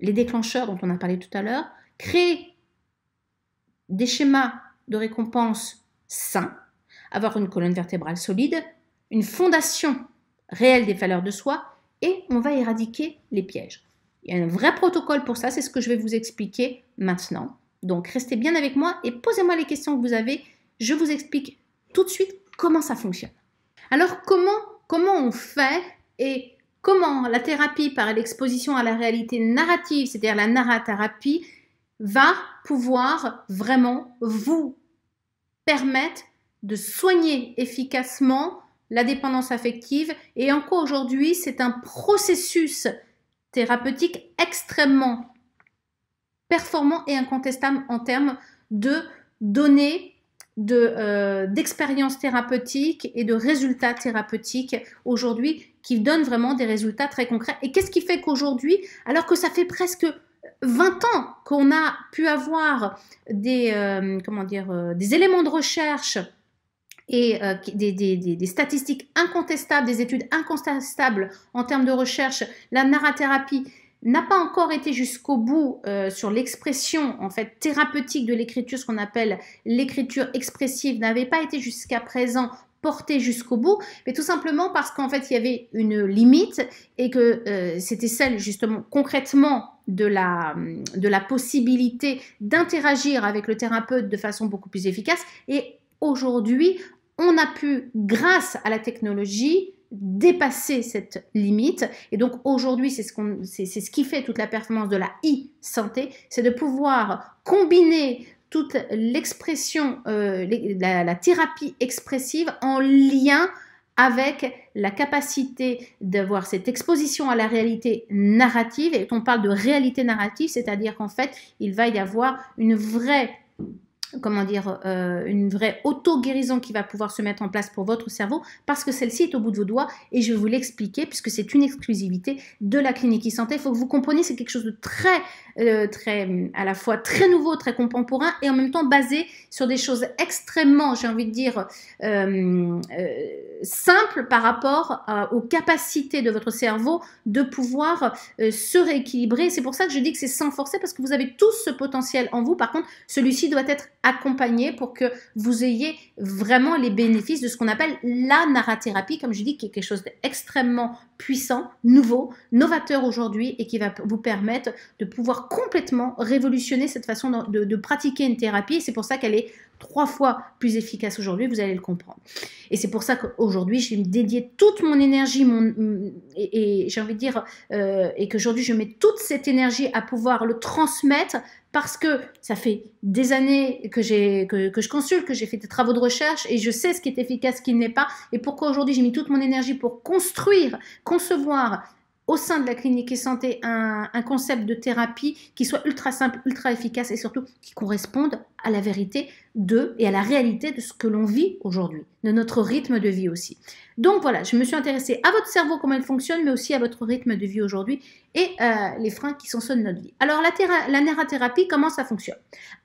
les déclencheurs dont on a parlé tout à l'heure, créer des schémas de récompense sains, avoir une colonne vertébrale solide, une fondation réelle des valeurs de soi, et on va éradiquer les pièges. Il y a un vrai protocole pour ça, c'est ce que je vais vous expliquer maintenant. Donc restez bien avec moi et posez-moi les questions que vous avez. Je vous explique tout de suite comment ça fonctionne. Alors comment, comment on fait et comment la thérapie par l'exposition à la réalité narrative, c'est-à-dire la narrathérapie, va pouvoir vraiment vous permettre de soigner efficacement la dépendance affective. Et encore aujourd'hui, c'est un processus thérapeutique extrêmement performant et incontestable en termes de données euh, d'expériences de, thérapeutique et de résultats thérapeutiques aujourd'hui qui donnent vraiment des résultats très concrets. Et qu'est-ce qui fait qu'aujourd'hui, alors que ça fait presque 20 ans qu'on a pu avoir des, euh, comment dire, euh, des éléments de recherche et euh, des, statistiques incontestables, des études incontestables en termes de recherche. La narrathérapie n'a pas encore été jusqu'au bout euh, sur l'expression en fait thérapeutique de l'écriture, ce qu'on appelle l'écriture expressive, n'avait pas été jusqu'à présent portée jusqu'au bout, mais tout simplement parce qu'en fait il y avait une limite et que euh, c'était celle justement concrètement de la, de la possibilité d'interagir avec le thérapeute de façon beaucoup plus efficace et Aujourd'hui, on a pu, grâce à la technologie, dépasser cette limite. Et donc aujourd'hui, c'est ce, qui fait toute la performance de la e-santé, c'est de pouvoir combiner toute l'expression, euh, la, la, thérapie expressive en lien avec la capacité d'avoir cette exposition à la réalité narrative. Et on parle de réalité narrative, c'est-à-dire qu'en fait, il va y avoir une vraie comment dire, euh, une vraie auto-guérison qui va pouvoir se mettre en place pour votre cerveau parce que celle-ci est au bout de vos doigts et je vais vous l'expliquer puisque c'est une exclusivité de la clinique e-santé. Il faut que vous compreniez, c'est quelque chose de très, euh, très, à la fois très nouveau, très contemporain et en même temps basé sur des choses extrêmement, j'ai envie de dire, euh, euh simples par rapport aux capacités de votre cerveau de pouvoir se rééquilibrer. C'est pour ça que je dis que c'est sans forcer parce que vous avez tous ce potentiel en vous. Par contre, celui-ci doit être accompagner pour que vous ayez vraiment les bénéfices de ce qu'on appelle la narrathérapie, comme je dis, qui est quelque chose d'extrêmement puissant, nouveau, novateur aujourd'hui et qui va vous permettre de pouvoir complètement révolutionner cette façon de, pratiquer une thérapie. C'est pour ça qu'elle est trois fois plus efficace aujourd'hui, vous allez le comprendre. Et c'est pour ça qu'aujourd'hui, je me dédier toute mon énergie, et, j'ai envie de dire, euh, et qu'aujourd'hui, je mets toute cette énergie à pouvoir le transmettre parce que ça fait des années que, que, que je consulte, que j'ai fait des travaux de recherche et je sais ce qui est efficace, ce qui ne pas, et pourquoi aujourd'hui j'ai mis toute mon énergie pour construire, concevoir au sein de la clinique et santé un, concept de thérapie qui soit ultra simple, ultra efficace et surtout qui corresponde à la vérité de et à la réalité de ce que l'on vit aujourd'hui, de notre rythme de vie aussi. Donc voilà, je me suis intéressée à votre cerveau, comment il fonctionne, mais aussi à votre rythme de vie aujourd'hui et euh, les freins qui sont de notre vie. Alors la, la nérathérapie, comment ça fonctionne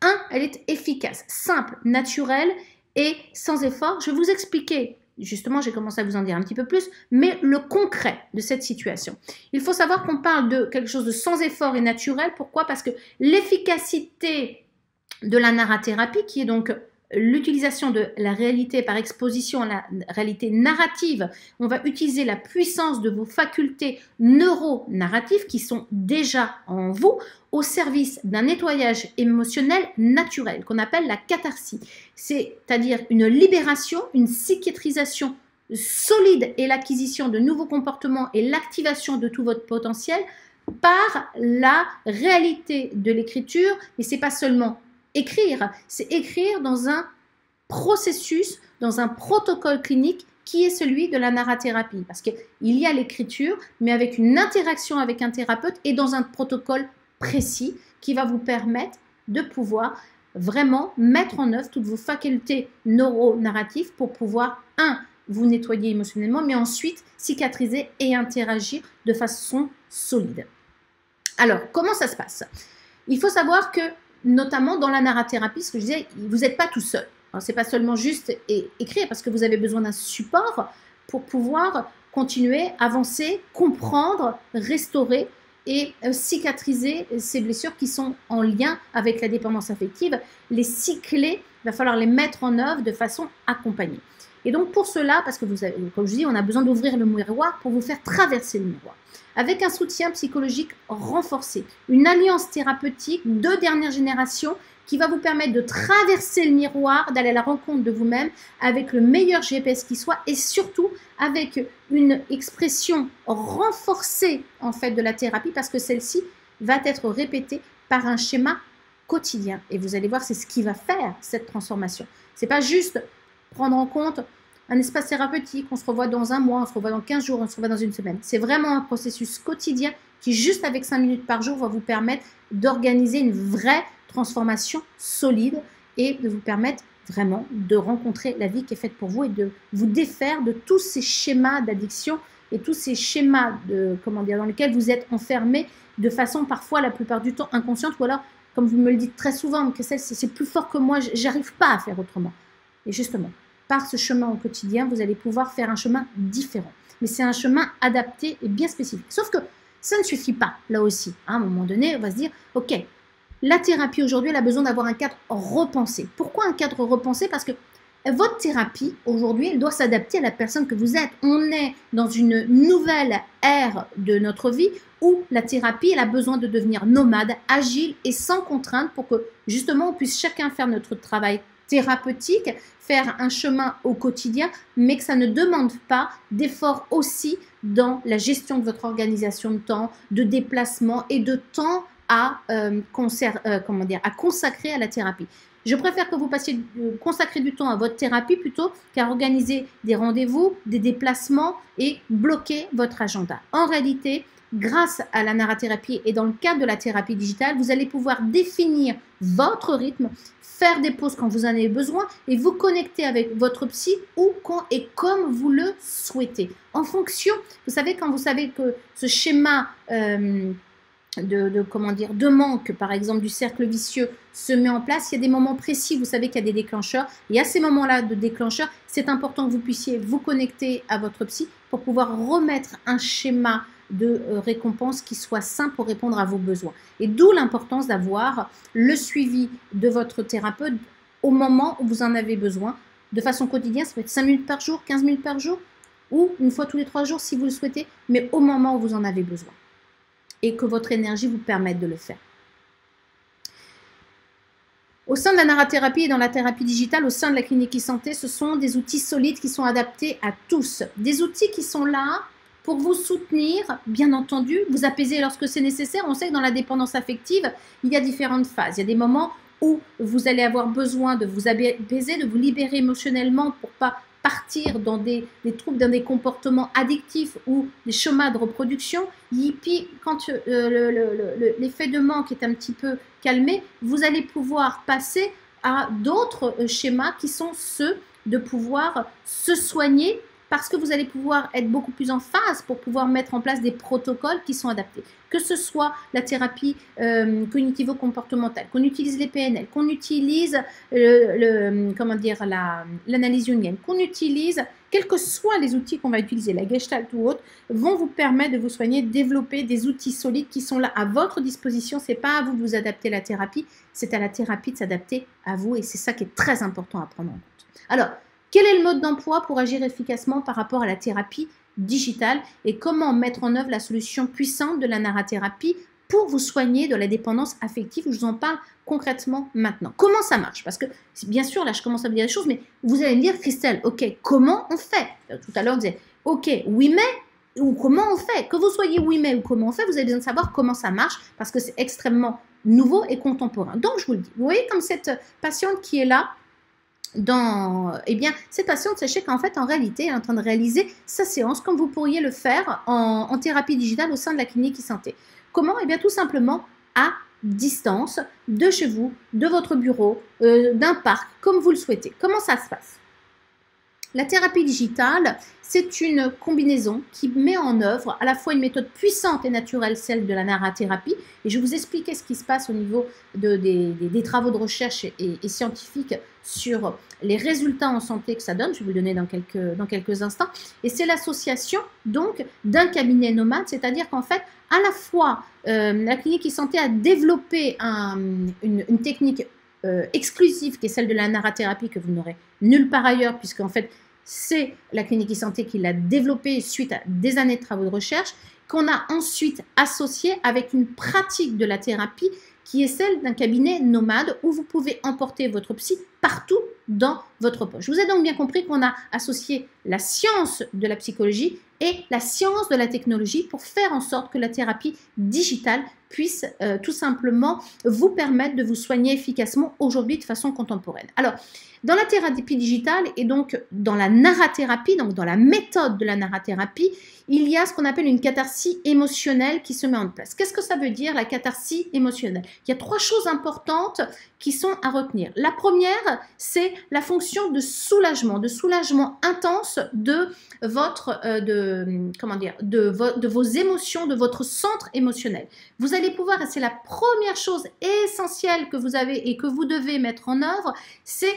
1. Elle est efficace, simple, naturelle et sans effort. Je vais vous expliquer justement, j'ai commencé à vous en dire un petit peu plus, mais le concret de cette situation. Il faut savoir qu'on parle de quelque chose de sans effort et naturel. Pourquoi Parce que l'efficacité de la narrathérapie, qui est donc l'utilisation de la réalité par exposition à la réalité narrative. On va utiliser la puissance de vos facultés neuro-narratives qui sont déjà en vous au service d'un nettoyage émotionnel naturel qu'on appelle la catharsis, c'est-à-dire une libération, une cicatrisation solide et l'acquisition de nouveaux comportements et l'activation de tout votre potentiel par la réalité de l'écriture, Et c'est pas seulement écrire. C'est écrire dans un processus, dans un protocole clinique qui est celui de la narrathérapie. Parce qu'il y a l'écriture, mais avec une interaction avec un thérapeute et dans un protocole précis qui va vous permettre de pouvoir vraiment mettre en œuvre toutes vos facultés neuronarratives pour pouvoir, un, vous nettoyer émotionnellement, mais ensuite cicatriser et interagir de façon solide. Alors, comment ça se passe Il faut savoir que notamment dans la narrathérapie, ce que je disais, vous n'êtes pas tout seul. Hein, ce n'est pas seulement juste et écrire, parce que vous avez besoin d'un support pour pouvoir continuer, avancer, comprendre, restaurer et euh, cicatriser ces blessures qui sont en lien avec la dépendance affective. Les cycler, il va falloir les mettre en œuvre de façon accompagnée. Et donc pour cela, parce que vous avez, comme je dis, on a besoin d'ouvrir le miroir pour vous faire traverser le miroir. Avec un soutien psychologique renforcé, une alliance thérapeutique de dernière génération qui va vous permettre de traverser le miroir, d'aller à la rencontre de vous-même avec le meilleur GPS qui soit et surtout avec une expression renforcée en fait de la thérapie parce que celle-ci va être répétée par un schéma quotidien et vous allez voir c'est ce qui va faire cette transformation. C'est pas juste prendre en compte un espace thérapeutique, on se revoit dans un mois, on se revoit dans 15 jours, on se revoit dans une semaine. C'est vraiment un processus quotidien qui, juste avec 5 minutes par jour, va vous permettre d'organiser une vraie transformation solide et de vous permettre vraiment de rencontrer la vie qui est faite pour vous et de vous défaire de tous ces schémas d'addiction et tous ces schémas de, comment dire, dans lesquels vous êtes enfermé de façon parfois, la plupart du temps, inconsciente ou alors, comme vous me le dites très souvent, que c'est plus fort que moi, j'arrive pas à faire autrement. Et justement, par ce chemin au quotidien, vous allez pouvoir faire un chemin différent. Mais c'est un chemin adapté et bien spécifique. Sauf que ça ne suffit pas, là aussi. Hein, à un moment donné, on va se dire, OK, la thérapie aujourd'hui, elle a besoin d'avoir un cadre repensé. Pourquoi un cadre repensé Parce que votre thérapie, aujourd'hui, elle doit s'adapter à la personne que vous êtes. On est dans une nouvelle ère de notre vie où la thérapie, elle a besoin de devenir nomade, agile et sans contrainte pour que justement on puisse chacun faire notre travail thérapeutique, faire un chemin au quotidien, mais que ça ne demande pas d'effort aussi dans la gestion de votre organisation de temps, de déplacement et de temps à, euh, euh, comment dire, à consacrer à la thérapie. Je préfère que vous passiez euh, consacrer du temps à votre thérapie plutôt qu'à organiser des rendez-vous, des déplacements et bloquer votre agenda. En réalité, grâce à la narrathérapie et dans le cadre de la thérapie digitale, vous allez pouvoir définir votre rythme, faire des pauses quand vous en avez besoin et vous connecter avec votre psy ou quand et comme vous le souhaitez. En fonction, vous savez, quand vous savez que ce schéma euh, de, comment dire, de manque, par exemple, du cercle vicieux se met en place, il y a des moments précis, vous savez qu'il y a des déclencheurs, et à ces moments-là de déclencheurs, c'est important que vous puissiez vous connecter à votre psy pour pouvoir remettre un schéma de euh, récompenses qui soient sain pour répondre à vos besoins. Et d'où l'importance d'avoir le suivi de votre thérapeute au moment où vous en avez besoin, de façon quotidienne, ça peut être 5 minutes par jour, 15 minutes par jour, ou une fois tous les 3 jours si vous le souhaitez, mais au moment où vous en avez besoin. Et que votre énergie vous permette de le faire. Au sein de la narrathérapie et dans la thérapie digitale, au sein de la clinique e-santé, ce sont des outils solides qui sont adaptés à tous. Des outils qui sont là pour vous soutenir, bien entendu, vous apaiser lorsque c'est nécessaire. On sait que dans la dépendance affective, il y a différentes phases. Il y a des moments où vous allez avoir besoin de vous apaiser, de vous libérer émotionnellement pour pas partir dans des, troubles, dans des comportements addictifs ou des schémas de reproduction. Et puis, quand euh, l'effet de manque est un petit peu calmé, vous allez pouvoir passer à d'autres euh, schémas qui sont ceux de pouvoir se soigner parce que vous allez pouvoir être beaucoup plus en phase pour pouvoir mettre en place des protocoles qui sont adaptés. Que ce soit la thérapie euh, cognitivo-comportementale, qu'on utilise les PNL, qu'on utilise euh, le, comment dire, l'analyse unienne, qu'on utilise, quels que soient les outils qu'on va utiliser, la gestalt ou autre, vont vous permettre de vous soigner, développer des outils solides qui sont là à votre disposition. C'est pas à vous de vous adapter à la thérapie, c'est à la thérapie de s'adapter à vous et c'est ça qui est très important à prendre en compte. Alors, quel est le mode d'emploi pour agir efficacement par rapport à la thérapie digitale et comment mettre en œuvre la solution puissante de la narrathérapie pour vous soigner de la dépendance affective, je vous en parle concrètement maintenant. Comment ça marche Parce que, bien sûr, là, je commence à vous dire des choses, mais vous allez me dire, Christelle, OK, comment on fait euh, Tout à l'heure, vous disiez, OK, oui, mais, ou comment on fait Que vous soyez oui, mais, ou comment on fait, vous avez besoin de savoir comment ça marche, parce que c'est extrêmement nouveau et contemporain. Donc, je vous le dis, vous voyez comme cette patiente qui est là, dans, eh bien, cette patiente sachez qu'en fait, en réalité, elle est en train de réaliser sa séance comme vous pourriez le faire en, thérapie digitale au sein de la clinique e-santé. Comment Eh bien, tout simplement à distance, de chez vous, de votre bureau, euh, d'un parc, comme vous le souhaitez. Comment ça se passe la thérapie digitale, c'est une combinaison qui met en œuvre à la fois une méthode puissante et naturelle, celle de la narrathérapie, et je vous expliquer ce qui se passe au niveau des, travaux de recherche et, scientifiques sur les résultats en santé que ça donne, je vais vous le donner dans quelques, instants, et c'est l'association donc d'un cabinet nomade, c'est-à-dire qu'en fait, à la fois euh, la clinique e-santé a développé une, une technique euh, exclusive, qui est celle de la narrathérapie, que vous n'aurez nulle part ailleurs, puisque en fait, c'est la clinique e santé qui l'a développée suite à des années de travaux de recherche, qu'on a ensuite associé avec une pratique de la thérapie qui est celle d'un cabinet nomade où vous pouvez emporter votre psy partout dans votre poche. Vous avez donc bien compris qu'on a associé la science de la psychologie et la science de la technologie pour faire en sorte que la thérapie digitale puisse euh, tout simplement vous permettre de vous soigner efficacement aujourd'hui de façon contemporaine. Alors, dans la thérapie digitale et donc dans la narrathérapie, donc dans la méthode de la narrathérapie, il y a ce qu'on appelle une catharsis émotionnelle qui se met en place. Qu'est-ce que ça veut dire la catharsis émotionnelle Il y a trois choses importantes qui sont à retenir. La première, c'est la fonction de soulagement, de soulagement intense de votre euh, de comment dire, de, de vos émotions, de votre centre émotionnel. Vous allez pouvoir et c'est la première chose essentielle que vous avez et que vous devez mettre en œuvre, c'est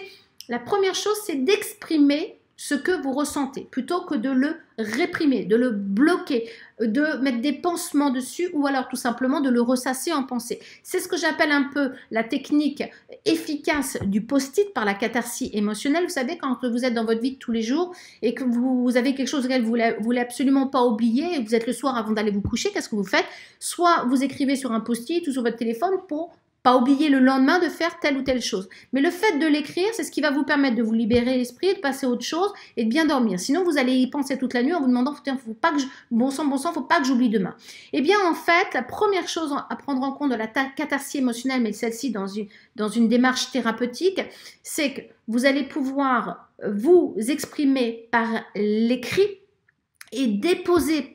la première chose, c'est d'exprimer ce que vous ressentez, plutôt que de le réprimer, de le bloquer, de mettre des pansements dessus ou alors tout simplement de le ressasser en pensée. C'est ce que j'appelle un peu la technique efficace du post-it par la catharsis émotionnelle. Vous savez, quand vous êtes dans votre vie de tous les jours et que vous avez quelque chose que vous ne voulez absolument pas oublier vous êtes le soir avant d'aller vous coucher, qu'est-ce que vous faites Soit vous écrivez sur un post-it ou sur votre téléphone pour oublier le lendemain de faire telle ou telle chose. Mais le fait de l'écrire, c'est ce qui va vous permettre de vous libérer l'esprit, de passer à autre chose et de bien dormir. Sinon, vous allez y penser toute la nuit en vous demandant, faut pas que je... bon sang, bon sang, faut pas que j'oublie demain. Et eh bien, en fait, la première chose à prendre en compte de la catharsis émotionnelle, mais celle-ci dans une, dans une démarche thérapeutique, c'est que vous allez pouvoir vous exprimer par l'écrit et déposer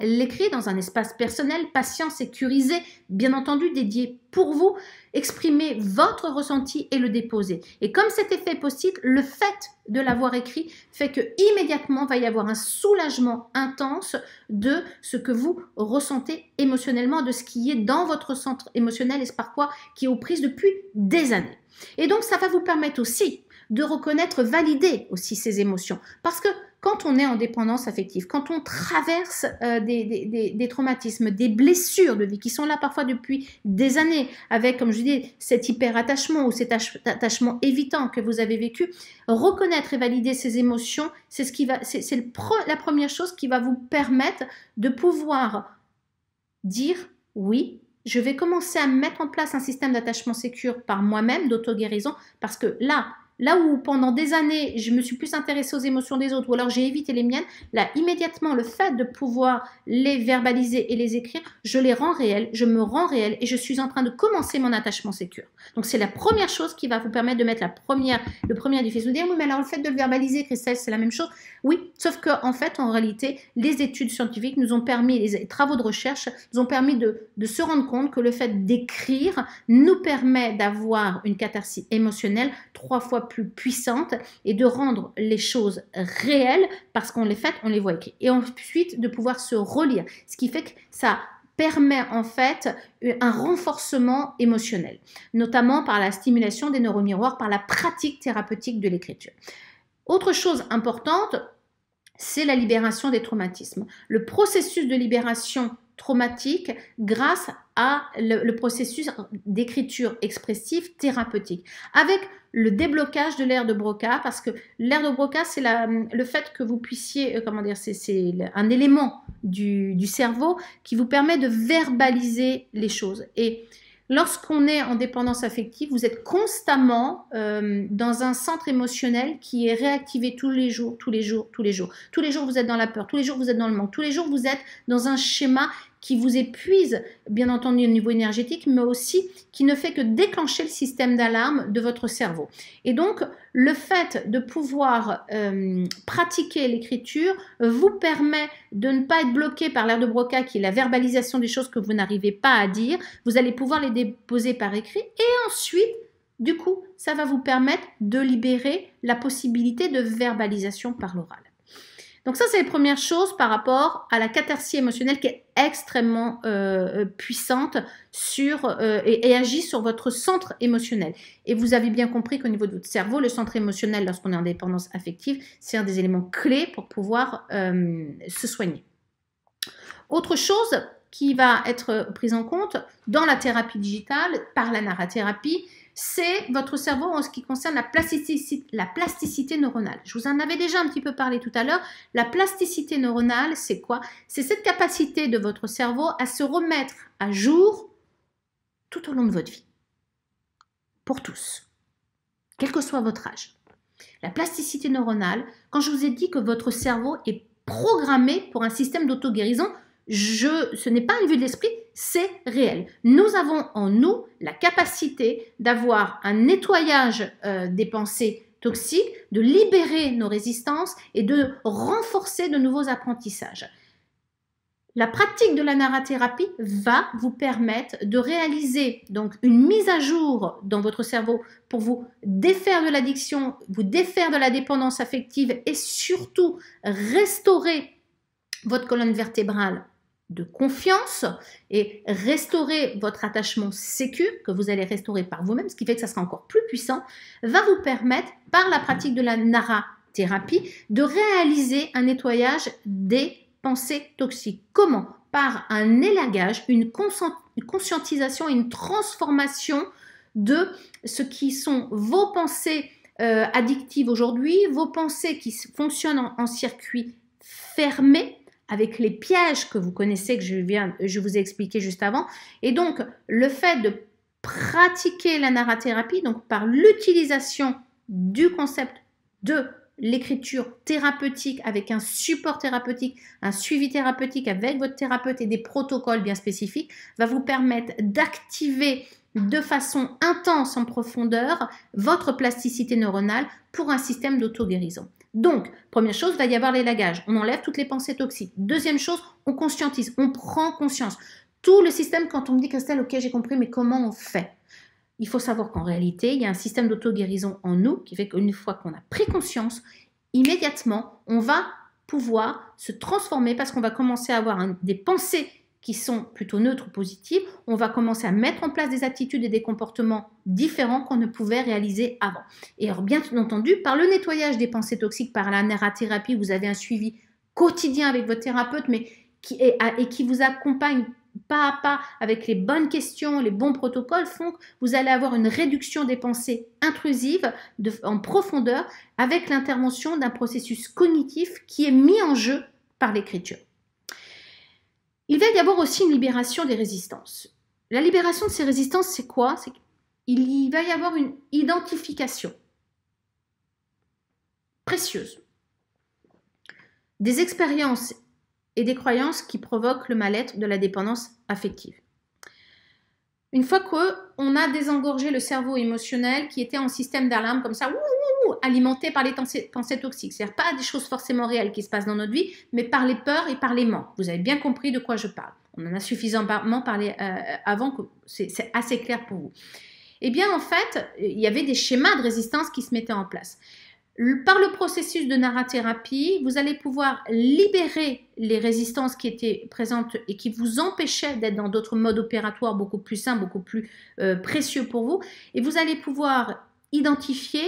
l'écrit dans un espace personnel, patient, sécurisé, bien entendu dédié pour vous. exprimer votre ressenti et le déposer. Et comme cet effet possible, le fait de l'avoir écrit fait que immédiatement va y avoir un soulagement intense de ce que vous ressentez émotionnellement, de ce qui est dans votre centre émotionnel et ce par quoi qui est aux prises depuis des années. Et donc ça va vous permettre aussi de reconnaître, valider aussi ces émotions. Parce que quand on est en dépendance affective, quand on traverse euh, des, traumatismes, des blessures de vie qui sont là parfois depuis des années, avec, comme je dis, cet attachement ou cet attachement évitant que vous avez vécu, reconnaître et valider ces émotions, c'est ce qui va, c'est la première chose qui va vous permettre de pouvoir dire oui, je vais commencer à mettre en place un système d'attachement sécure par moi-même, d'auto-guérison, parce que là, Là où pendant des années, je me suis plus intéressée aux émotions des autres ou alors j'ai évité les miennes, là, immédiatement, le fait de pouvoir les verbaliser et les écrire, je les rends réels, je me rends réel et je suis en train de commencer mon attachement sécure. Donc, c'est la première chose qui va vous permettre de mettre la première, le premier difficile. Vous dire, oui, mais alors le fait de le verbaliser, Christelle, c'est la même chose. Oui, sauf qu'en en fait, en réalité, les études scientifiques nous ont permis, les travaux de recherche nous ont permis de, de se rendre compte que le fait d'écrire nous permet d'avoir une catharsis émotionnelle trois fois plus puissante et de rendre les choses réelles parce qu'on les fait, on les voit écrites. Et ensuite, de pouvoir se relire. Ce qui fait que ça permet en fait un renforcement émotionnel, notamment par la stimulation des miroirs, par la pratique thérapeutique de l'écriture. Autre chose importante, c'est la libération des traumatismes. Le processus de libération traumatique grâce à le, processus d'écriture expressive thérapeutique. Avec le déblocage de l'air de Broca, parce que l'air de Broca, c'est le fait que vous puissiez, euh, comment dire, c'est un élément du, cerveau qui vous permet de verbaliser les choses. Et lorsqu'on est en dépendance affective, vous êtes constamment euh, dans un centre émotionnel qui est réactivé tous les jours, tous les jours, tous les jours. Tous les jours, vous êtes dans la peur, tous les jours, vous êtes dans le manque, tous les jours, vous êtes dans un schéma qui vous épuise, bien entendu, au niveau énergétique, mais aussi qui ne fait que déclencher le système d'alarme de votre cerveau. Et donc, le fait de pouvoir euh, pratiquer l'écriture vous permet de ne pas être bloqué par l'air de Broca, qui est la verbalisation des choses que vous n'arrivez pas à dire. Vous allez pouvoir les déposer par écrit et ensuite, du coup, ça va vous permettre de libérer la possibilité de verbalisation par l'oral. Donc ça, c'est les premières choses par rapport à la catharsis émotionnelle qui est extrêmement euh, euh, puissante sur, euh, et, agit sur votre centre émotionnel. Et vous avez bien compris qu'au niveau de votre cerveau, le centre émotionnel, lorsqu'on est en dépendance affective, c'est un des éléments clés pour pouvoir se soigner. Autre chose, qui va être prise en compte dans la thérapie digitale par la narrathérapie, c'est votre cerveau en ce qui concerne la plasticité, la plasticité, neuronale. Je vous en avais déjà un petit peu parlé tout à l'heure. La plasticité neuronale, c'est quoi C'est cette capacité de votre cerveau à se remettre à jour tout au long de votre vie. Pour tous, quel que soit votre âge. La plasticité neuronale, quand je vous ai dit que votre cerveau est programmé pour un système d'auto-guérison, je, ce n'est pas une vue de l'esprit, c'est réel. Nous avons en nous la capacité d'avoir un nettoyage euh, des pensées toxiques, de libérer nos résistances et de renforcer de nouveaux apprentissages. La pratique de la narrathérapie va vous permettre de réaliser donc une mise à jour dans votre cerveau pour vous défaire de l'addiction, vous défaire de la dépendance affective et surtout restaurer votre colonne vertébrale de confiance et restaurer votre attachement sécu que vous allez restaurer par vous-même, ce qui fait que ça sera encore plus puissant, va vous permettre, par la pratique de la narathérapie de réaliser un nettoyage des pensées toxiques. Comment Par un élagage, une conscientisation, une transformation de ce qui sont vos pensées euh, addictives aujourd'hui, vos pensées qui fonctionnent en circuit fermé, avec les pièges que vous connaissez, que je, viens, je vous ai expliqué juste avant. Et donc, le fait de pratiquer la narrathérapie, donc par l'utilisation du concept de l'écriture thérapeutique avec un support thérapeutique, un suivi thérapeutique avec votre thérapeute et des protocoles bien spécifiques, va vous permettre d'activer de façon intense en profondeur votre plasticité neuronale pour un système d'auto-guérison. Donc, première chose, il va y avoir les lagages. On enlève toutes les pensées toxiques. Deuxième chose, on conscientise, on prend conscience. Tout le système, quand on me dit, Christelle, ok, j'ai compris, mais comment on fait Il faut savoir qu'en réalité, il y a un système d'auto-guérison en nous qui fait qu'une fois qu'on a pris conscience, immédiatement, on va pouvoir se transformer parce qu'on va commencer à avoir des pensées qui sont plutôt neutres ou positives, on va commencer à mettre en place des attitudes et des comportements différents qu'on ne pouvait réaliser avant. Et bien entendu, par le nettoyage des pensées toxiques, par la narrathérapie, vous avez un suivi quotidien avec votre thérapeute, mais qui et qui vous accompagne pas à pas avec les bonnes questions, les bons protocoles vous allez avoir une réduction des pensées intrusives en profondeur avec l'intervention d'un processus cognitif qui est mis en jeu par l'écriture. Il va y avoir aussi une libération des résistances. La libération de ces résistances, c'est quoi Il va y avoir une identification précieuse des expériences et des croyances qui provoquent le mal-être de la dépendance affective. Une fois qu'on a désengorgé le cerveau émotionnel qui était en système d'alarme comme ça, alimenté par les pensées toxiques, c'est-à-dire pas des choses forcément réelles qui se passent dans notre vie, mais par les peurs et par les mens. Vous avez bien compris de quoi je parle. On en a suffisamment parlé euh, euh, avant que c'est assez clair pour vous. Eh bien, en fait, il y avait des schémas de résistance qui se mettaient en place. Par le processus de narrathérapie, vous allez pouvoir libérer les résistances qui étaient présentes et qui vous empêchaient d'être dans d'autres modes opératoires beaucoup plus sains, beaucoup plus euh, précieux pour vous. Et vous allez pouvoir identifier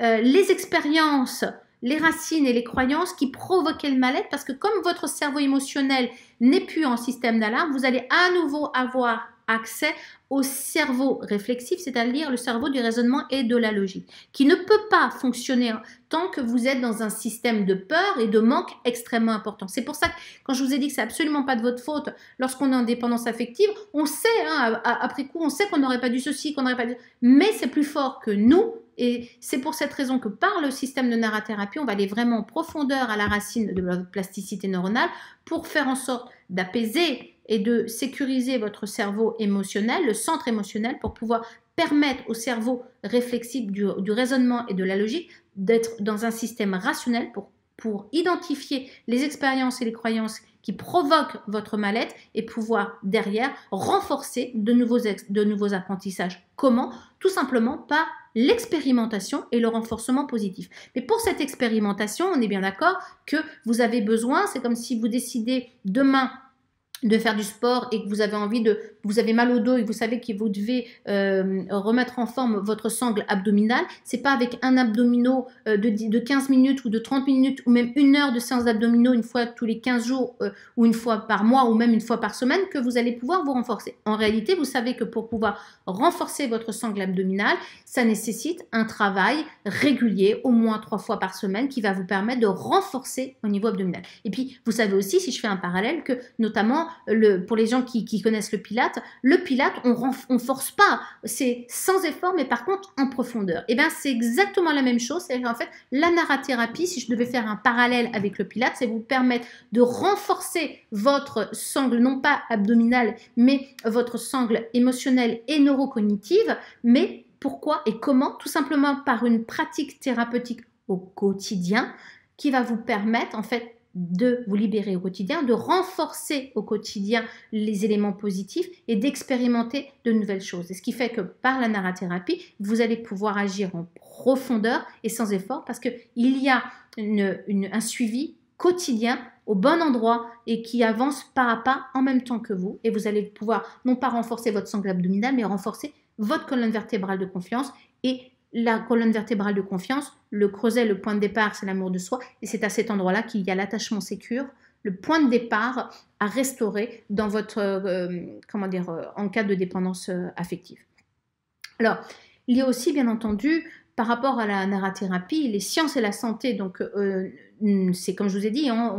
euh, les expériences, les racines et les croyances qui provoquaient le mal-être parce que comme votre cerveau émotionnel n'est plus en système d'alarme, vous allez à nouveau avoir accès au cerveau réflexif, c'est-à-dire le cerveau du raisonnement et de la logique, qui ne peut pas fonctionner tant que vous êtes dans un système de peur et de manque extrêmement important. C'est pour ça que quand je vous ai dit que c'est absolument pas de votre faute, lorsqu'on est en dépendance affective, on sait, hein, après coup, on sait qu'on n'aurait pas dû ceci, qu'on n'aurait pas dû... Mais c'est plus fort que nous, et c'est pour cette raison que par le système de narrathérapie, on va aller vraiment en profondeur à la racine de la plasticité neuronale pour faire en sorte d'apaiser et de sécuriser votre cerveau émotionnel, le centre émotionnel, pour pouvoir permettre au cerveau réflexible du, raisonnement et de la logique d'être dans un système rationnel pour, pour identifier les expériences et les croyances qui provoquent votre mal-être et pouvoir derrière renforcer de nouveaux, de nouveaux apprentissages. Comment Tout simplement par l'expérimentation et le renforcement positif. Mais pour cette expérimentation, on est bien d'accord que vous avez besoin, c'est comme si vous décidez demain de faire du sport et que vous avez envie de, vous avez mal au dos et vous savez que vous devez euh, remettre en forme votre sangle abdominale, c'est pas avec un abdomino euh, de, de 15 minutes ou de 30 minutes ou même une heure de séance d'abdominaux une fois tous les 15 jours euh, ou une fois par mois ou même une fois par semaine que vous allez pouvoir vous renforcer. En réalité, vous savez que pour pouvoir renforcer votre sangle abdominale, ça nécessite un travail régulier, au moins trois fois par semaine, qui va vous permettre de renforcer au niveau abdominal. Et puis, vous savez aussi, si je fais un parallèle, que notamment le, pour les gens qui, connaissent le Pilate, le Pilate, on ne force pas. C'est sans effort, mais par contre en profondeur. Et eh bien, c'est exactement la même chose. C'est-à-dire, en fait, la narrathérapie, si je devais faire un parallèle avec le Pilate, c'est vous permettre de renforcer votre sangle, non pas abdominale, mais votre sangle émotionnelle et neurocognitive. Mais pourquoi et comment Tout simplement par une pratique thérapeutique au quotidien qui va vous permettre, en fait, de vous libérer au quotidien, de renforcer au quotidien les éléments positifs et d'expérimenter de nouvelles choses. Et ce qui fait que par la narrathérapie, vous allez pouvoir agir en profondeur et sans effort parce qu'il y a un suivi quotidien au bon endroit et qui avance pas à pas en même temps que vous. Et vous allez pouvoir non pas renforcer votre sangle abdominale, mais renforcer votre colonne vertébrale de confiance et la colonne vertébrale de confiance, le creuset, le point de départ, c'est l'amour de soi, et c'est à cet endroit-là qu'il y a l'attachement sécure, le point de départ à restaurer dans votre, euh, comment dire, euh, en cas de dépendance euh, affective. Alors, il y a aussi, bien entendu, par rapport à la narrathérapie, les sciences et la santé, donc c'est comme je vous ai dit, hein,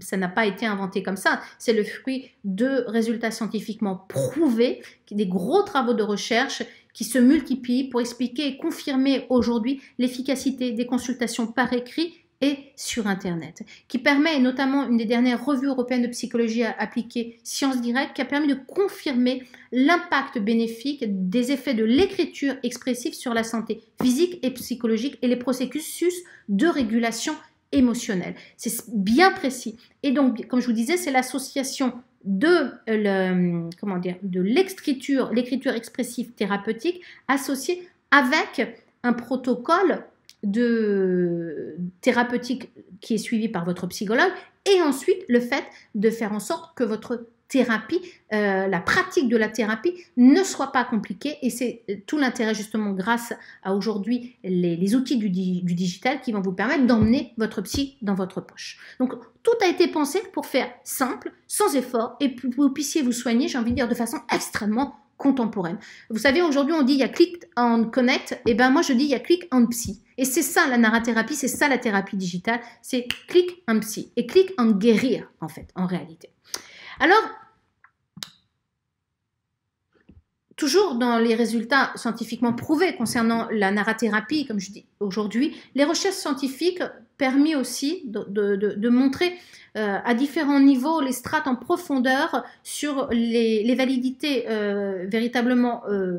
ça n'a pas été inventé comme ça, c'est le fruit de résultats scientifiquement prouvés, des gros travaux de recherche qui se multiplient pour expliquer et confirmer aujourd'hui l'efficacité des consultations par écrit et sur Internet, qui permet, notamment une des dernières revues européennes de psychologie appliquée, Sciences Directes, qui a permis de confirmer l'impact bénéfique des effets de l'écriture expressive sur la santé physique et psychologique et les processus de régulation émotionnelle. C'est bien précis. Et donc, comme je vous disais, c'est l'association de euh, hum, comment dire de l'écriture l'écriture expressive thérapeutique associée avec un protocole de thérapeutique qui est suivi par votre psychologue et ensuite le fait de faire en sorte que votre thérapie, euh, la pratique de la thérapie ne soit pas compliquée. Et c'est euh, tout l'intérêt justement grâce à aujourd'hui les, outils du, digital qui vont vous permettre d'emmener votre psy dans votre poche. Donc tout a été pensé pour faire simple, sans effort, et pour que vous puissiez vous soigner, j'ai envie de dire, de façon extrêmement contemporaine. Vous savez, aujourd'hui, on dit il y a click on connect. Et ben moi, je dis il y a click on psy. Et c'est ça la narrathérapie, c'est ça la thérapie digitale. C'est click on psy et click on guérir en fait, en réalité. Alors, toujours dans les résultats scientifiquement prouvés concernant la narrathérapie, comme je dis aujourd'hui, les recherches scientifiques permis aussi de, montrer euh, à différents niveaux les strates en profondeur sur les, validités euh, véritablement euh,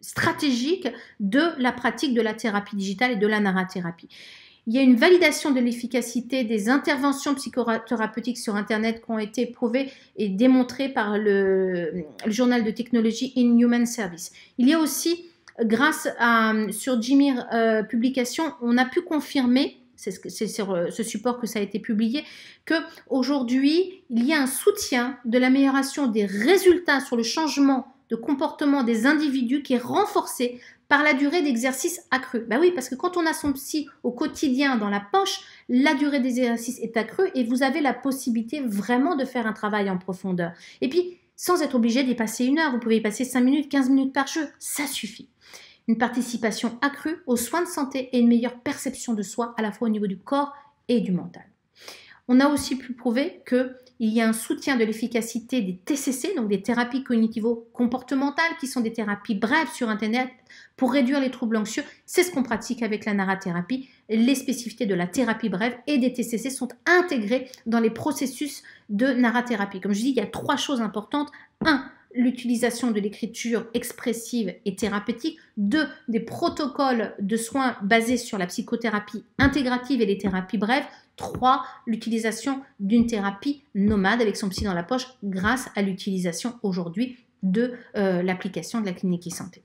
stratégiques de la pratique de la thérapie digitale et de la narrathérapie. Il y a une validation de l'efficacité des interventions psychothérapeutiques sur Internet qui ont été prouvées et démontrées par le, journal de technologie In Human Service. Il y a aussi, grâce à, sur Jimir euh, Publication, on a pu confirmer c'est sur euh, ce support que ça a été publié, que aujourd'hui il y a un soutien de l'amélioration des résultats sur le changement de comportement des individus qui est renforcé par la durée d'exercice accrue. Ben bah oui, parce que quand on a son psy au quotidien dans la poche, la durée des exercices est accrue et vous avez la possibilité vraiment de faire un travail en profondeur. Et puis, sans être obligé d'y passer une heure, vous pouvez y passer 5 minutes, 15 minutes par jeu, ça suffit. Une participation accrue aux soins de santé et une meilleure perception de soi, à la fois au niveau du corps et du mental. On a aussi pu prouver que il y a un soutien de l'efficacité des TCC, donc des thérapies cognitivo-comportementales, qui sont des thérapies brèves sur Internet pour réduire les troubles anxieux. C'est ce qu'on pratique avec la narrathérapie. Les spécificités de la thérapie brève et des TCC sont intégrées dans les processus de narrathérapie. Comme je dis, il y a trois choses importantes. Un, l'utilisation de l'écriture expressive et thérapeutique, deux, des protocoles de soins basés sur la psychothérapie intégrative et les thérapies brèves, trois, l'utilisation d'une thérapie nomade avec son psy dans la poche grâce à l'utilisation aujourd'hui de euh, l'application de la clinique e-santé.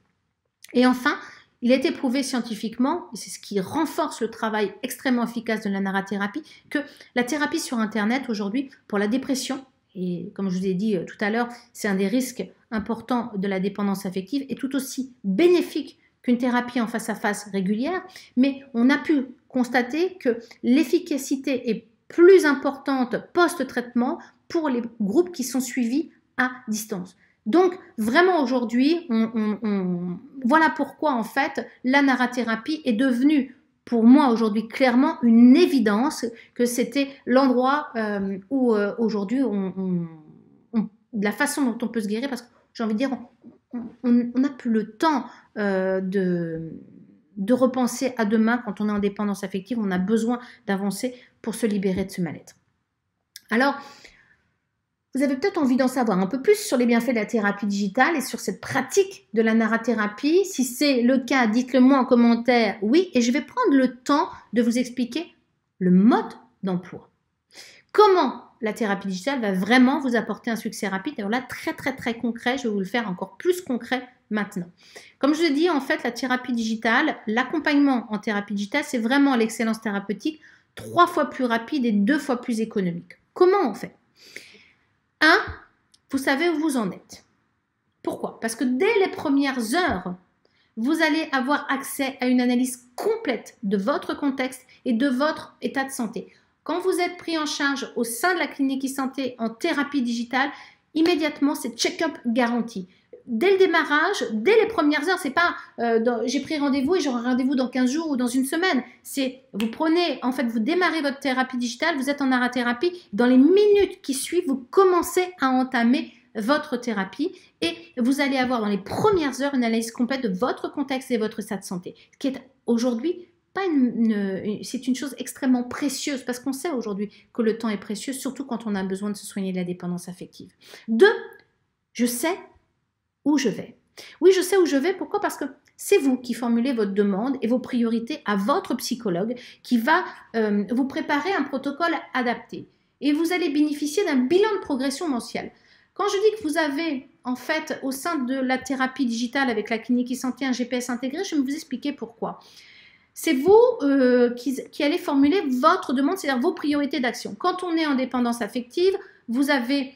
Et enfin, il a été prouvé scientifiquement, et c'est ce qui renforce le travail extrêmement efficace de la narrathérapie, que la thérapie sur Internet aujourd'hui, pour la dépression, et comme je vous ai dit euh, tout à l'heure, c'est un des risques importants de la dépendance affective, et tout aussi bénéfique qu'une thérapie en face à face régulière, mais on a pu constater que l'efficacité est plus importante post-traitement pour les groupes qui sont suivis à distance. Donc vraiment aujourd'hui, voilà pourquoi en fait la narrathérapie est devenue pour moi aujourd'hui clairement une évidence que c'était l'endroit euh, où euh, aujourd'hui on, on, la façon dont on peut se guérir parce que j'ai envie de dire on n'a plus le temps euh, de, de repenser à demain quand on est en dépendance affective on a besoin d'avancer pour se libérer de ce mal-être alors vous avez peut-être envie d'en savoir un peu plus sur les bienfaits de la thérapie digitale et sur cette pratique de la narrathérapie. Si c'est le cas, dites-le moi en commentaire, oui, et je vais prendre le temps de vous expliquer le mode d'emploi. Comment la thérapie digitale va vraiment vous apporter un succès rapide. Alors là, très très très concret, je vais vous le faire encore plus concret maintenant. Comme je l'ai dit, en fait, la thérapie digitale, l'accompagnement en thérapie digitale, c'est vraiment l'excellence thérapeutique trois fois plus rapide et deux fois plus économique. Comment on fait Hein? vous savez où vous en êtes. Pourquoi Parce que dès les premières heures, vous allez avoir accès à une analyse complète de votre contexte et de votre état de santé. Quand vous êtes pris en charge au sein de la clinique e-santé en thérapie digitale, immédiatement, c'est check-up garanti dès le démarrage, dès les premières heures, c'est pas euh, j'ai pris rendez-vous et j'aurai rendez-vous dans 15 jours ou dans une semaine. C'est vous prenez, en fait, vous démarrez votre thérapie digitale, vous êtes en arathérapie. Dans les minutes qui suivent, vous commencez à entamer votre thérapie et vous allez avoir dans les premières heures une analyse complète de votre contexte et votre état de santé, ce qui est aujourd'hui pas une, c'est une chose extrêmement précieuse parce qu'on sait aujourd'hui que le temps est précieux, surtout quand on a besoin de se soigner de la dépendance affective. Deux, je sais où je vais. Oui, je sais où je vais. Pourquoi Parce que c'est vous qui formulez votre demande et vos priorités à votre psychologue qui va euh, vous préparer un protocole adapté. Et vous allez bénéficier d'un bilan de progression mensuel. Quand je dis que vous avez, en fait, au sein de la thérapie digitale avec la clinique e-santé, un GPS intégré, je vais vous expliquer pourquoi. C'est vous euh, qui, allez formuler votre demande, c'est-à-dire vos priorités d'action. Quand on est en dépendance affective, vous avez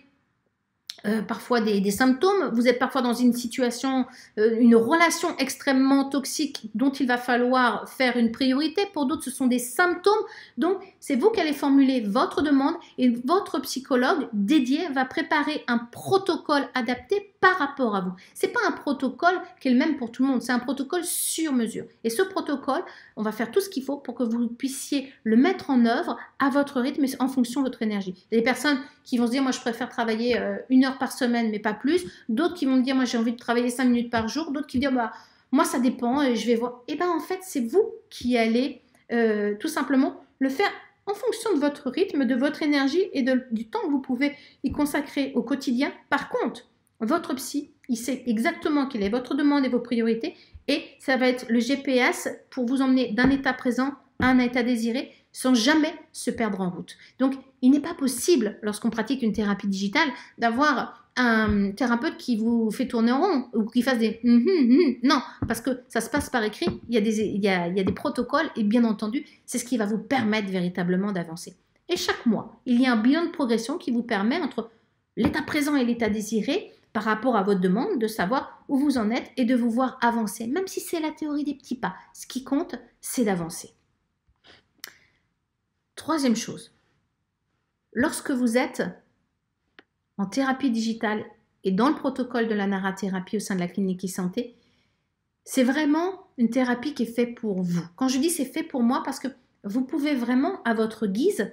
euh, parfois des, symptômes, vous êtes parfois dans une situation, euh, une relation extrêmement toxique dont il va falloir faire une priorité. Pour d'autres, ce sont des symptômes. Donc, c'est vous qui allez formuler votre demande et votre psychologue dédié va préparer un protocole adapté par rapport à vous. Ce n'est pas un protocole qui est le même pour tout le monde, c'est un protocole sur mesure. Et ce protocole, on va faire tout ce qu'il faut pour que vous puissiez le mettre en œuvre à votre rythme et en fonction de votre énergie. Il y a des personnes qui vont se dire moi je préfère travailler euh, une heure par semaine mais pas plus, d'autres qui vont dire moi j'ai envie de travailler cinq minutes par jour, d'autres qui vont dire bah, moi ça dépend et je vais voir. Et eh bien en fait c'est vous qui allez euh, tout simplement le faire en fonction de votre rythme, de votre énergie et de, du temps que vous pouvez y consacrer au quotidien. Par contre, votre psy, il sait exactement quelle est votre demande et vos priorités, et ça va être le GPS pour vous emmener d'un état présent à un état désiré sans jamais se perdre en route. Donc, il n'est pas possible, lorsqu'on pratique une thérapie digitale, d'avoir un thérapeute qui vous fait tourner en rond ou qui fasse des hum, hum, hum non, parce que ça se passe par écrit, il des, il il y a des protocoles et bien entendu, c'est ce qui va vous permettre véritablement d'avancer. Et chaque mois, il y a un bilan de progression qui vous permet entre l'état présent et l'état désiré par rapport à votre demande, de savoir où vous en êtes et de vous voir avancer, même si c'est la théorie des petits pas. Ce qui compte, c'est d'avancer. Troisième chose, lorsque vous êtes en thérapie digitale et dans le protocole de la narrathérapie au sein de la clinique e-santé, c'est vraiment une thérapie qui est faite pour vous. Quand je dis c'est fait pour moi, parce que vous pouvez vraiment, à votre guise,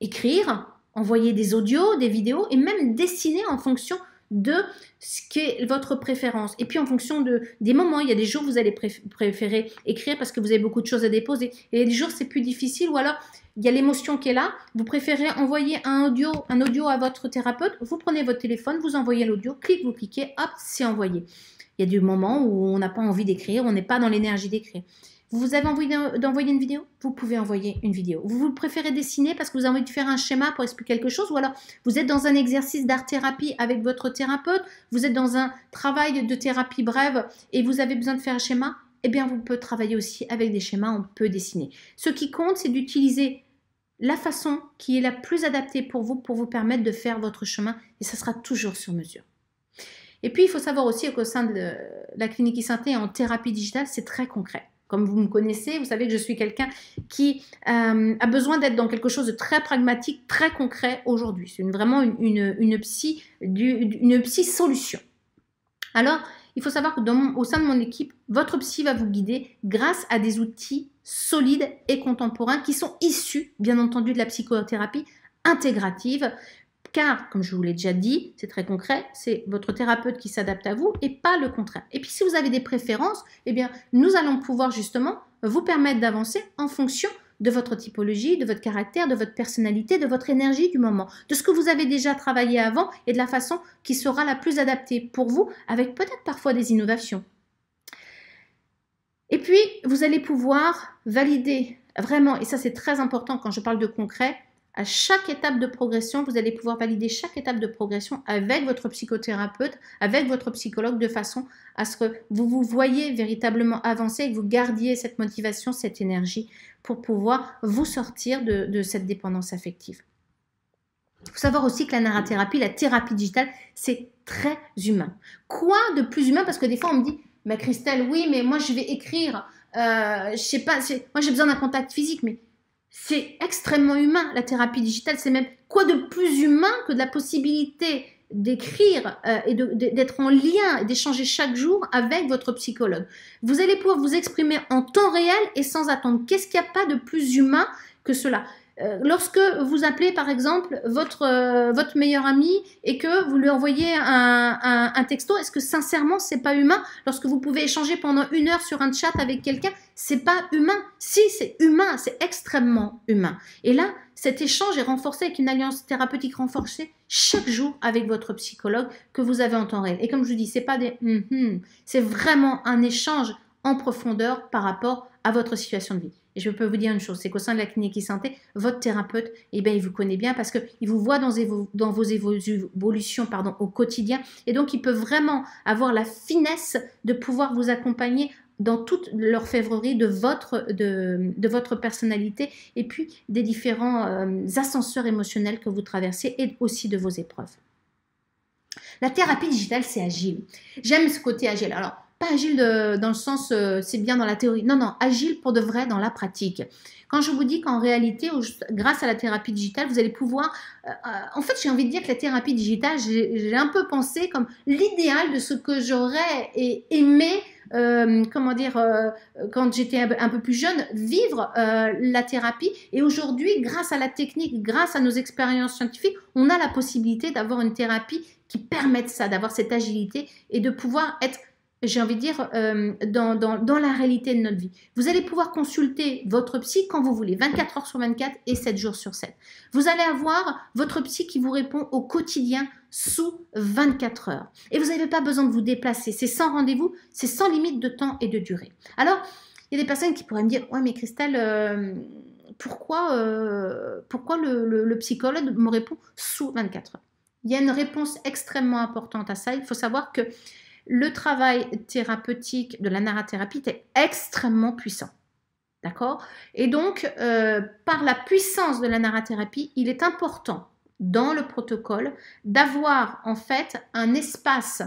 écrire, envoyer des audios, des vidéos et même dessiner en fonction de ce qu'est votre préférence. Et puis en fonction de, des moments, il y a des jours où vous allez préférer écrire parce que vous avez beaucoup de choses à déposer. Et il y a des jours c'est plus difficile ou alors il y a l'émotion qui est là. Vous préférez envoyer un audio, un audio à votre thérapeute. Vous prenez votre téléphone, vous envoyez l'audio, cliquez vous cliquez, hop, c'est envoyé. Il y a des moments où on n'a pas envie d'écrire, on n'est pas dans l'énergie d'écrire. Vous avez envie d'envoyer une vidéo Vous pouvez envoyer une vidéo. Vous préférez dessiner parce que vous avez envie de faire un schéma pour expliquer quelque chose ou alors vous êtes dans un exercice d'art-thérapie avec votre thérapeute, vous êtes dans un travail de thérapie brève et vous avez besoin de faire un schéma Eh bien, vous pouvez travailler aussi avec des schémas, on peut dessiner. Ce qui compte, c'est d'utiliser la façon qui est la plus adaptée pour vous pour vous permettre de faire votre chemin et ça sera toujours sur mesure. Et puis, il faut savoir aussi qu'au sein de euh, la clinique e en thérapie digitale, c'est très concret. Comme vous me connaissez, vous savez que je suis quelqu'un qui euh, a besoin d'être dans quelque chose de très pragmatique, très concret aujourd'hui. C'est vraiment une, psy, psy solution. Alors, il faut savoir que dans au sein de mon équipe, votre psy va vous guider grâce à des outils solides et contemporains qui sont issus, bien entendu, de la psychothérapie intégrative. Car, comme je vous l'ai déjà dit, c'est très concret, c'est votre thérapeute qui s'adapte à vous et pas le contraire. Et puis si vous avez des préférences, eh bien, nous allons pouvoir justement vous permettre d'avancer en fonction de votre typologie, de votre caractère, de votre personnalité, de votre énergie du moment, de ce que vous avez déjà travaillé avant et de la façon qui sera la plus adaptée pour vous, avec peut-être parfois des innovations. Et puis, vous allez pouvoir valider vraiment, et ça c'est très important quand je parle de concret, à chaque étape de progression, vous allez pouvoir valider chaque étape de progression avec votre psychothérapeute, avec votre psychologue, de façon à ce que vous vous voyez véritablement avancer et que vous gardiez cette motivation, cette énergie pour pouvoir vous sortir de, cette dépendance affective. Il faut savoir aussi que la narrathérapie, la thérapie digitale, c'est très humain. Quoi de plus humain Parce que des fois, on me dit, mais Christelle, oui, mais moi, je vais écrire, euh, je sais pas, moi, j'ai besoin d'un contact physique, mais c'est extrêmement humain, la thérapie digitale. C'est même quoi de plus humain que de la possibilité d'écrire euh, et d'être en lien et d'échanger chaque jour avec votre psychologue. Vous allez pouvoir vous exprimer en temps réel et sans attendre. Qu'est-ce qu'il n'y a pas de plus humain que cela euh, lorsque vous appelez par exemple votre, euh, votre meilleur ami et que vous lui envoyez un, un, texto, est-ce que sincèrement c'est pas humain Lorsque vous pouvez échanger pendant une heure sur un chat avec quelqu'un, c'est pas humain. Si c'est humain, c'est extrêmement humain. Et là, cet échange est renforcé avec une alliance thérapeutique renforcée chaque jour avec votre psychologue que vous avez en temps réel. Et comme je vous dis, c'est pas des c'est vraiment un échange en profondeur par rapport à votre situation de vie je peux vous dire une chose, c'est qu'au sein de la clinique e santé votre thérapeute, eh bien, il vous connaît bien parce qu'il vous voit dans, vos évolutions pardon, au quotidien. Et donc, il peut vraiment avoir la finesse de pouvoir vous accompagner dans toute l'orfèvrerie de votre, de, votre personnalité et puis des différents euh, ascenseurs émotionnels que vous traversez et aussi de vos épreuves. La thérapie digitale, c'est agile. J'aime ce côté agile. Alors, pas agile de, dans le sens euh, c'est bien dans la théorie. Non, non, agile pour de vrai dans la pratique. Quand je vous dis qu'en réalité, grâce à la thérapie digitale, vous allez pouvoir... Euh, euh, en fait, j'ai envie de dire que la thérapie digitale, j'ai un peu pensé comme l'idéal de ce que j'aurais aimé comment dire, quand j'étais un peu plus jeune, vivre la thérapie. Et aujourd'hui, grâce à la technique, grâce à nos expériences scientifiques, on a la possibilité d'avoir une thérapie qui permette ça, d'avoir cette agilité et de pouvoir être j'ai envie de dire, euh, dans, la réalité de notre vie. Vous allez pouvoir consulter votre psy quand vous voulez, 24 heures sur 24 et 7 jours sur 7. Vous allez avoir votre psy qui vous répond au quotidien sous 24 heures. Et vous n'avez pas besoin de vous déplacer. C'est sans rendez-vous, c'est sans limite de temps et de durée. Alors, il y a des personnes qui pourraient me dire, ouais mais Christelle... Euh, pourquoi, euh, pourquoi le psychologue me répond sous 24 heures Il y a une réponse extrêmement importante à ça. Il faut savoir que le travail thérapeutique de la narrathérapie est extrêmement puissant. D'accord Et donc, euh, par la puissance de la narrathérapie, il est important dans le protocole d'avoir en fait un espace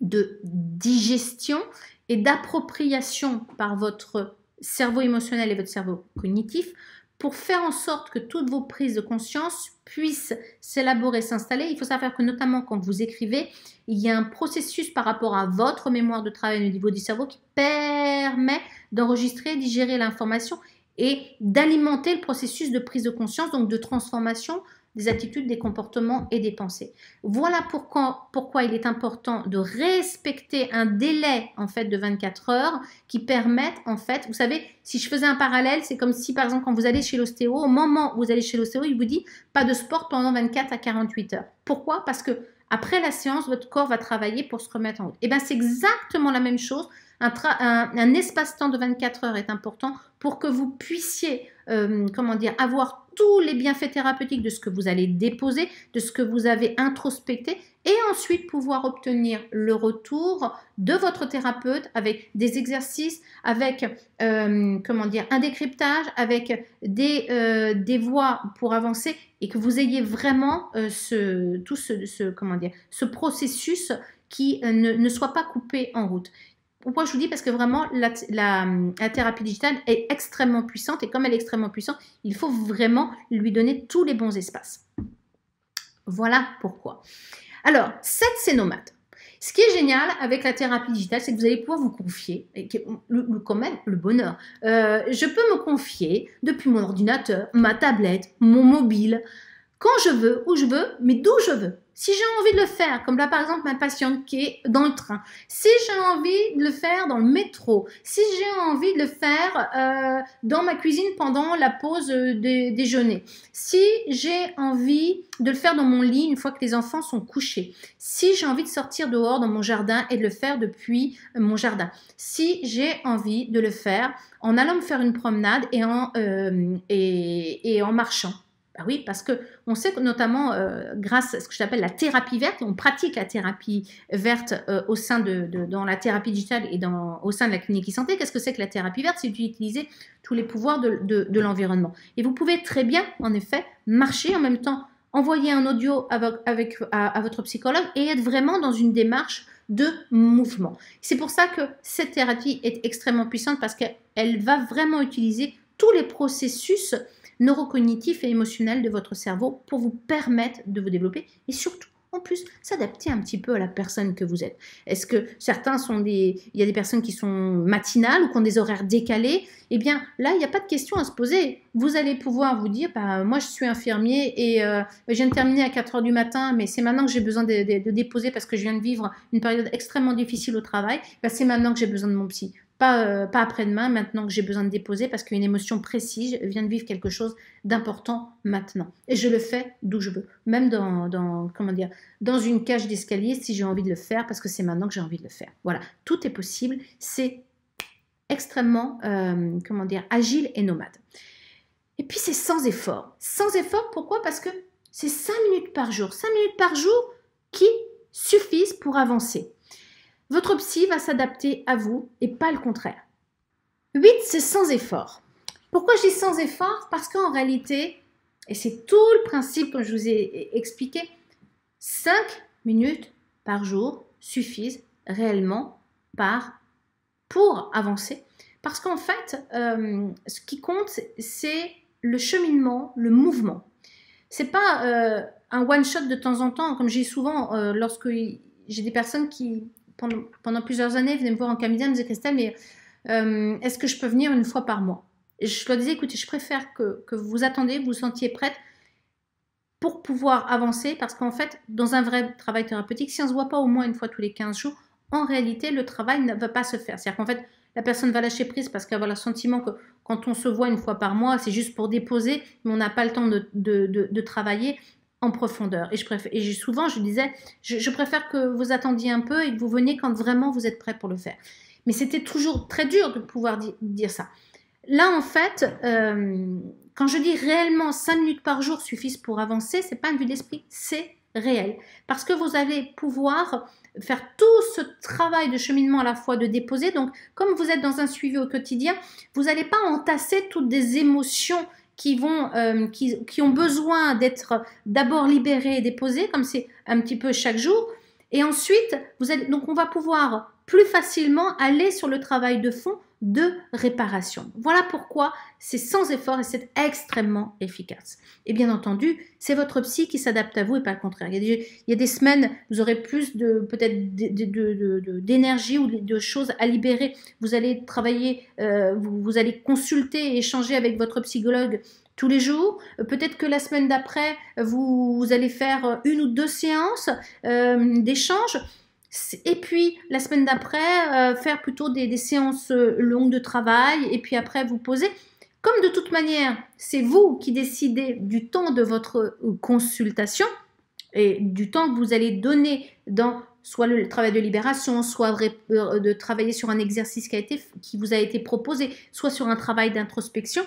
de digestion et d'appropriation par votre cerveau émotionnel et votre cerveau cognitif pour faire en sorte que toutes vos prises de conscience puissent s'élaborer, s'installer. Il faut savoir que notamment quand vous écrivez, il y a un processus par rapport à votre mémoire de travail au niveau du cerveau qui permet d'enregistrer, digérer l'information et d'alimenter le processus de prise de conscience, donc de transformation des attitudes, des comportements et des pensées. Voilà pourquoi, pourquoi il est important de respecter un délai en fait de 24 heures qui permette en fait, vous savez, si je faisais un parallèle, c'est comme si par exemple quand vous allez chez l'ostéo, au moment où vous allez chez l'ostéo, il vous dit pas de sport pendant 24 à 48 heures. Pourquoi Parce que après la séance, votre corps va travailler pour se remettre en route. Et eh bien c'est exactement la même chose. Un, un espace-temps de 24 heures est important pour que vous puissiez euh, comment dire, avoir tous les bienfaits thérapeutiques de ce que vous allez déposer, de ce que vous avez introspecté, et ensuite pouvoir obtenir le retour de votre thérapeute avec des exercices, avec euh, comment dire, un décryptage, avec des, euh, des, voies pour avancer, et que vous ayez vraiment ce, tout ce, comment dire, ce processus qui ne, ne soit pas coupé en route pourquoi je vous dis Parce que vraiment, hum, la, thérapie digitale est extrêmement puissante et comme elle est extrêmement puissante, il faut vraiment lui donner tous les bons espaces. Voilà pourquoi. Alors, cette c'est Ce qui est génial avec la thérapie digitale, c'est que vous allez pouvoir vous confier, et le, quand même le bonheur. Euh, je peux me confier depuis mon ordinateur, ma tablette, mon mobile, quand je veux, où je veux, mais d'où je veux. Si j'ai envie de le faire, comme là par exemple ma patiente qui est dans le train, si j'ai envie de le faire dans le métro, si j'ai envie de le faire euh, dans ma cuisine pendant la pause euh, déjeuner, si j'ai envie de le faire dans mon lit une fois que les enfants sont couchés, si j'ai envie de sortir dehors dans mon jardin et de le faire depuis euh, mon jardin, si j'ai envie de le faire en allant me faire une promenade et en marchant. Bah oui, parce que on sait que notamment euh, grâce à ce que j'appelle la thérapie verte, on pratique la thérapie verte euh, au sein de, dans la thérapie digitale et dans, au sein de la clinique e-santé. Qu'est-ce que c'est que la thérapie verte C'est d'utiliser tous les pouvoirs de, de, l'environnement. Et vous pouvez très bien, en effet, marcher en même temps, envoyer un audio avec, avec à, à, votre psychologue et être vraiment dans une démarche de mouvement. C'est pour ça que cette thérapie est extrêmement puissante parce qu'elle va vraiment utiliser tous les processus neurocognitif et émotionnel de votre cerveau pour vous permettre de vous développer et surtout en plus s'adapter un petit peu à la personne que vous êtes. Est-ce que certains sont des... Il y a des personnes qui sont matinales ou qui ont des horaires décalés. Eh bien là, il n'y a pas de question à se poser. Vous allez pouvoir vous dire, bah, moi je suis infirmier et euh, bah, je viens de terminer à 4 heures du matin, mais c'est maintenant que j'ai besoin de, déposer parce que je viens de vivre une période extrêmement difficile au travail. Bah, c'est maintenant que j'ai besoin de mon psy. Euh, pas, après-demain, maintenant que j'ai besoin de déposer, parce qu'une émotion précise vient de vivre quelque chose d'important maintenant. Et je le fais d'où je veux, même dans, comment dire, dans une cage d'escalier si j'ai envie de le faire, parce que c'est maintenant que j'ai envie de le faire. Voilà, tout est possible, c'est extrêmement euh, comment dire, agile et nomade. Et puis c'est sans effort. Sans effort, pourquoi Parce que c'est 5 minutes par jour. 5 minutes par jour qui suffisent pour avancer. Votre psy va s'adapter à vous et pas le contraire. 8, c'est sans effort. Pourquoi je dis sans effort Parce qu'en réalité, et c'est tout le principe que je vous ai expliqué, cinq minutes par jour suffisent réellement par, pour avancer. Parce qu'en fait, euh, ce qui compte, c'est le cheminement, le mouvement. C'est pas euh, un one shot de temps en temps, comme j'ai souvent euh, lorsque j'ai des personnes qui, pendant, plusieurs années, venait me voir en il me disait Christelle, mais euh, est-ce que je peux venir une fois par mois et Je leur disais, écoutez, je préfère que, que vous attendiez, vous vous sentiez prête pour pouvoir avancer, parce qu'en fait, dans un vrai travail thérapeutique, si on ne se voit pas au moins une fois tous les 15 jours, en réalité, le travail ne va pas se faire. C'est-à-dire qu'en fait, la personne va lâcher prise parce qu'elle a avoir le sentiment que quand on se voit une fois par mois, c'est juste pour déposer, mais on n'a pas le temps de travailler profondeur. Et, je préfère, et souvent, je disais, je, préfère que vous attendiez un peu et que vous veniez quand vraiment vous êtes prêt pour le faire. Mais c'était toujours très dur de pouvoir dire ça. Là, en fait, euh, quand je dis réellement cinq minutes par jour suffisent pour avancer, c'est pas une vue d'esprit, c'est réel. Parce que vous allez pouvoir faire tout ce travail de cheminement à la fois de déposer. Donc, comme vous êtes dans un suivi au quotidien, vous n'allez pas entasser toutes des émotions qui, vont, euh, qui, ont besoin d'être d'abord libérés et déposés, comme c'est un petit peu chaque jour. Et ensuite, donc on va pouvoir plus facilement aller sur le travail de fond de réparation. Voilà pourquoi c'est sans effort et c'est extrêmement efficace. Et bien entendu, c'est votre psy qui s'adapte à vous et pas le contraire. Il y a des, semaines, vous aurez plus de peut-être d'énergie ou de choses à libérer. Vous allez travailler, euh, vous, allez consulter, et échanger avec votre psychologue tous les jours. Euh, peut-être que la semaine d'après, vous, allez faire une ou deux séances euh, d'échange. Et puis la semaine d'après, euh, faire plutôt des, des, séances euh, longues de travail et puis après vous poser. Comme de toute manière, c'est vous qui décidez du temps de votre euh, consultation et du temps que vous allez donner dans soit le travail de libération, soit de travailler sur un exercice qui, a été, qui vous a été proposé, soit sur un travail d'introspection,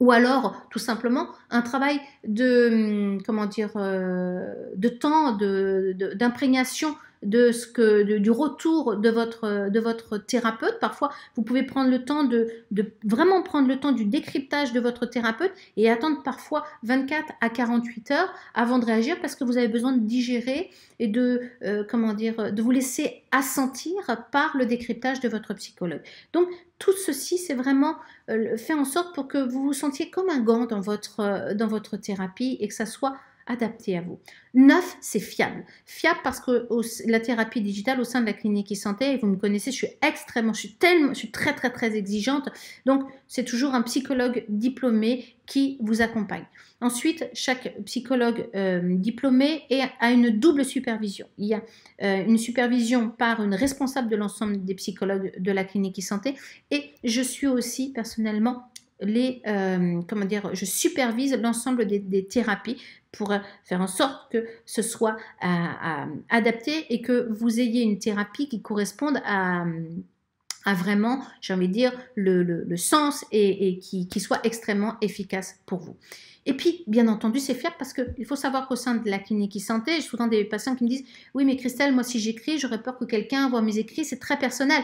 ou alors tout simplement un travail de, hum, comment dire, de temps, d'imprégnation de ce que, du retour de votre, de votre thérapeute. Parfois, vous pouvez prendre le temps de, vraiment prendre le temps du décryptage de votre thérapeute et attendre parfois 24 à 48 heures avant de réagir parce que vous avez besoin de digérer et de, euh, comment dire, de vous laisser assentir par le décryptage de votre psychologue. Donc, tout ceci, c'est vraiment euh, fait en sorte pour que vous vous sentiez comme un gant dans votre, euh, dans votre thérapie et que ça soit adapté à vous. Neuf, c'est fiable. Fiable parce que la thérapie digitale au sein de la clinique e-santé, vous me connaissez, je suis extrêmement, je suis tellement, je suis très très très exigeante. Donc c'est toujours un psychologue diplômé qui vous accompagne. Ensuite, chaque psychologue euh, diplômé a une double supervision. Il y a euh, une supervision par une responsable de l'ensemble des psychologues de la clinique e-santé et je suis aussi personnellement les, euh, comment dire, je supervise l'ensemble des, des, thérapies pour euh, faire en sorte que ce soit euh, euh, adapté et que vous ayez une thérapie qui corresponde à, vraiment, j'ai envie de dire, le, le, sens et, et qui, qui, soit extrêmement efficace pour vous. Et puis, bien entendu, c'est fier parce qu'il faut savoir qu'au sein de la clinique e-santé, j'ai souvent des patients qui me disent Oui, mais Christelle, moi, si j'écris, j'aurais peur que quelqu'un voit mes écrits, c'est très personnel.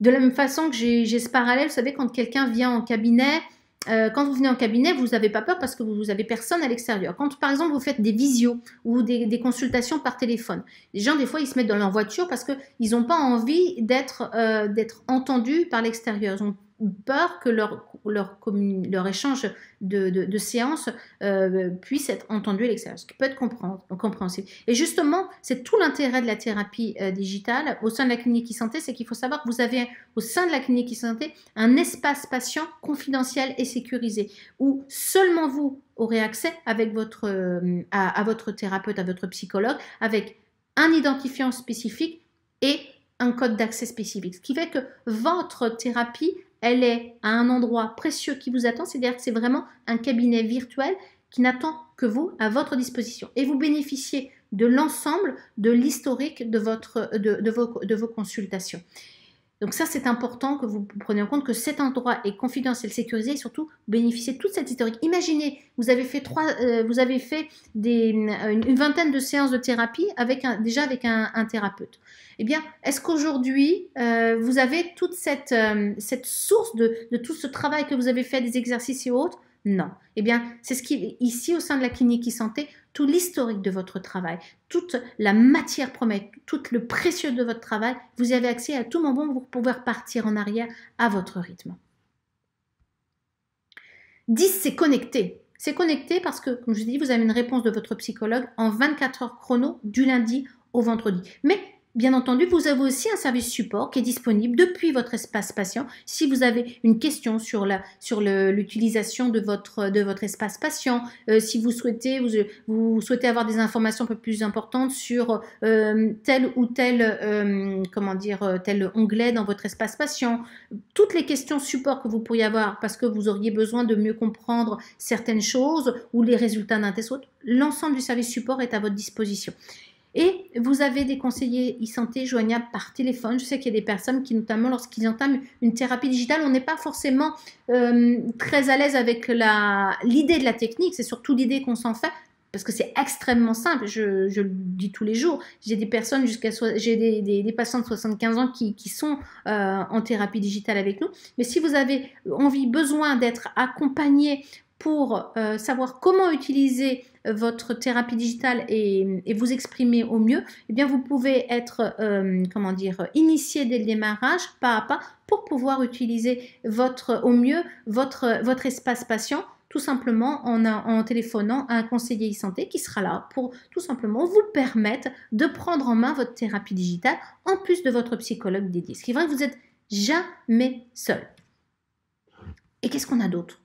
De la même façon que j'ai ce parallèle, vous savez, quand quelqu'un vient en cabinet, euh, quand vous venez en cabinet, vous n'avez pas peur parce que vous n'avez personne à l'extérieur. Quand, par exemple, vous faites des visios ou des, consultations par téléphone, les gens, des fois, ils se mettent dans leur voiture parce qu'ils n'ont pas envie euh, d'être entendus par l'extérieur peur que leur, leur, leur échange de, de, séances euh, puisse être entendu à l'extérieur, ce qui peut être compréhensible. Et justement, c'est tout l'intérêt de la thérapie euh, digitale au sein de la clinique e-santé, c'est qu'il faut savoir que vous avez au sein de la clinique e-santé un espace patient confidentiel et sécurisé, où seulement vous aurez accès avec votre, euh, à votre thérapeute, à votre psychologue, avec un identifiant spécifique et un code d'accès spécifique, ce qui fait que votre thérapie elle est à un endroit précieux qui vous attend, c'est-à-dire que c'est vraiment un cabinet virtuel qui n'attend que vous à votre disposition. Et vous bénéficiez de l'ensemble de l'historique de, de, de vos consultations. Donc ça, c'est important que vous preniez en compte que cet endroit est confidentiel, sécurisé et surtout bénéficiez de toute cette historique. Imaginez, vous avez fait, trois, euh, vous avez fait des, euh, une, vingtaine de séances de thérapie avec déjà avec un, thérapeute. Eh bien, est-ce qu'aujourd'hui, euh, vous avez toute cette, cette source de, de tout ce travail que vous avez fait, des exercices et autres non. Eh bien, c'est ce qui, ici, au sein de la clinique e-santé, tout l'historique de votre travail, toute la matière promette, tout le précieux de votre travail. Vous avez accès à tout moment pour pouvoir partir en arrière à votre rythme. 10, c'est connecté. C'est connecté parce que, comme je dis, vous avez une réponse de votre psychologue en 24 heures chrono du lundi au vendredi. Mais Bien entendu, vous avez aussi un service support qui est disponible depuis votre espace patient si vous avez une question sur la sur l'utilisation de votre de votre espace patient, euh, si vous souhaitez vous, souhaitez avoir des informations un peu plus importantes sur euh, tel ou tel euh, comment dire tel onglet dans votre espace patient, toutes les questions support que vous pourriez avoir parce que vous auriez besoin de mieux comprendre certaines choses ou les résultats d'un test, l'ensemble du service support est à votre disposition. Et vous avez des conseillers e-santé joignables par téléphone. Je sais qu'il y a des personnes qui, notamment lorsqu'ils entament une thérapie digitale, on n'est pas forcément euh, très à l'aise avec l'idée de la technique. C'est surtout l'idée qu'on s'en fait parce que c'est extrêmement simple, je, le dis tous les jours, j'ai des personnes jusqu'à j'ai des, patients de 75 ans qui, sont euh, en thérapie digitale avec nous, mais si vous avez envie, besoin d'être accompagné pour euh, savoir comment utiliser votre thérapie digitale et, vous exprimer au mieux, eh bien vous pouvez être, euh, comment dire, initié dès le démarrage, pas à pas, pour pouvoir utiliser votre, au mieux votre, votre espace patient tout simplement en, en, téléphonant à un conseiller e-santé qui sera là pour tout simplement vous permettre de prendre en main votre thérapie digitale en plus de votre psychologue dédié. Ce qui est vrai que vous n'êtes jamais seul. Et qu'est-ce qu'on a d'autre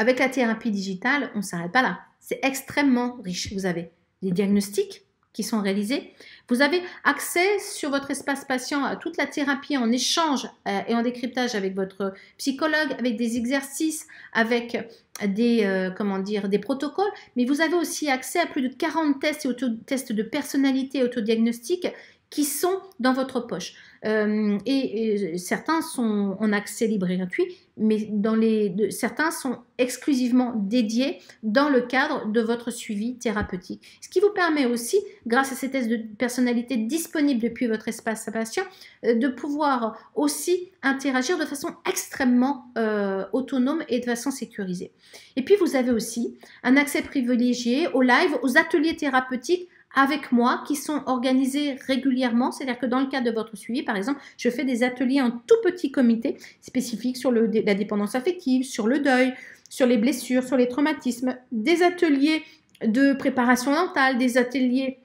Avec la thérapie digitale, on ne s'arrête pas là. C'est extrêmement riche. Vous avez des diagnostics qui sont réalisés. Vous avez accès sur votre espace patient à toute la thérapie en échange euh, et en décryptage avec votre psychologue, avec des exercices, avec des, euh, comment dire, des protocoles. Mais vous avez aussi accès à plus de 40 tests et auto tests de personnalité autodiagnostiques qui sont dans votre poche. Euh, et, certains sont en accès libre et gratuit, mais dans les, certains sont exclusivement dédiés dans le cadre de votre suivi thérapeutique. Ce qui vous permet aussi, grâce à ces tests de personnalité disponibles depuis votre espace à patient, euh, de pouvoir aussi interagir de façon extrêmement euh, autonome et de façon sécurisée. Et puis vous avez aussi un accès privilégié aux lives, aux ateliers thérapeutiques avec moi qui sont organisés régulièrement. C'est-à-dire que dans le cadre de votre suivi, par exemple, je fais des ateliers en tout petit comité spécifique sur la dépendance affective, sur le deuil, sur les blessures, sur les traumatismes, des ateliers de préparation mentale, des ateliers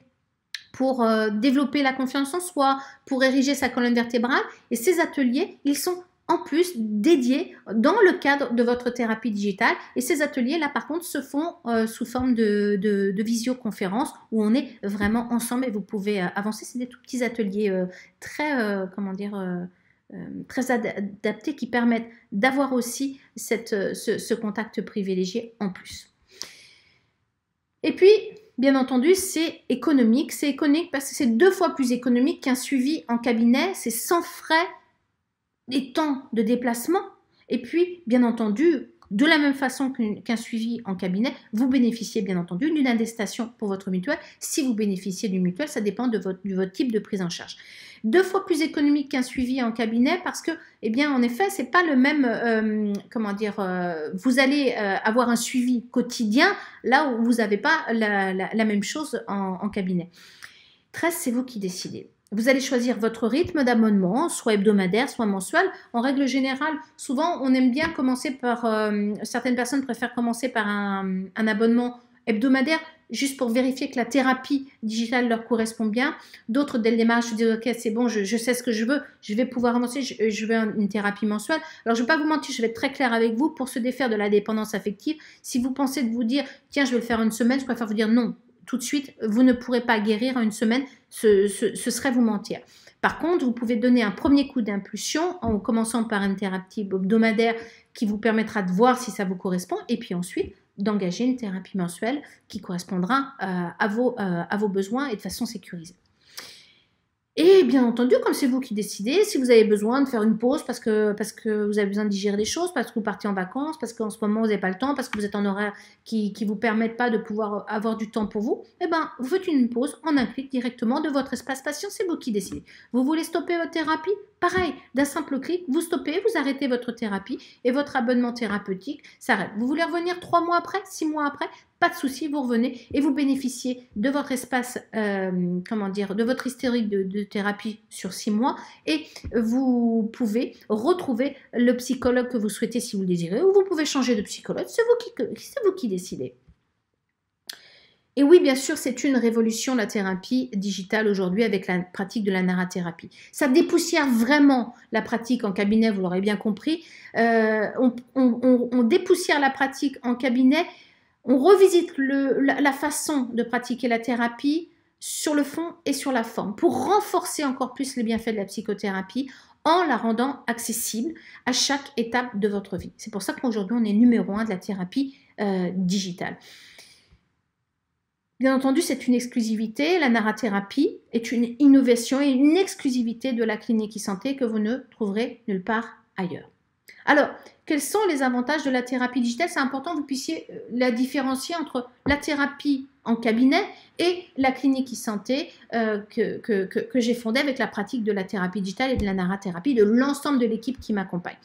pour euh, développer la confiance en soi, pour ériger sa colonne vertébrale. Et ces ateliers, ils sont en plus dédié dans le cadre de votre thérapie digitale. Et ces ateliers-là, par contre, se font euh, sous forme de, visioconférence où on est vraiment ensemble et vous pouvez euh, avancer. C'est des tout petits ateliers euh, très, comment dire, très adaptés qui permettent d'avoir aussi cette, ce, ce contact privilégié en plus. Et puis, bien entendu, c'est économique. C'est économique parce que c'est deux fois plus économique qu'un suivi en cabinet. C'est sans frais des temps de déplacement, et puis, bien entendu, de la même façon qu'un suivi en cabinet, vous bénéficiez bien entendu d'une indestation pour votre mutuelle. Si vous bénéficiez d'une mutuelle, ça dépend de votre, type de prise en charge. Deux fois plus économique qu'un suivi en cabinet parce que, eh bien, en effet, c'est pas le même, euh, comment dire, euh, vous allez euh, avoir un suivi quotidien là où vous n'avez pas la, même chose en, en cabinet. 13, c'est vous qui décidez. Vous allez choisir votre rythme d'abonnement, soit hebdomadaire, soit mensuel. En règle générale, souvent, on aime bien commencer par... Euh, certaines personnes préfèrent commencer par un, abonnement hebdomadaire, juste pour vérifier que la thérapie digitale leur correspond bien. D'autres, dès le démarrage, se disent, OK, c'est bon, je, sais ce que je veux, je vais pouvoir avancer, je, veux une thérapie mensuelle. Alors, je ne vais pas vous mentir, je vais être très clair avec vous. Pour se défaire de la dépendance affective, si vous pensez de vous dire, tiens, je vais le faire une semaine, je préfère vous dire non, tout de suite, vous ne pourrez pas guérir en une semaine ce, serait vous mentir. Par contre, vous pouvez donner un premier coup d'impulsion en commençant par une thérapie hebdomadaire qui vous permettra de voir si ça vous correspond et puis ensuite d'engager une thérapie mensuelle qui correspondra euh, à, vos, euh, à vos besoins et de façon sécurisée. Et bien entendu, comme c'est vous qui décidez, si vous avez besoin de faire une pause parce que, parce que vous avez besoin de digérer des choses, parce que vous partez en vacances, parce qu'en ce moment vous n'avez pas le temps, parce que vous êtes en horaire qui ne vous permettent pas de pouvoir avoir du temps pour vous, eh ben, vous faites une pause en un clic directement de votre espace patient, c'est vous qui décidez. Vous voulez stopper votre thérapie Pareil, d'un simple clic, vous stoppez, vous arrêtez votre thérapie et votre abonnement thérapeutique s'arrête. Vous voulez revenir trois mois après, six mois après pas de souci, vous revenez et vous bénéficiez de votre espace, euh, comment dire, de votre hystérique de, thérapie sur six mois et vous pouvez retrouver le psychologue que vous souhaitez si vous le désirez ou vous pouvez changer de psychologue, c'est vous qui, c'est vous qui décidez. Et oui, bien sûr, c'est une révolution la thérapie digitale aujourd'hui avec la pratique de la narrathérapie. Ça dépoussière vraiment la pratique en cabinet, vous l'aurez bien compris. Euh, on, on, dépoussière la pratique en cabinet on revisite la, façon de pratiquer la thérapie sur le fond et sur la forme pour renforcer encore plus les bienfaits de la psychothérapie en la rendant accessible à chaque étape de votre vie. C'est pour ça qu'aujourd'hui, on est numéro un de la thérapie euh, digitale. Bien entendu, c'est une exclusivité. La narrathérapie est une innovation et une exclusivité de la clinique e-santé que vous ne trouverez nulle part ailleurs. Alors, quels sont les avantages de la thérapie digitale C'est important que vous puissiez euh, la différencier entre la thérapie en cabinet et la clinique e-santé euh, que, j'ai fondée avec la pratique de la thérapie digitale et de la narrathérapie de l'ensemble de l'équipe qui m'accompagne.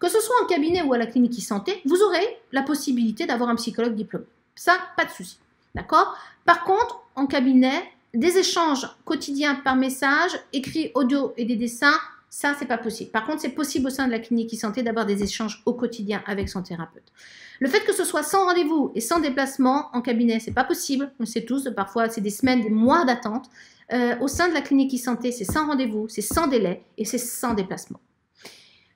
Que ce soit en cabinet ou à la clinique e-santé, vous aurez la possibilité d'avoir un psychologue diplômé. Ça, pas de souci. D'accord Par contre, en cabinet, des échanges quotidiens par message, écrits audio et des dessins ça, c'est pas possible. Par contre, c'est possible au sein de la clinique e-santé d'avoir des échanges au quotidien avec son thérapeute. Le fait que ce soit sans rendez-vous et sans déplacement en cabinet, c'est pas possible. On sait tous, parfois, c'est des semaines, des mois d'attente. Euh, au sein de la clinique e-santé, c'est sans rendez-vous, c'est sans délai et c'est sans déplacement.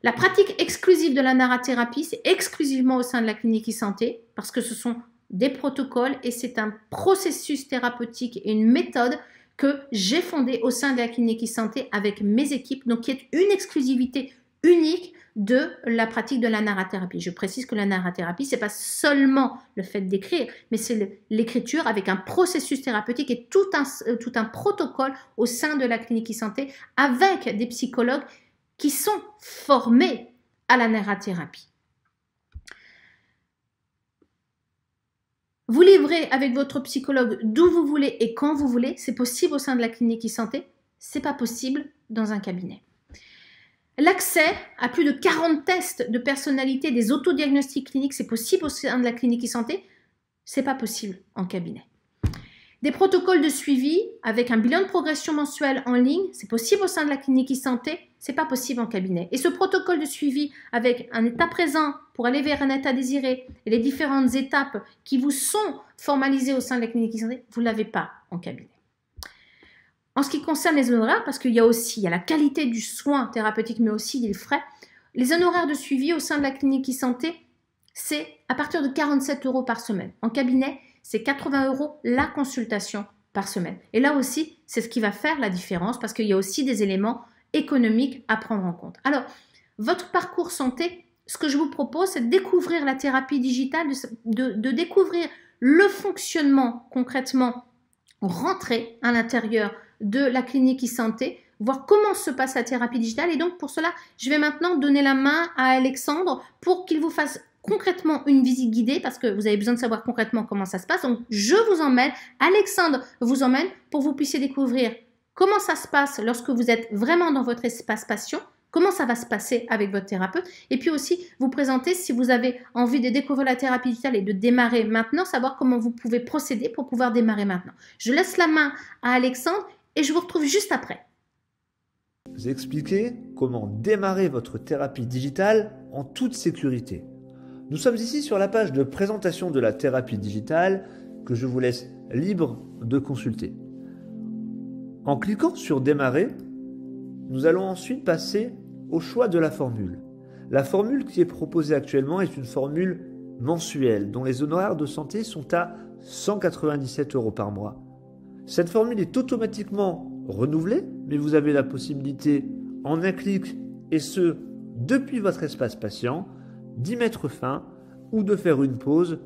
La pratique exclusive de la narrathérapie, c'est exclusivement au sein de la clinique e-santé parce que ce sont des protocoles et c'est un processus thérapeutique et une méthode que j'ai fondé au sein de la clinique e-santé avec mes équipes, donc qui est une exclusivité unique de la pratique de la narrathérapie. Je précise que la narrathérapie, n'est pas seulement le fait d'écrire, mais c'est l'écriture avec un processus thérapeutique et tout un, euh, tout un protocole au sein de la clinique e-santé avec des psychologues qui sont formés à la narrathérapie. vous livrez avec votre psychologue d'où vous voulez et quand vous voulez. C'est possible au sein de la clinique e-santé. C'est pas possible dans un cabinet. L'accès à plus de 40 tests de personnalité, des autodiagnostics cliniques, c'est possible au sein de la clinique e-santé. C'est pas possible en cabinet. Des protocoles de suivi avec un bilan de progression mensuel en ligne, c'est possible au sein de la clinique e-santé, c'est pas possible en cabinet. Et ce protocole de suivi avec un état présent pour aller vers un état désiré et les différentes étapes qui vous sont formalisées au sein de la clinique e-santé, vous l'avez pas en cabinet. En ce qui concerne les honoraires, parce qu'il y a aussi il la qualité du soin thérapeutique, mais aussi les frais, les honoraires de suivi au sein de la clinique e-santé, c'est à partir de 47 euros par semaine. En cabinet, c'est 80 euros la consultation par semaine. Et là aussi, c'est ce qui va faire la différence parce qu'il y a aussi des éléments économiques à prendre en compte. Alors, votre parcours santé, ce que je vous propose, c'est de découvrir la thérapie digitale, de, découvrir le fonctionnement concrètement, rentré à l'intérieur de la clinique e-santé, voir comment se passe la thérapie digitale. Et donc, pour cela, je vais maintenant donner la main à Alexandre pour qu'il vous fasse concrètement une visite guidée parce que vous avez besoin de savoir concrètement comment ça se passe. Donc, je vous emmène, Alexandre vous emmène pour que vous puissiez découvrir comment ça se passe lorsque vous êtes vraiment dans votre espace passion, comment ça va se passer avec votre thérapeute, et puis aussi vous présenter si vous avez envie de découvrir la thérapie digitale et de démarrer maintenant, savoir comment vous pouvez procéder pour pouvoir démarrer maintenant. Je laisse la main à Alexandre et je vous retrouve juste après. Vous expliquez comment démarrer votre thérapie digitale en toute sécurité. Nous sommes ici sur la page de présentation de la thérapie digitale que je vous laisse libre de consulter. En cliquant sur Démarrer, nous allons ensuite passer au choix de la formule. La formule qui est proposée actuellement est une formule mensuelle dont les honoraires de santé sont à 197 euros par mois. Cette formule est automatiquement renouvelée, mais vous avez la possibilité en un clic, et ce, depuis votre espace patient, d'y mettre fin ou de faire une pause,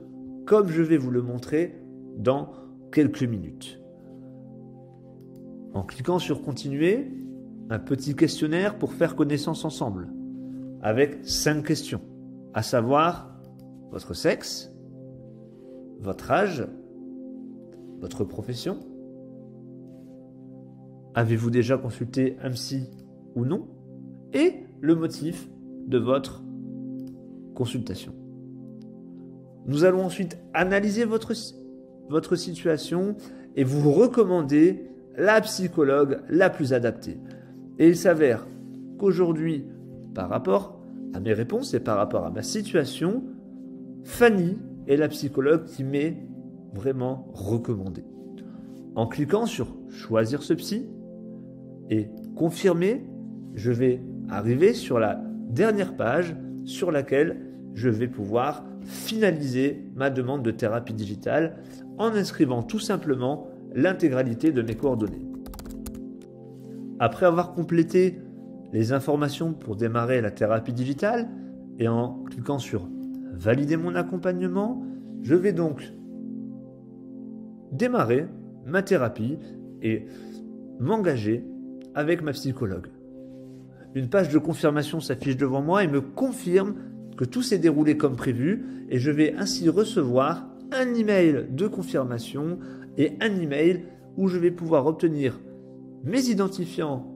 comme je vais vous le montrer dans quelques minutes. En cliquant sur Continuer, un petit questionnaire pour faire connaissance ensemble, avec cinq questions, à savoir votre sexe, votre âge, votre profession, avez-vous déjà consulté un ou non, et le motif de votre consultation. Nous allons ensuite analyser votre, votre situation et vous recommander la psychologue la plus adaptée. Et il s'avère qu'aujourd'hui, par rapport à mes réponses et par rapport à ma situation, Fanny est la psychologue qui m'est vraiment recommandée. En cliquant sur Choisir ce psy et Confirmer, je vais arriver sur la dernière page sur laquelle je vais pouvoir finaliser ma demande de thérapie digitale en inscrivant tout simplement l'intégralité de mes coordonnées. Après avoir complété les informations pour démarrer la thérapie digitale et en cliquant sur Valider mon accompagnement, je vais donc démarrer ma thérapie et m'engager avec ma psychologue. Une page de confirmation s'affiche devant moi et me confirme que tout s'est déroulé comme prévu et je vais ainsi recevoir un email de confirmation et un email où je vais pouvoir obtenir mes identifiants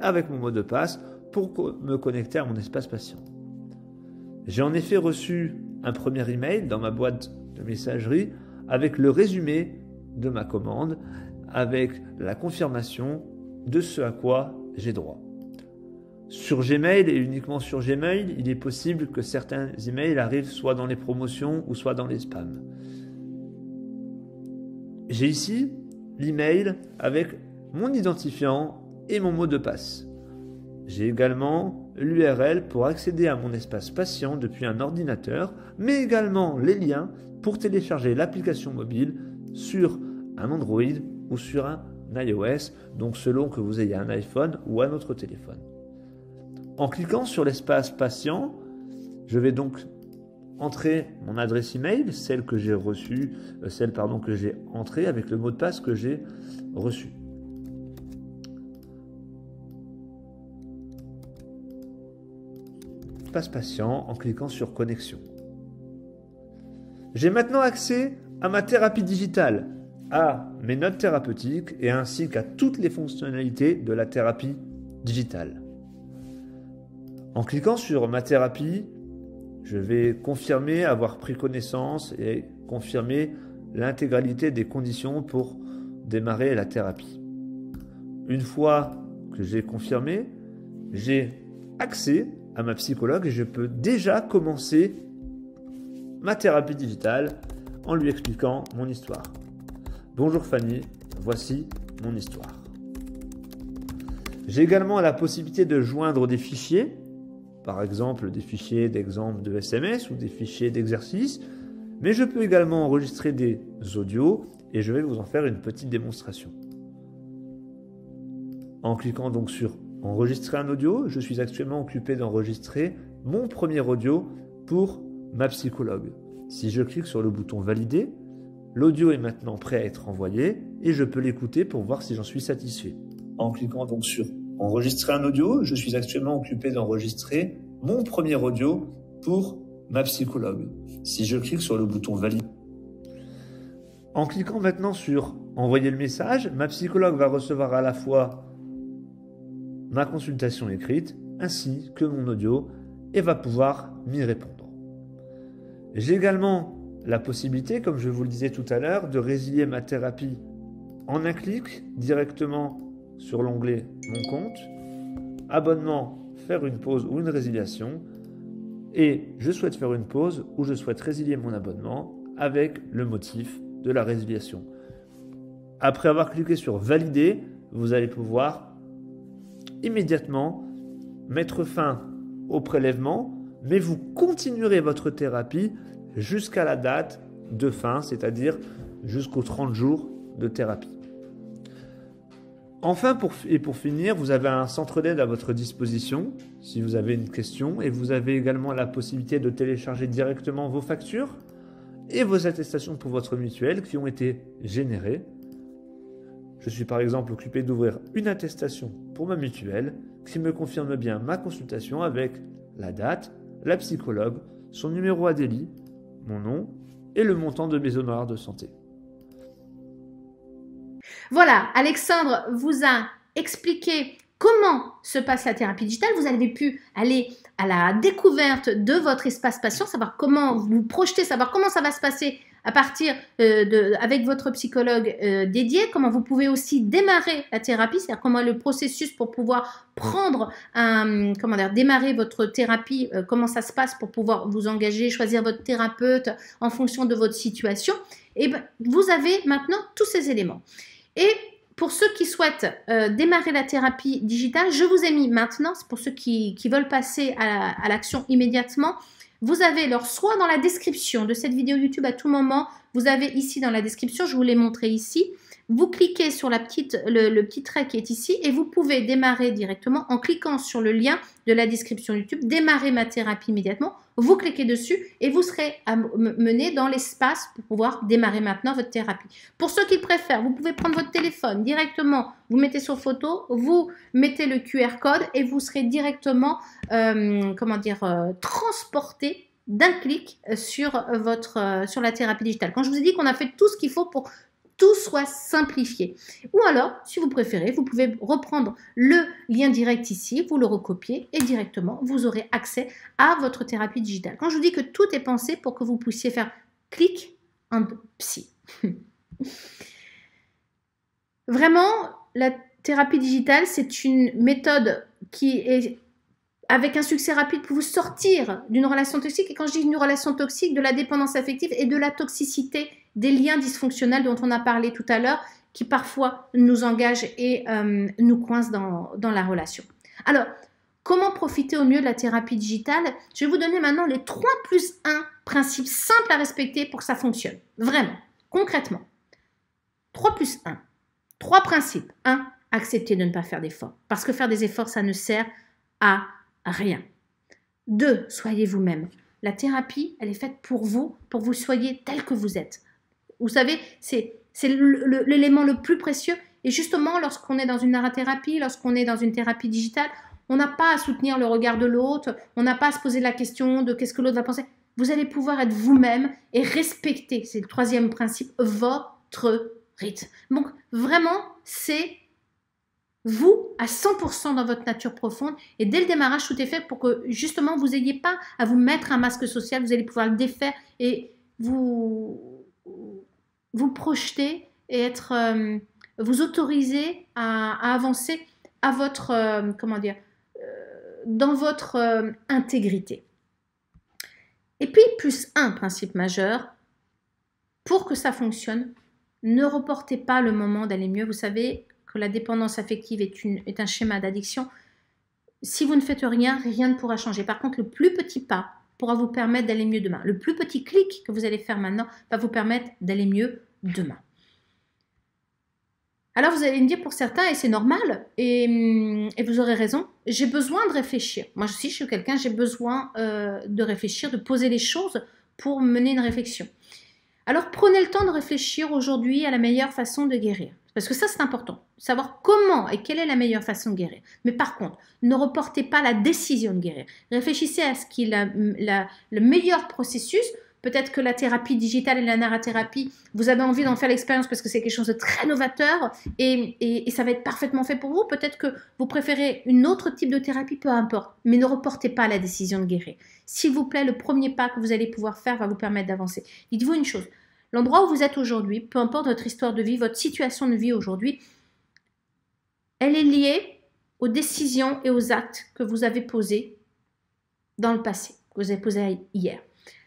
avec mon mot de passe pour me connecter à mon espace patient. J'ai en effet reçu un premier email dans ma boîte de messagerie avec le résumé de ma commande, avec la confirmation de ce à quoi j'ai droit. Sur Gmail et uniquement sur Gmail, il est possible que certains emails arrivent soit dans les promotions ou soit dans les spams. J'ai ici l'email avec mon identifiant et mon mot de passe. J'ai également l'URL pour accéder à mon espace patient depuis un ordinateur, mais également les liens pour télécharger l'application mobile sur un Android ou sur un iOS, donc selon que vous ayez un iPhone ou un autre téléphone. En cliquant sur l'espace patient, je vais donc entrer mon adresse email, celle que j'ai reçue, euh, celle pardon que j'ai entrée avec le mot de passe que j'ai reçu. Passe patient en cliquant sur connexion. J'ai maintenant accès à ma thérapie digitale, à mes notes thérapeutiques et ainsi qu'à toutes les fonctionnalités de la thérapie digitale. En cliquant sur ma thérapie, je vais confirmer avoir pris connaissance et confirmer l'intégralité des conditions pour démarrer la thérapie. Une fois que j'ai confirmé, j'ai accès à ma psychologue et je peux déjà commencer ma thérapie digitale en lui expliquant mon histoire. Bonjour Fanny, voici mon histoire. J'ai également la possibilité de joindre des fichiers par exemple des fichiers d'exemple de SMS ou des fichiers d'exercice, mais je peux également enregistrer des audios et je vais vous en faire une petite démonstration. En cliquant donc sur Enregistrer un audio, je suis actuellement occupé d'enregistrer mon premier audio pour ma psychologue. Si je clique sur le bouton Valider, l'audio est maintenant prêt à être envoyé et je peux l'écouter pour voir si j'en suis satisfait. En cliquant donc sur enregistrer un audio. Je suis actuellement occupé d'enregistrer mon premier audio pour ma psychologue. Si je clique sur le bouton valide. En cliquant maintenant sur envoyer le message, ma psychologue va recevoir à la fois ma consultation écrite ainsi que mon audio et va pouvoir m'y répondre. J'ai également la possibilité, comme je vous le disais tout à l'heure, de résilier ma thérapie en un clic directement sur l'onglet Mon compte, abonnement, faire une pause ou une résiliation, et je souhaite faire une pause ou je souhaite résilier mon abonnement avec le motif de la résiliation. Après avoir cliqué sur Valider, vous allez pouvoir immédiatement mettre fin au prélèvement, mais vous continuerez votre thérapie jusqu'à la date de fin, c'est-à-dire jusqu'aux 30 jours de thérapie. Enfin, pour, et pour finir, vous avez un centre d'aide à votre disposition si vous avez une question et vous avez également la possibilité de télécharger directement vos factures et vos attestations pour votre mutuelle qui ont été générées. Je suis par exemple occupé d'ouvrir une attestation pour ma mutuelle qui me confirme bien ma consultation avec la date, la psychologue, son numéro à délit, mon nom et le montant de mes honoraires de santé. Voilà, Alexandre vous a expliqué comment se passe la thérapie digitale. Vous avez pu aller à la découverte de votre espace patient, savoir comment vous, projeter projetez, savoir comment ça va se passer à partir euh, de, avec votre psychologue euh, dédié, comment vous pouvez aussi démarrer la thérapie, c'est-à-dire comment le processus pour pouvoir prendre un, comment dire, démarrer votre thérapie, euh, comment ça se passe pour pouvoir vous engager, choisir votre thérapeute en fonction de votre situation. Et eh ben, vous avez maintenant tous ces éléments. Et pour ceux qui souhaitent euh, démarrer la thérapie digitale, je vous ai mis maintenant, pour ceux qui, veulent passer à, l'action immédiatement, vous avez leur soit dans la description de cette vidéo YouTube à tout moment, vous avez ici dans la description, je vous l'ai montré ici, vous cliquez sur la petite, le, petit trait qui est ici et vous pouvez démarrer directement en cliquant sur le lien de la description YouTube, démarrer ma thérapie immédiatement, vous cliquez dessus et vous serez amené dans l'espace pour pouvoir démarrer maintenant votre thérapie. Pour ceux qui préfèrent, vous pouvez prendre votre téléphone directement, vous mettez sur photo, vous mettez le QR code et vous serez directement, euh, comment dire, euh, transporté d'un clic euh, sur, euh, votre, euh, sur la thérapie digitale. Quand je vous ai dit qu'on a fait tout ce qu'il faut pour tout soit simplifié. Ou alors, si vous préférez, vous pouvez reprendre le lien direct ici, vous le recopiez et directement, vous aurez accès à votre thérapie digitale. Quand je vous dis que tout est pensé pour que vous puissiez faire clic en psy. Vraiment, la thérapie digitale, c'est une méthode qui est avec un succès rapide pour vous sortir d'une relation toxique. Et quand je dis une relation toxique, de la dépendance affective et de la toxicité des liens dysfonctionnels dont on a parlé tout à l'heure, qui parfois nous engagent et euh, nous coincent dans, dans la relation. Alors, comment profiter au mieux de la thérapie digitale Je vais vous donner maintenant les 3 plus 1 principes simples à respecter pour que ça fonctionne. Vraiment, concrètement. 3 plus 1. 3 principes. 1. Accepter de ne pas faire d'efforts. Parce que faire des efforts, ça ne sert à rien. Deux, soyez vous-même. La thérapie, elle est faite pour vous, pour vous soyez tel que vous êtes. Vous savez, c'est l'élément le plus précieux. Et justement, lorsqu'on est dans une narrathérapie, lorsqu'on est dans une thérapie digitale, on n'a pas à soutenir le regard de l'autre, on n'a pas à se poser la question de qu'est-ce que l'autre va penser. Vous allez pouvoir être vous-même et respecter, c'est le troisième principe, votre rythme. Donc vraiment, c'est vous à 100% dans votre nature profonde et dès le démarrage, tout est fait pour que justement vous n'ayez pas à vous mettre un masque social, vous allez pouvoir le défaire et vous vous projeter et être euh, vous autoriser à, avancer à votre euh, comment dire euh, dans votre intégrité. Et puis plus un principe majeur pour que ça fonctionne, ne reportez pas le moment d'aller mieux. Vous savez, que la dépendance affective est, un schéma d'addiction, si vous ne faites rien, rien ne pourra changer. Par contre, le plus petit pas pourra vous permettre d'aller mieux demain. Le plus petit clic que vous allez faire maintenant va vous permettre d'aller mieux demain. Alors vous allez me dire pour certains, et c'est normal, et, vous aurez raison, j'ai besoin de réfléchir. Moi aussi, je suis quelqu'un, j'ai besoin euh, de réfléchir, de poser les choses pour mener une réflexion. Alors prenez le temps de réfléchir aujourd'hui à la meilleure façon de guérir. Parce que ça, c'est important. Savoir comment et quelle est la meilleure façon de guérir. Mais par contre, ne reportez pas la décision de guérir. Réfléchissez à ce qui est le meilleur processus. Peut-être que la thérapie digitale et la narrathérapie, vous avez envie d'en faire l'expérience parce que c'est quelque chose de très novateur et, et, ça va être parfaitement fait pour vous. Peut-être que vous préférez une autre type de thérapie, peu importe. Mais ne reportez pas la décision de guérir. S'il vous plaît, le premier pas que vous allez pouvoir faire va vous permettre d'avancer. Dites-vous une chose, L'endroit où vous êtes aujourd'hui, peu importe votre histoire de vie, votre situation de vie aujourd'hui, elle est liée aux décisions et aux actes que vous avez posés dans le passé, que vous avez posés hier.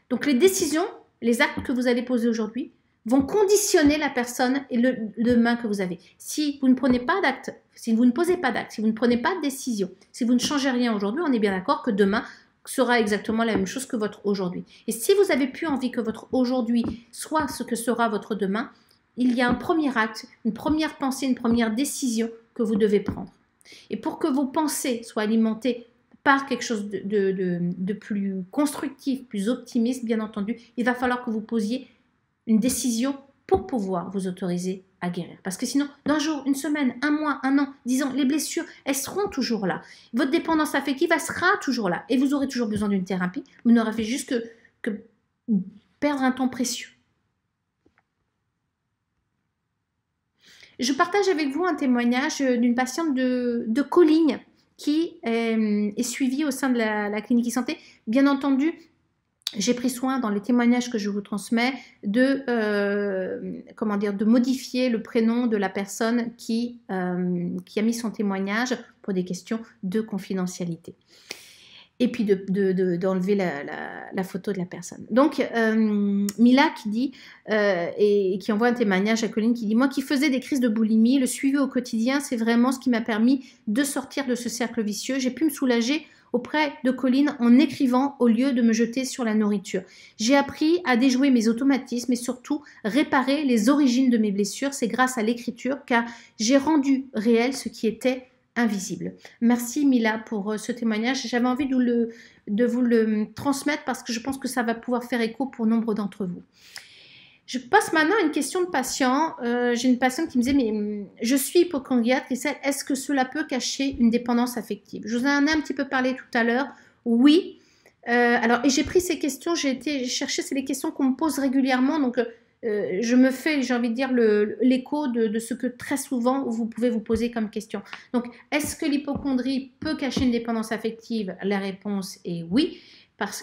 Donc les décisions, les actes que vous allez poser aujourd'hui vont conditionner la personne et le, demain que vous avez. Si vous ne prenez pas d'actes, si vous ne posez pas d'actes, si vous ne prenez pas de décision, si vous ne changez rien aujourd'hui, on est bien d'accord que demain, sera exactement la même chose que votre aujourd'hui. Et si vous avez plus envie que votre aujourd'hui soit ce que sera votre demain, il y a un premier acte, une première pensée, une première décision que vous devez prendre. Et pour que vos pensées soient alimentées par quelque chose de, de plus constructif, plus optimiste, bien entendu, il va falloir que vous posiez une décision pour pouvoir vous autoriser guérir. Parce que sinon, d'un jour, une semaine, un mois, un an, dix ans, les blessures, elles seront toujours là. Votre dépendance affective, elle sera toujours là. Et vous aurez toujours besoin d'une thérapie. Vous n'aurez fait juste que, perdre un temps précieux. Je partage avec vous un témoignage euh, d'une patiente de, de qui euh, est, suivie au sein de la, la clinique e santé. Bien entendu, j'ai pris soin dans les témoignages que je vous transmets de euh, comment dire de modifier le prénom de la personne qui, euh, qui a mis son témoignage pour des questions de confidentialité et puis d'enlever de, la, photo de la personne. Donc, euh, Mila qui dit, et, qui envoie un témoignage à Colline, qui dit, moi qui faisais des crises de boulimie, le suivi au quotidien, c'est vraiment ce qui m'a permis de sortir de ce cercle vicieux. J'ai pu me soulager auprès de Colline en écrivant au lieu de me jeter sur la nourriture. J'ai appris à déjouer mes automatismes et surtout réparer les origines de mes blessures. C'est grâce à l'écriture car j'ai rendu réel ce qui était invisible. Merci Mila pour euh, ce témoignage. J'avais envie de, de vous le transmettre parce que je pense que ça va pouvoir faire écho pour nombre d'entre vous. Je passe maintenant à une question de patient. Euh, j'ai une patiente qui me disait, mais hum, je suis hypochondriaque, est-ce que cela peut cacher une dépendance affective Je vous en ai un petit peu parlé tout à l'heure. Oui, euh, alors, et j'ai pris ces questions, j'ai été chercher, c'est les questions qu'on me pose régulièrement, donc euh, je me fais, j'ai envie de dire, l'écho de, de, ce que très souvent vous pouvez vous poser comme question. Donc, est-ce que l'hypochondrie peut cacher une dépendance affective La réponse est oui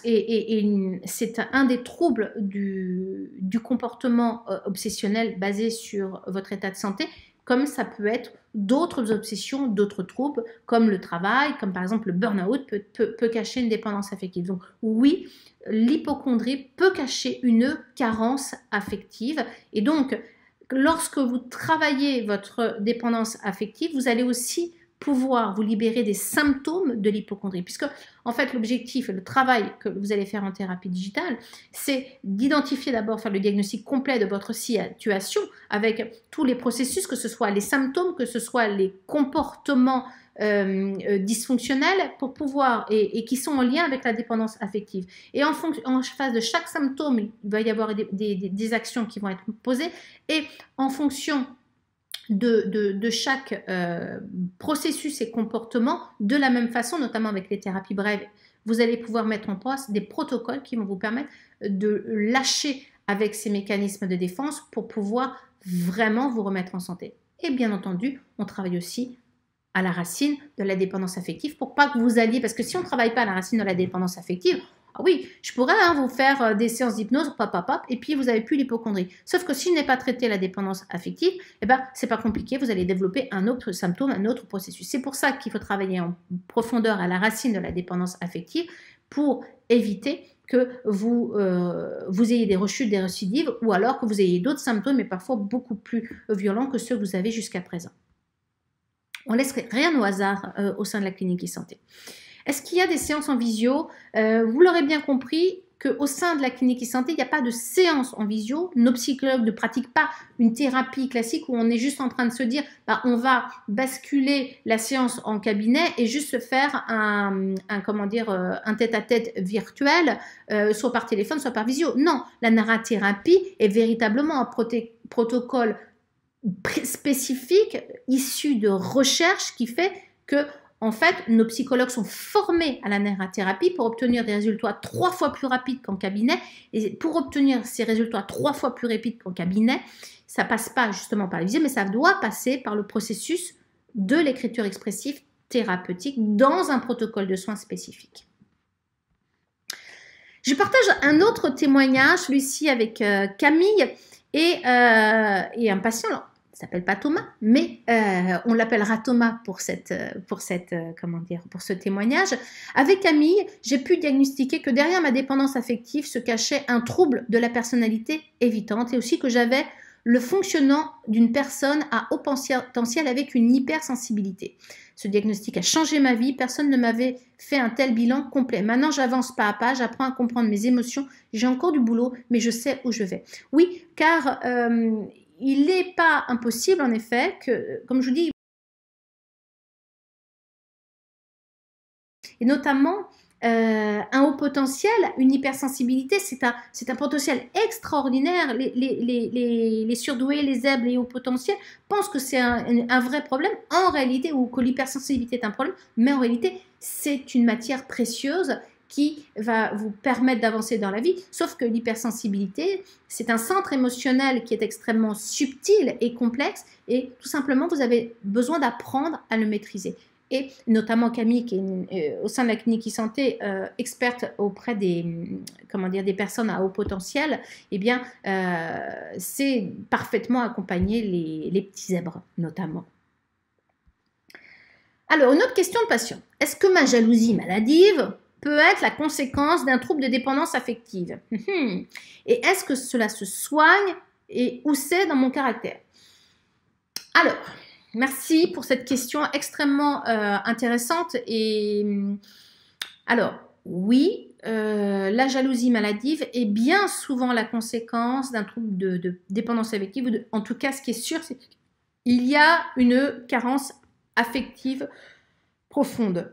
et, c'est un des troubles du, comportement euh, obsessionnel basé sur votre état de santé, comme ça peut être d'autres obsessions, d'autres troubles, comme le travail, comme par exemple le burn-out peut, peut, cacher une dépendance affective. Donc oui, l'hypochondrie peut cacher une carence affective. Et donc, lorsque vous travaillez votre dépendance affective, vous allez aussi pouvoir vous libérer des symptômes de l'hypochondrie. Puisque, en fait, l'objectif et le travail que vous allez faire en thérapie digitale, c'est d'identifier d'abord, faire le diagnostic complet de votre situation avec tous les processus, que ce soit les symptômes, que ce soit les comportements euh, euh, dysfonctionnels pour pouvoir et, qui sont en lien avec la dépendance affective. Et en, face de chaque symptôme, il va y avoir des, des actions qui vont être posées et en fonction de, chaque euh, processus et comportement de la même façon, notamment avec les thérapies brèves. Vous allez pouvoir mettre en place des protocoles qui vont vous permettre de lâcher avec ces mécanismes de défense pour pouvoir vraiment vous remettre en santé. Et bien entendu, on travaille aussi à la racine de la dépendance affective pour pas que vous alliez, parce que si on ne travaille pas à la racine de la dépendance affective, ah oui, je pourrais hein, vous faire euh, des séances d'hypnose, pop, et puis vous n'avez plus l'hypochondrie. Sauf que si je n'ai pas traité la dépendance affective, eh ben, c'est pas compliqué, vous allez développer un autre symptôme, un autre processus. C'est pour ça qu'il faut travailler en profondeur à la racine de la dépendance affective pour éviter que vous, euh, ayez des rechutes, des récidives, ou alors que vous ayez d'autres symptômes, mais parfois beaucoup plus violents que ceux que vous avez jusqu'à présent. On ne laisse rien au hasard euh, au sein de la clinique e-santé. Est-ce qu'il y a des séances en visio euh, Vous l'aurez bien compris qu'au sein de la clinique e-santé, il n'y a pas de séance en visio. Nos psychologues ne pratiquent pas une thérapie classique où on est juste en train de se dire bah, on va basculer la séance en cabinet et juste se faire un, comment dire, euh, un tête-à-tête virtuel, euh, soit par téléphone, soit par visio. Non, la narrathérapie est véritablement un protocole spécifique issu de recherche qui fait que en fait, nos psychologues sont formés à la narrathérapie pour obtenir des résultats trois fois plus rapides qu'en cabinet. Et pour obtenir ces résultats trois fois plus rapides qu'en cabinet, ça passe pas justement par les mais ça doit passer par le processus de l'écriture expressive thérapeutique dans un protocole de soins spécifique. Je partage un autre témoignage, celui-ci avec euh, Camille euh, et, un patient s'appelle pas Thomas, mais euh, on l'appellera Thomas pour cette, euh, pour cette, euh, comment dire, pour ce témoignage. Avec Camille, j'ai pu diagnostiquer que derrière ma dépendance affective se cachait un trouble de la personnalité évitante et aussi que j'avais le fonctionnement d'une personne à haut potentiel avec une hypersensibilité. Ce diagnostic a changé ma vie, personne ne m'avait fait un tel bilan complet. Maintenant, j'avance pas à pas, j'apprends à comprendre mes émotions, j'ai encore du boulot, mais je sais où je vais. Oui, car il n'est pas impossible, en effet, que, comme je vous dis, et notamment euh, un haut potentiel, une hypersensibilité, c'est un, potentiel extraordinaire. Les, surdoués, les zèbres, les hauts potentiels pensent que c'est un, vrai problème en réalité, ou que l'hypersensibilité est un problème, mais en réalité, c'est une matière précieuse qui va vous permettre d'avancer dans la vie. Sauf que l'hypersensibilité, c'est un centre émotionnel qui est extrêmement subtil et complexe et tout simplement vous avez besoin d'apprendre à le maîtriser. Et notamment Camille, qui est euh, au sein de la clinique santé euh, experte auprès des, mm, comment dire, des personnes à haut potentiel, eh bien, euh, c'est parfaitement accompagner les, les petits zèbres, notamment. Alors, une autre question de patient. Est-ce que ma jalousie maladive peut être la conséquence d'un trouble de dépendance affective hum, hum. Et est-ce que cela se soigne et où c'est dans mon caractère Alors, merci pour cette question extrêmement euh, intéressante. Et hum, alors, oui, euh, la jalousie maladive est bien souvent la conséquence d'un trouble de, dépendance affective. en tout cas, ce qui est sûr, c'est qu'il y a une carence affective profonde.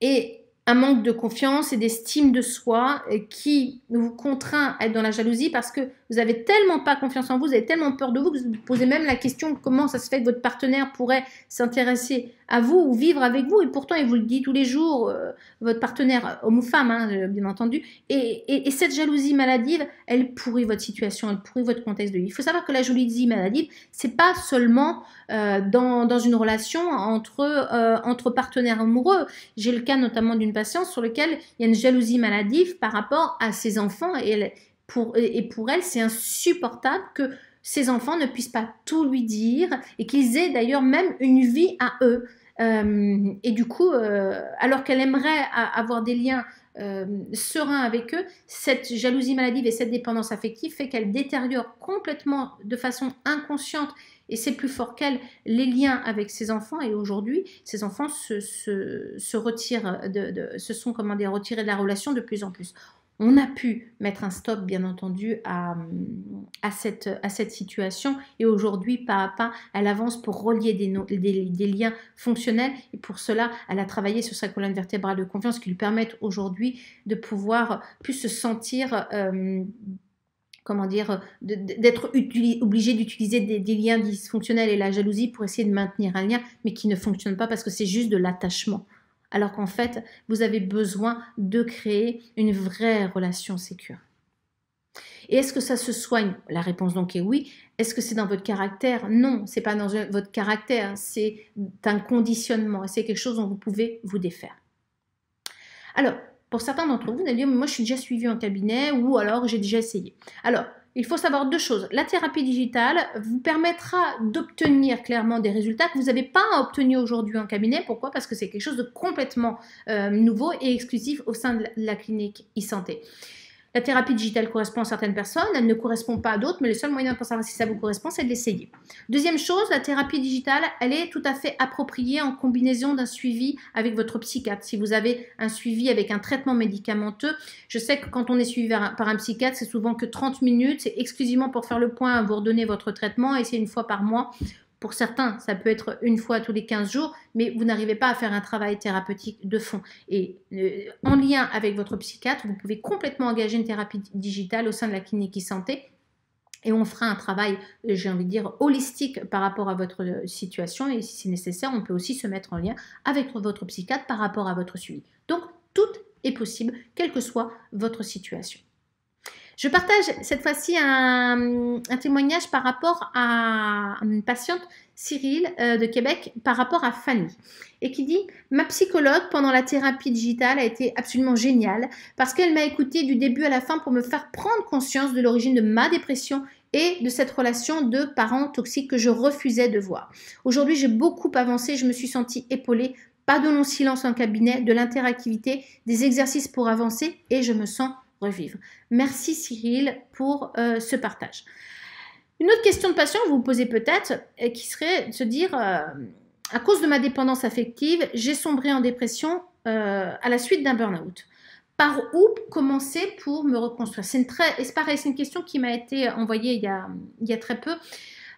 Et un manque de confiance et d'estime de soi euh, qui vous contraint à être dans la jalousie parce que vous avez tellement pas confiance en vous, vous avez tellement peur de vous que vous vous posez même la question comment ça se fait que votre partenaire pourrait s'intéresser à vous ou vivre avec vous. Et pourtant, il vous le dit tous les jours, euh, votre partenaire, euh, homme ou femme, hein, euh, bien entendu. Et, et, cette jalousie maladive, elle pourrit votre situation, elle pourrit votre contexte de vie. Il faut savoir que la jalousie maladive, c'est pas seulement dans, une relation entre, entre partenaires amoureux. J'ai le cas notamment d'une patiente sur laquelle il y a une jalousie maladive par rapport à ses enfants et elle, pour, et pour elle, c'est insupportable que ses enfants ne puissent pas tout lui dire et qu'ils aient d'ailleurs même une vie à eux. Euh, et du coup, euh, alors qu'elle aimerait avoir des liens euh, sereins avec eux, cette jalousie maladive et cette dépendance affective fait qu'elle détériore complètement de façon inconsciente et c'est plus fort qu'elle les liens avec ses enfants. Et aujourd'hui, ses enfants se, retirent de, se sont retirés de la relation de plus en plus. On a pu mettre un stop, bien entendu, à, à, cette, à cette, situation. Et aujourd'hui, pas à pas, elle avance pour relier des, des, liens fonctionnels. Et pour cela, elle a travaillé sur sa colonne vertébrale de confiance qui lui permettent aujourd'hui de pouvoir plus se sentir... Euh, comment dire, d'être obligé d'utiliser des, liens dysfonctionnels et la jalousie pour essayer de maintenir un lien, mais qui ne fonctionne pas parce que c'est juste de l'attachement alors qu'en fait, vous avez besoin de créer une vraie relation sécure. Et est-ce que ça se soigne La réponse donc est oui. Est-ce que c'est dans votre caractère Non, c'est pas dans votre caractère, c'est un conditionnement, et c'est quelque chose dont vous pouvez vous défaire. Alors, pour certains d'entre vous, vous allez dire, moi je suis déjà suivi en cabinet ou alors j'ai déjà essayé. Alors, il faut savoir deux choses. La thérapie digitale vous permettra d'obtenir clairement des résultats que vous n'avez pas à obtenir aujourd'hui en cabinet. Pourquoi Parce que c'est quelque chose de complètement euh, nouveau et exclusif au sein de la clinique e-santé. La thérapie digitale correspond à certaines personnes, elle ne correspond pas à d'autres, mais le seul moyen de savoir si ça vous correspond, c'est de l'essayer. Deuxième chose, la thérapie digitale, elle est tout à fait appropriée en combinaison d'un suivi avec votre psychiatre. Si vous avez un suivi avec un traitement médicamenteux, je sais que quand on est suivi par un psychiatre, c'est souvent que 30 minutes, c'est exclusivement pour faire le point, vous redonner votre traitement, et c'est une fois par mois pour certains, ça peut être une fois tous les 15 jours, mais vous n'arrivez pas à faire un travail thérapeutique de fond. Et euh, en lien avec votre psychiatre, vous pouvez complètement engager une thérapie digitale au sein de la clinique e-santé et on fera un travail, euh, j'ai envie de dire, holistique par rapport à votre euh, situation. Et si c'est nécessaire, on peut aussi se mettre en lien avec votre psychiatre par rapport à votre suivi. Donc, tout est possible, quelle que soit votre situation. Je partage cette fois-ci un, témoignage par rapport à une patiente Cyril euh, de Québec par rapport à Fanny et qui dit ma psychologue pendant la thérapie digitale a été absolument géniale parce qu'elle m'a écoutée du début à la fin pour me faire prendre conscience de l'origine de ma dépression et de cette relation de parents toxiques que je refusais de voir. Aujourd'hui, j'ai beaucoup avancé, je me suis sentie épaulée, pas de long silence en cabinet, de l'interactivité, des exercices pour avancer et je me sens revivre. Merci Cyril pour euh, ce partage. Une autre question de patient que vous, vous posez peut-être, euh, qui serait de se dire, euh, à cause de ma dépendance affective, j'ai sombré en dépression à la suite d'un burn-out. Par où commencer pour me reconstruire C'est une c'est une question qui m'a été envoyée il y a, il très peu.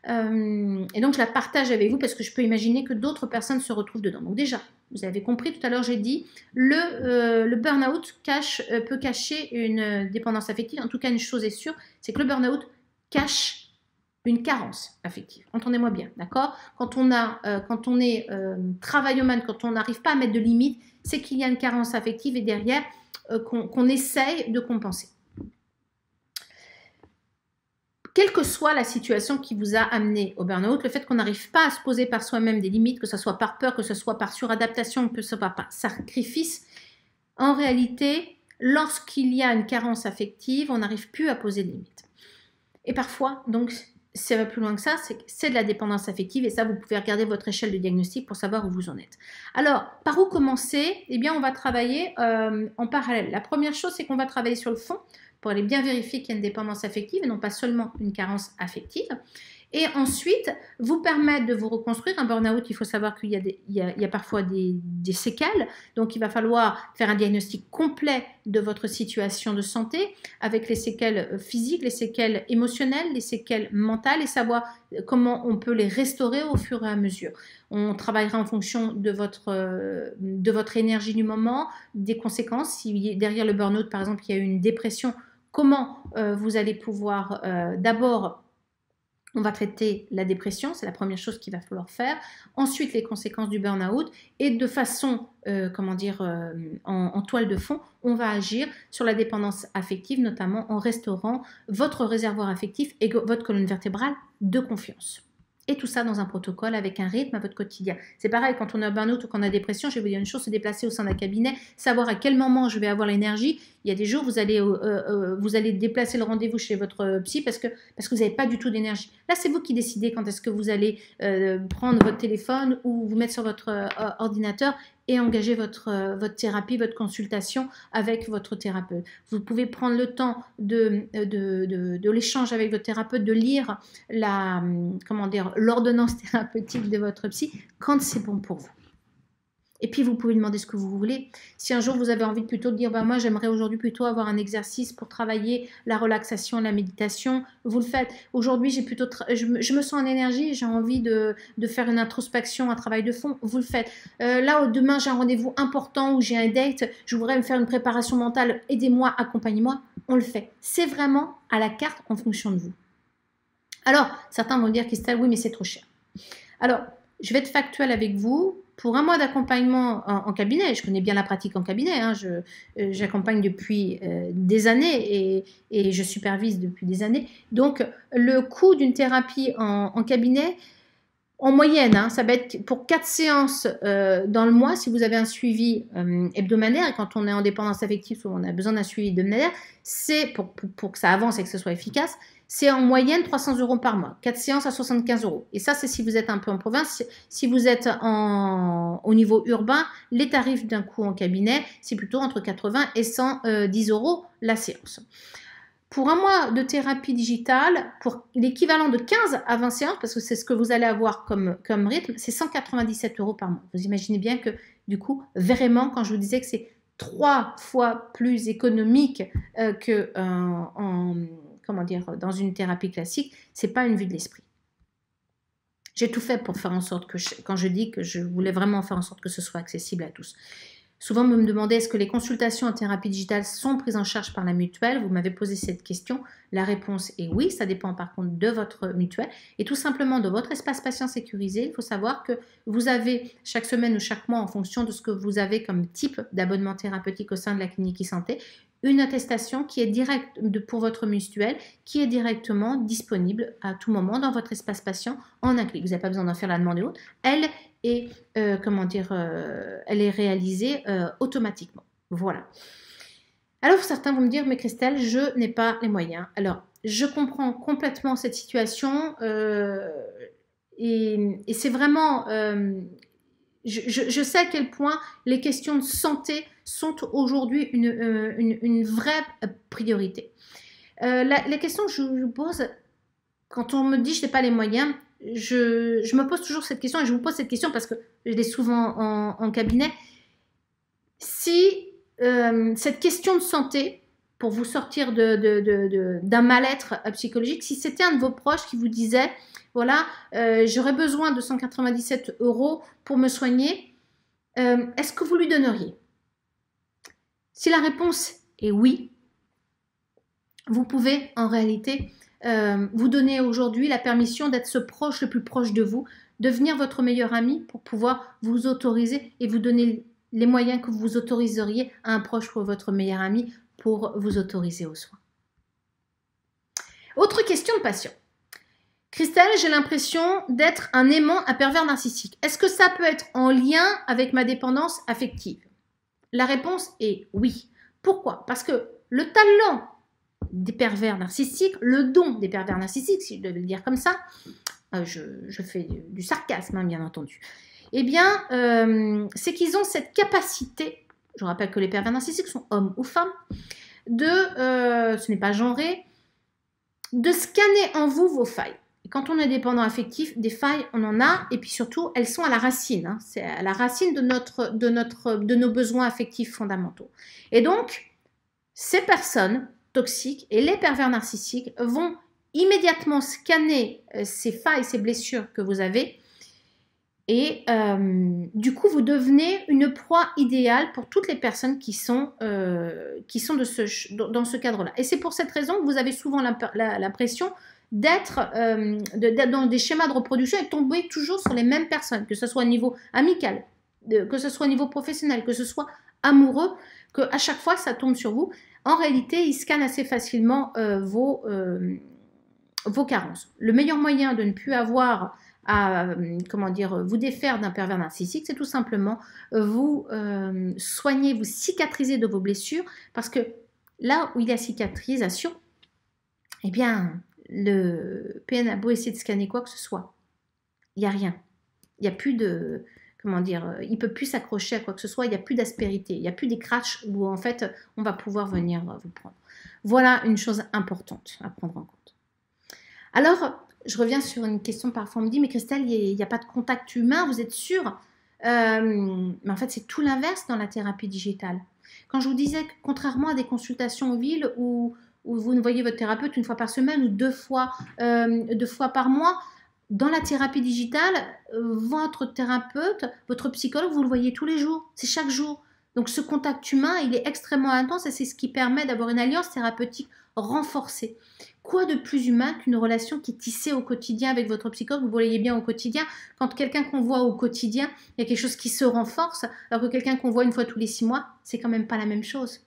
et donc je la partage avec vous parce que je peux imaginer que d'autres personnes se retrouvent dedans. Donc déjà, vous avez compris, tout à l'heure j'ai dit, le, euh, le burn-out cache, euh, peut cacher une euh, dépendance affective. En tout cas, une chose est sûre, c'est que le burn-out cache une carence affective. Entendez-moi bien, d'accord quand, on a, quand on est travaillomane, quand on n'arrive pas à mettre de limites, c'est qu'il y a une carence affective et derrière qu'on essaye de compenser quelle que soit la situation qui vous a amené au burn-out, le fait qu'on n'arrive pas à se poser par soi-même des limites, que ce soit par peur, que ce soit par suradaptation, que ce soit par sacrifice, en réalité, lorsqu'il y a une carence affective, on n'arrive plus à poser des limites. Et parfois, donc, ça va plus loin que ça, c'est de la dépendance affective et ça, vous pouvez regarder votre échelle de diagnostic pour savoir où vous en êtes. Alors, par où commencer Eh bien, on va travailler euh, en parallèle. La première chose, c'est qu'on va travailler sur le fond pour aller bien vérifier qu'il y a une dépendance affective et non pas seulement une carence affective. Et ensuite, vous permettre de vous reconstruire. Un burn-out, il faut savoir qu'il y, a, parfois des, séquelles. Donc, il va falloir faire un diagnostic complet de votre situation de santé avec les séquelles physiques, les séquelles émotionnelles, les séquelles mentales et savoir comment on peut les restaurer au fur et à mesure. On travaillera en fonction de votre, de votre énergie du moment, des conséquences. Si derrière le burn-out, par exemple, il y a eu une dépression, Comment euh, vous allez pouvoir euh, d'abord on va traiter la dépression, c'est la première chose qu'il va falloir faire. Ensuite, les conséquences du burn-out. Et de façon, euh, comment dire, en, toile de fond, on va agir sur la dépendance affective, notamment en restaurant votre réservoir affectif et votre colonne vertébrale de confiance et tout ça dans un protocole avec un rythme à votre quotidien. C'est pareil quand on a un out ou qu'on a pressions, je vais vous dire une chose, se déplacer au sein d'un cabinet, savoir à quel moment je vais avoir l'énergie. Il y a des jours, vous allez, euh, euh, euh, vous allez déplacer le rendez-vous chez votre psy parce que, parce que vous n'avez pas du tout d'énergie. Là, c'est vous qui décidez quand est-ce que vous allez prendre votre téléphone ou vous mettre sur votre ordinateur et engager votre, euh, votre thérapie, votre consultation avec votre thérapeute. Vous pouvez prendre le temps de, euh, de, l'échange avec votre thérapeute, de lire la, hum, comment dire, l'ordonnance thérapeutique de votre psy quand c'est bon pour vous. Et puis, vous pouvez demander ce que vous voulez. Si un jour, vous avez envie de plutôt de dire, bah, moi, j'aimerais aujourd'hui plutôt avoir un exercice pour travailler la relaxation, la méditation, vous le faites. Aujourd'hui, j'ai plutôt je, me sens en énergie, j'ai envie de, faire une introspection, un travail de fond, vous le faites. Euh, là, demain, j'ai un rendez-vous important ou j'ai un date, je voudrais me faire une préparation mentale, aidez-moi, accompagnez-moi, on le fait. C'est vraiment à la carte en fonction de vous. Alors, certains vont dire, Christelle, oui, mais c'est trop cher. Alors, je vais être factuel avec vous pour un mois d'accompagnement en, cabinet, je connais bien la pratique en cabinet, hein. euh, j'accompagne depuis euh, des années et, je supervise depuis des années. Donc le coût d'une thérapie en, cabinet, en moyenne, hein, ça va être pour quatre séances euh, dans le mois, si vous avez un suivi hebdomadaire, et quand on est en dépendance affective, on a besoin d'un suivi hebdomadaire, c'est pour, que ça avance et que ce soit efficace, c'est en moyenne 300 euros par mois. 4 séances à 75 euros. Et ça, c'est si vous êtes un peu en province. Si vous êtes au niveau urbain, les tarifs d'un coup en cabinet, c'est plutôt entre 80 et 110 euh, euros la séance. Pour un mois de thérapie digitale, pour l'équivalent de 15 à 20 séances, parce que c'est ce que vous allez avoir comme, comme rythme, c'est 197 euros par mois. Vous imaginez bien que, du coup, vraiment, quand je vous disais que c'est trois fois plus économique qu'en... Euh, que euh, en comment dire, euh, dans une thérapie classique, c'est pas une vue de l'esprit. J'ai tout fait pour faire en sorte que, quand je dis que je voulais vraiment faire en sorte que ce soit accessible à tous. Souvent, vous me demandez est-ce que les consultations en thérapie digitale sont prises en charge par la mutuelle Vous m'avez posé cette question. La réponse est oui, ça dépend par contre de votre mutuelle. Et tout simplement, de votre espace patient sécurisé, il faut savoir que vous avez chaque semaine ou chaque mois, en fonction de ce que vous avez comme type d'abonnement thérapeutique au sein de la clinique e-santé, une attestation qui est directe pour votre mutuelle, qui est directement disponible à tout moment dans votre espace patient en un clic. Vous n'avez pas besoin d'en faire la demande et et euh, comment dire, euh, elle est réalisée euh, automatiquement. Voilà. Alors certains vont me dire, mais Christelle, je n'ai pas les moyens. Alors, je comprends complètement cette situation et, c'est vraiment... Je, sais à quel point les questions de santé sont aujourd'hui une, vraie priorité. la, la, question que je vous pose, quand on me dit je n'ai pas les moyens, je, me pose toujours cette question et je vous pose cette question parce que je l'ai souvent en, cabinet. Si euh, cette question de santé, pour vous sortir d'un mal-être psychologique, si c'était un de vos proches qui vous disait, voilà, euh, j'aurais besoin de 197 euros pour me soigner, euh, est-ce que vous lui donneriez Si la réponse est oui, vous pouvez en réalité euh, vous donner aujourd'hui la permission d'être ce proche le plus proche de vous, devenir votre meilleur ami pour pouvoir vous autoriser et vous donner les moyens que vous autoriseriez à un proche ou votre meilleur ami pour vous autoriser aux soins. Autre question de patient. Christelle, j'ai l'impression d'être un aimant à pervers narcissique. Est-ce que ça peut être en lien avec ma dépendance affective La réponse est oui. Pourquoi Parce que le talent des pervers narcissiques, le don des pervers narcissiques, si je devais le dire comme ça, euh, je, fais du, sarcasme, hein, bien entendu, eh bien, euh, c'est qu'ils ont cette capacité, je rappelle que les pervers narcissiques sont hommes ou femmes, de, euh, ce n'est pas genré, de scanner en vous vos failles. Et quand on est dépendant affectif, des failles, on en a, et puis surtout, elles sont à la racine. Hein. c'est à la racine de, notre, de, notre, de nos besoins affectifs fondamentaux. Et donc, ces personnes et les pervers narcissiques vont immédiatement scanner euh, ces failles, ces blessures que vous avez. Et euh, du coup, vous devenez une proie idéale pour toutes les personnes qui sont, euh, qui sont de ce, dans ce cadre-là. Et c'est pour cette raison que vous avez souvent l'impression d'être dans des schémas de reproduction et tomber toujours sur les mêmes personnes, que ce soit au niveau amical, que ce soit au niveau professionnel, que ce soit amoureux, que à chaque fois ça tombe sur vous en réalité, il scanne assez facilement euh, vos, euh, vos, carences. Le meilleur moyen de ne plus avoir à euh, comment dire, vous défaire d'un pervers narcissique, c'est tout simplement vous soigner, vous cicatriser de vos blessures, parce que là où il y a cicatrisation, eh bien, le PN a beau essayer de scanner quoi que ce soit, il n'y a rien. Il n'y a plus de, comment dire, euh, il peut plus s'accrocher à quoi que ce soit, il n'y a plus d'aspérité, il n'y a plus des crashs où en fait on va pouvoir mm. venir euh, vous prendre. Voilà une chose importante à prendre en compte. Alors, je reviens sur une question parfois, on me dit, mais Christelle, il n'y a, pas de contact humain, vous êtes sûre euh, Mais en fait, c'est tout l'inverse dans la thérapie digitale. Quand je vous disais que contrairement à des consultations en ville où, vous ne voyez votre thérapeute une fois par semaine ou deux fois, deux fois par mois, dans la thérapie digitale, euh, votre thérapeute, votre psychologue, vous le voyez tous les jours, c'est chaque jour. Donc ce contact humain, il est extrêmement intense et c'est ce qui permet d'avoir une alliance thérapeutique renforcée. Quoi de plus humain qu'une relation qui est tissée au quotidien avec votre psychologue Vous voyez bien au quotidien, quand quelqu'un qu'on voit au quotidien, il y a quelque chose qui se renforce, alors que quelqu'un qu'on voit une fois tous les six mois, c'est quand même pas la même chose.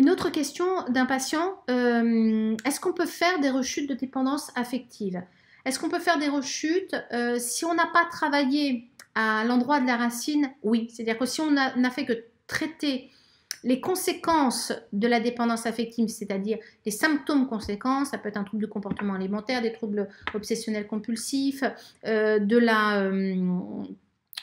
Une autre question d'un patient, euh, est-ce qu'on peut faire des rechutes de dépendance affective Est-ce qu'on peut faire des rechutes euh, si on n'a pas travaillé à l'endroit de la racine Oui, c'est-à-dire que si on n'a fait que traiter les conséquences de la dépendance affective, c'est-à-dire les symptômes conséquences, ça peut être un trouble de comportement alimentaire, des troubles obsessionnels compulsifs, euh, de la,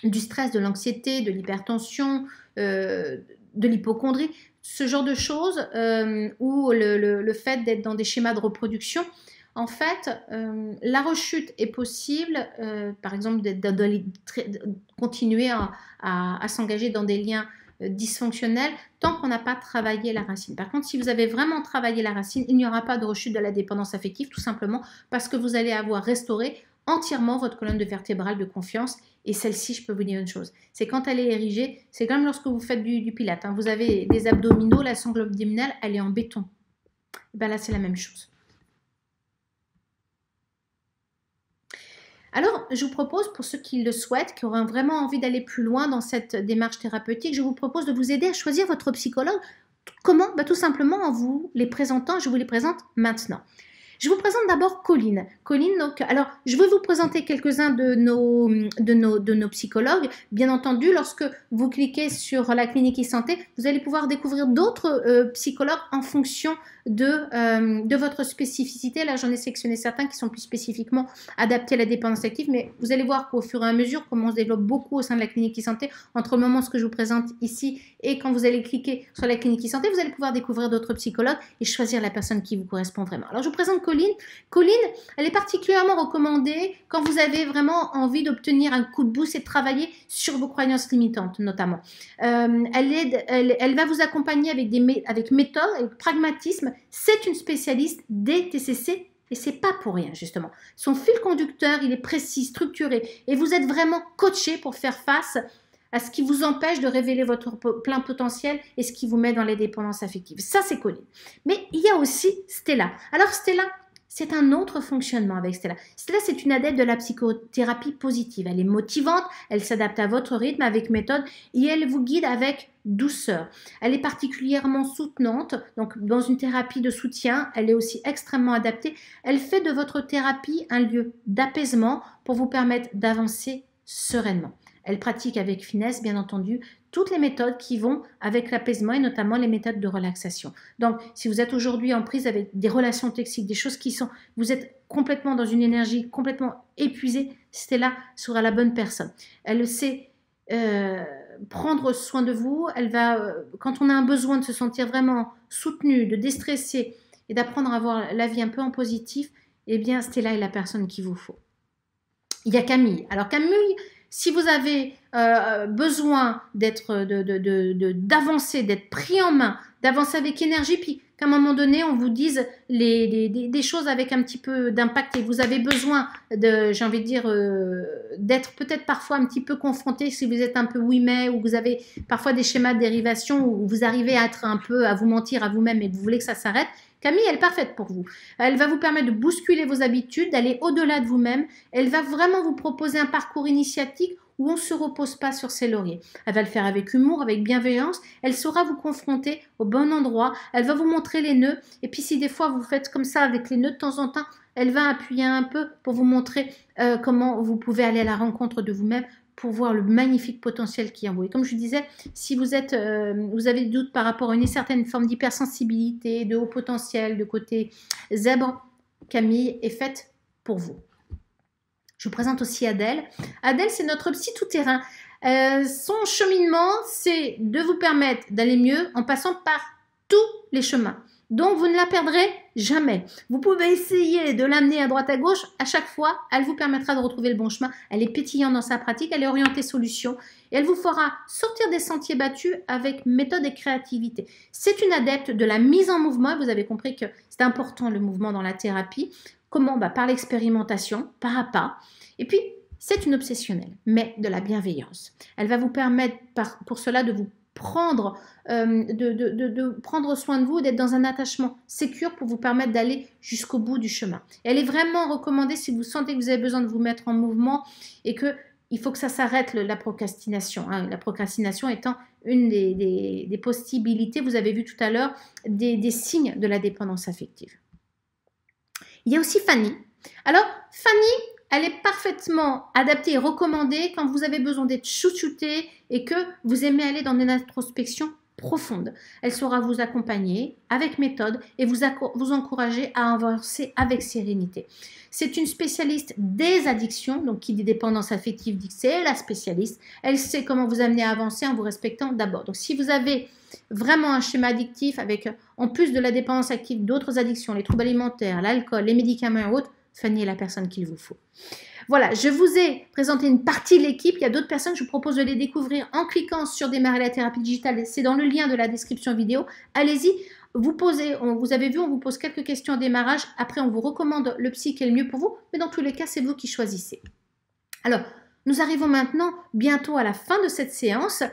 du stress, de l'anxiété, de l'hypertension, de l'hypochondrie, ce genre de choses euh, ou le, fait d'être dans des schémas de reproduction, en fait, euh, la rechute est possible, euh, par exemple, de, continuer à, à s'engager dans des liens dysfonctionnels tant qu'on n'a pas travaillé la racine. Par contre, si vous avez vraiment travaillé la racine, il n'y aura pas de rechute de la dépendance affective, tout simplement parce que vous allez avoir restauré entièrement votre colonne de vertébrale de confiance et celle-ci, je peux vous dire une chose, c'est quand elle est érigée, c'est comme lorsque vous faites du, pilate. Hein. vous avez des abdominaux, la sangle abdominale, elle est en béton. Eh ben là, c'est la même chose. Alors, je vous propose, pour ceux qui le souhaitent, qui auront vraiment envie d'aller plus loin dans cette démarche thérapeutique, je vous propose de vous aider à choisir votre psychologue. Comment ben, Tout simplement en vous les présentant. Je vous les présente maintenant. Je vous présente d'abord Colline. Colline, donc, alors, je vais vous présenter quelques-uns de nos, de, nos, de nos psychologues. Bien entendu, lorsque vous cliquez sur la clinique e-santé, vous allez pouvoir découvrir d'autres euh, psychologues en fonction de, euh, de votre spécificité. Là, j'en ai sélectionné certains qui sont plus spécifiquement adaptés à la dépendance active, mais vous allez voir qu'au fur et à mesure, comment on se développe beaucoup au sein de la clinique e-santé, entre le moment où je vous présente ici et quand vous allez cliquer sur la clinique e-santé, vous allez pouvoir découvrir d'autres psychologues et choisir la personne qui vous correspond vraiment. Alors, je vous présente Colline. elle est particulièrement recommandée quand vous avez vraiment envie d'obtenir un coup de boost et travailler sur vos croyances limitantes, notamment. Euh, elle, aide, elle, va vous accompagner avec, des, avec méthode, et pragmatisme. C'est une spécialiste des TCC et c'est pas pour rien, justement. Son fil conducteur, il est précis, structuré, et vous êtes vraiment coaché pour faire face à ce qui vous empêche de révéler votre plein potentiel et ce qui vous met dans les dépendances affectives. Ça, c'est connu. Mais il y a aussi Stella. Alors Stella, c'est un autre fonctionnement avec Stella. Stella, c'est une adepte de la psychothérapie positive. Elle est motivante, elle s'adapte à votre rythme avec méthode et elle vous guide avec douceur. Elle est particulièrement soutenante, donc dans une thérapie de soutien, elle est aussi extrêmement adaptée. Elle fait de votre thérapie un lieu d'apaisement pour vous permettre d'avancer sereinement. Elle pratique avec finesse, bien entendu, toutes les méthodes qui vont avec l'apaisement et notamment les méthodes de relaxation. Donc, si vous êtes aujourd'hui en prise avec des relations toxiques, des choses qui sont, vous êtes complètement dans une énergie complètement épuisée, Stella sera la bonne personne. Elle sait euh, prendre soin de vous. Elle va, euh, quand on a un besoin de se sentir vraiment soutenu, de déstresser et d'apprendre à voir la vie un peu en positif, eh bien, Stella est la personne qu'il vous faut il y a Camille. Alors Camille, si vous avez euh, besoin d'être, d'avancer, d'être pris en main, d'avancer avec énergie, puis qu'à un moment donné, on vous dise les, des choses avec un petit peu d'impact et vous avez besoin de, j'ai envie de dire, euh, d'être peut-être parfois un petit peu confronté si vous êtes un peu oui mais ou vous avez parfois des schémas de dérivation où vous arrivez à être un peu à vous mentir à vous-même et vous voulez que ça s'arrête, Camille, elle est parfaite pour vous. Elle va vous permettre de bousculer vos habitudes, d'aller au-delà de vous-même. Elle va vraiment vous proposer un parcours initiatique où on ne se repose pas sur ses lauriers. Elle va le faire avec humour, avec bienveillance. Elle saura vous confronter au bon endroit. Elle va vous montrer les nœuds. Et puis si des fois vous faites comme ça avec les nœuds de temps en temps, elle va appuyer un peu pour vous montrer euh, comment vous pouvez aller à la rencontre de vous-même pour voir le magnifique potentiel qui est en vous. Comme je disais, si vous, êtes, euh, vous avez des doutes par rapport à une certaine forme d'hypersensibilité, de haut potentiel, de côté zèbre, Camille est faite pour vous. Je vous présente aussi Adèle. Adèle, c'est notre psy tout-terrain. Euh, son cheminement, c'est de vous permettre d'aller mieux en passant par tous les chemins. Donc vous ne la perdrez jamais. Vous pouvez essayer de l'amener à droite à gauche. À chaque fois, elle vous permettra de retrouver le bon chemin. Elle est pétillante dans sa pratique, elle est orientée solution. Et elle vous fera sortir des sentiers battus avec méthode et créativité. C'est une adepte de la mise en mouvement. Vous avez compris que c'est important le mouvement dans la thérapie. Comment bah, Par l'expérimentation, pas à pas. Et puis, c'est une obsessionnelle, mais de la bienveillance. Elle va vous permettre pour cela de vous prendre, euh, de, prendre soin de vous, d'être dans un attachement sécur pour vous permettre d'aller jusqu'au bout du chemin. elle est vraiment recommandée si vous sentez que vous avez besoin de vous mettre en mouvement et que il faut que ça s'arrête, la procrastination. Hein. la procrastination étant une des, des, des, possibilités, vous avez vu tout à l'heure, des, des signes de la dépendance affective. Il y a aussi Fanny. Alors, Fanny, elle est parfaitement adaptée et recommandée quand vous avez besoin d'être chouchouté et que vous aimez aller dans une introspection profonde. Elle saura vous accompagner avec méthode et vous, vous encourager à avancer avec sérénité. C'est une spécialiste des addictions, donc qui dit dépendance affective dit la spécialiste. Elle sait comment vous amener à avancer en vous respectant d'abord. Donc si vous avez vraiment un schéma addictif avec en plus de la dépendance active d'autres addictions, les troubles alimentaires, l'alcool, les médicaments et autres, Fanny est la personne qu'il vous faut. Voilà, je vous ai présenté une partie de l'équipe. Il y a d'autres personnes, je vous propose de les découvrir en cliquant sur démarrer la thérapie digitale. C'est dans le lien de la description vidéo. Allez-y, vous posez, vous avez vu, on vous pose quelques questions au démarrage. Après, on vous recommande le psy qui est le mieux pour vous. Mais dans tous les cas, c'est vous qui choisissez. Alors, nous arrivons maintenant bientôt à la fin de cette séance.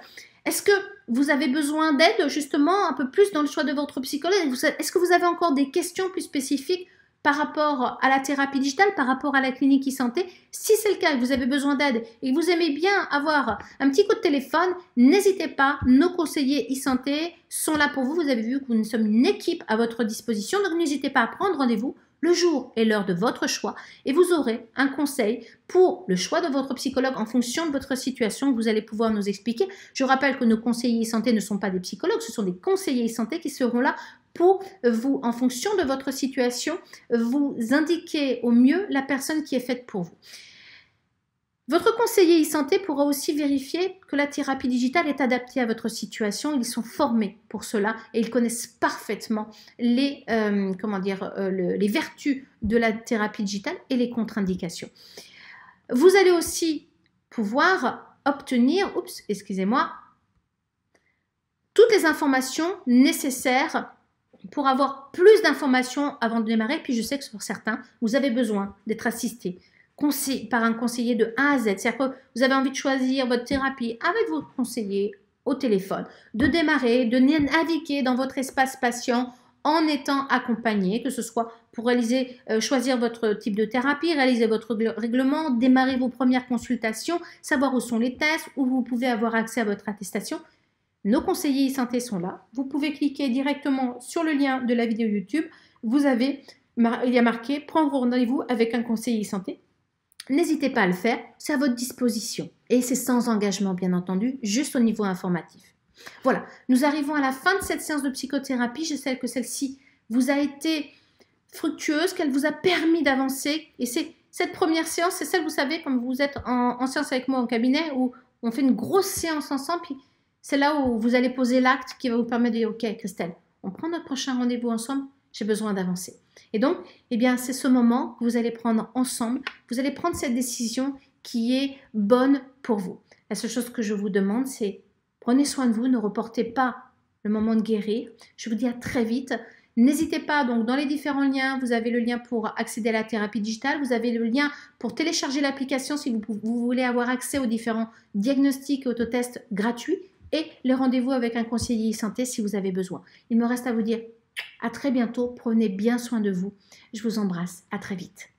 Est-ce que vous avez besoin d'aide justement un peu plus dans le choix de votre psychologue Est-ce que vous avez encore des questions plus spécifiques par rapport à la thérapie digitale, par rapport à la clinique e-santé. Si c'est le cas, que vous avez besoin d'aide et que vous aimez bien avoir un petit coup de téléphone, n'hésitez pas. Nos conseillers e-santé sont là pour vous. Vous avez vu que nous sommes une équipe à votre disposition. Donc n'hésitez pas à prendre rendez-vous le jour et l'heure de votre choix et vous aurez un conseil pour le choix de votre psychologue en fonction de votre situation. Vous allez pouvoir nous expliquer. Je rappelle que nos conseillers e santé ne sont pas des psychologues, ce sont des conseillers e santé qui seront là pour vous, en fonction de votre situation, vous indiquer au mieux la personne qui est faite pour vous. Votre conseiller e-santé pourra aussi vérifier que la thérapie digitale est adaptée à votre situation. Ils sont formés pour cela et ils connaissent parfaitement les, euh, comment dire, euh, les vertus de la thérapie digitale et les contre-indications. Vous allez aussi pouvoir obtenir, oups, excusez-moi, toutes les informations nécessaires pour avoir plus d'informations avant de démarrer. Puis je sais que pour certains, vous avez besoin d'être assisté par un conseiller de A à Z. C'est-à-dire que vous avez envie de choisir votre thérapie avec votre conseiller au téléphone, de démarrer, de naviguer dans votre espace patient en étant accompagné, que ce soit pour réaliser, euh, choisir votre type de thérapie, réaliser votre règlement, démarrer vos premières consultations, savoir où sont les tests, où vous pouvez avoir accès à votre attestation. Nos conseillers santé sont là. Vous pouvez cliquer directement sur le lien de la vidéo YouTube. Vous avez, il y a marqué prendre rendez-vous avec un conseiller santé. N'hésitez pas à le faire, c'est à votre disposition. Et c'est sans engagement, bien entendu, juste au niveau informatif. Voilà, nous arrivons à la fin de cette séance de psychothérapie. J'espère que celle-ci vous a été fructueuse, qu'elle vous a permis d'avancer. Et c'est cette première séance, c'est celle, vous savez, quand vous êtes en, séance avec moi en cabinet, où on fait une grosse séance ensemble, puis c'est là où vous allez poser l'acte qui va vous permettre de dire, OK, Christelle, on prend notre prochain rendez-vous ensemble, j'ai besoin d'avancer. Et donc, eh bien, c'est ce moment que vous allez prendre ensemble, vous allez prendre cette décision qui est bonne pour vous. La seule chose que je vous demande, c'est prenez soin de vous, ne reportez pas le moment de guérir. Je vous dis à très vite. N'hésitez pas, donc dans les différents liens, vous avez le lien pour accéder à la thérapie digitale, vous avez le lien pour télécharger l'application si vous, vous, voulez avoir accès aux différents diagnostics et autotests gratuits et les rendez-vous avec un conseiller santé si vous avez besoin. Il me reste à vous dire à très bientôt, prenez bien soin de vous. Je vous embrasse, à très vite.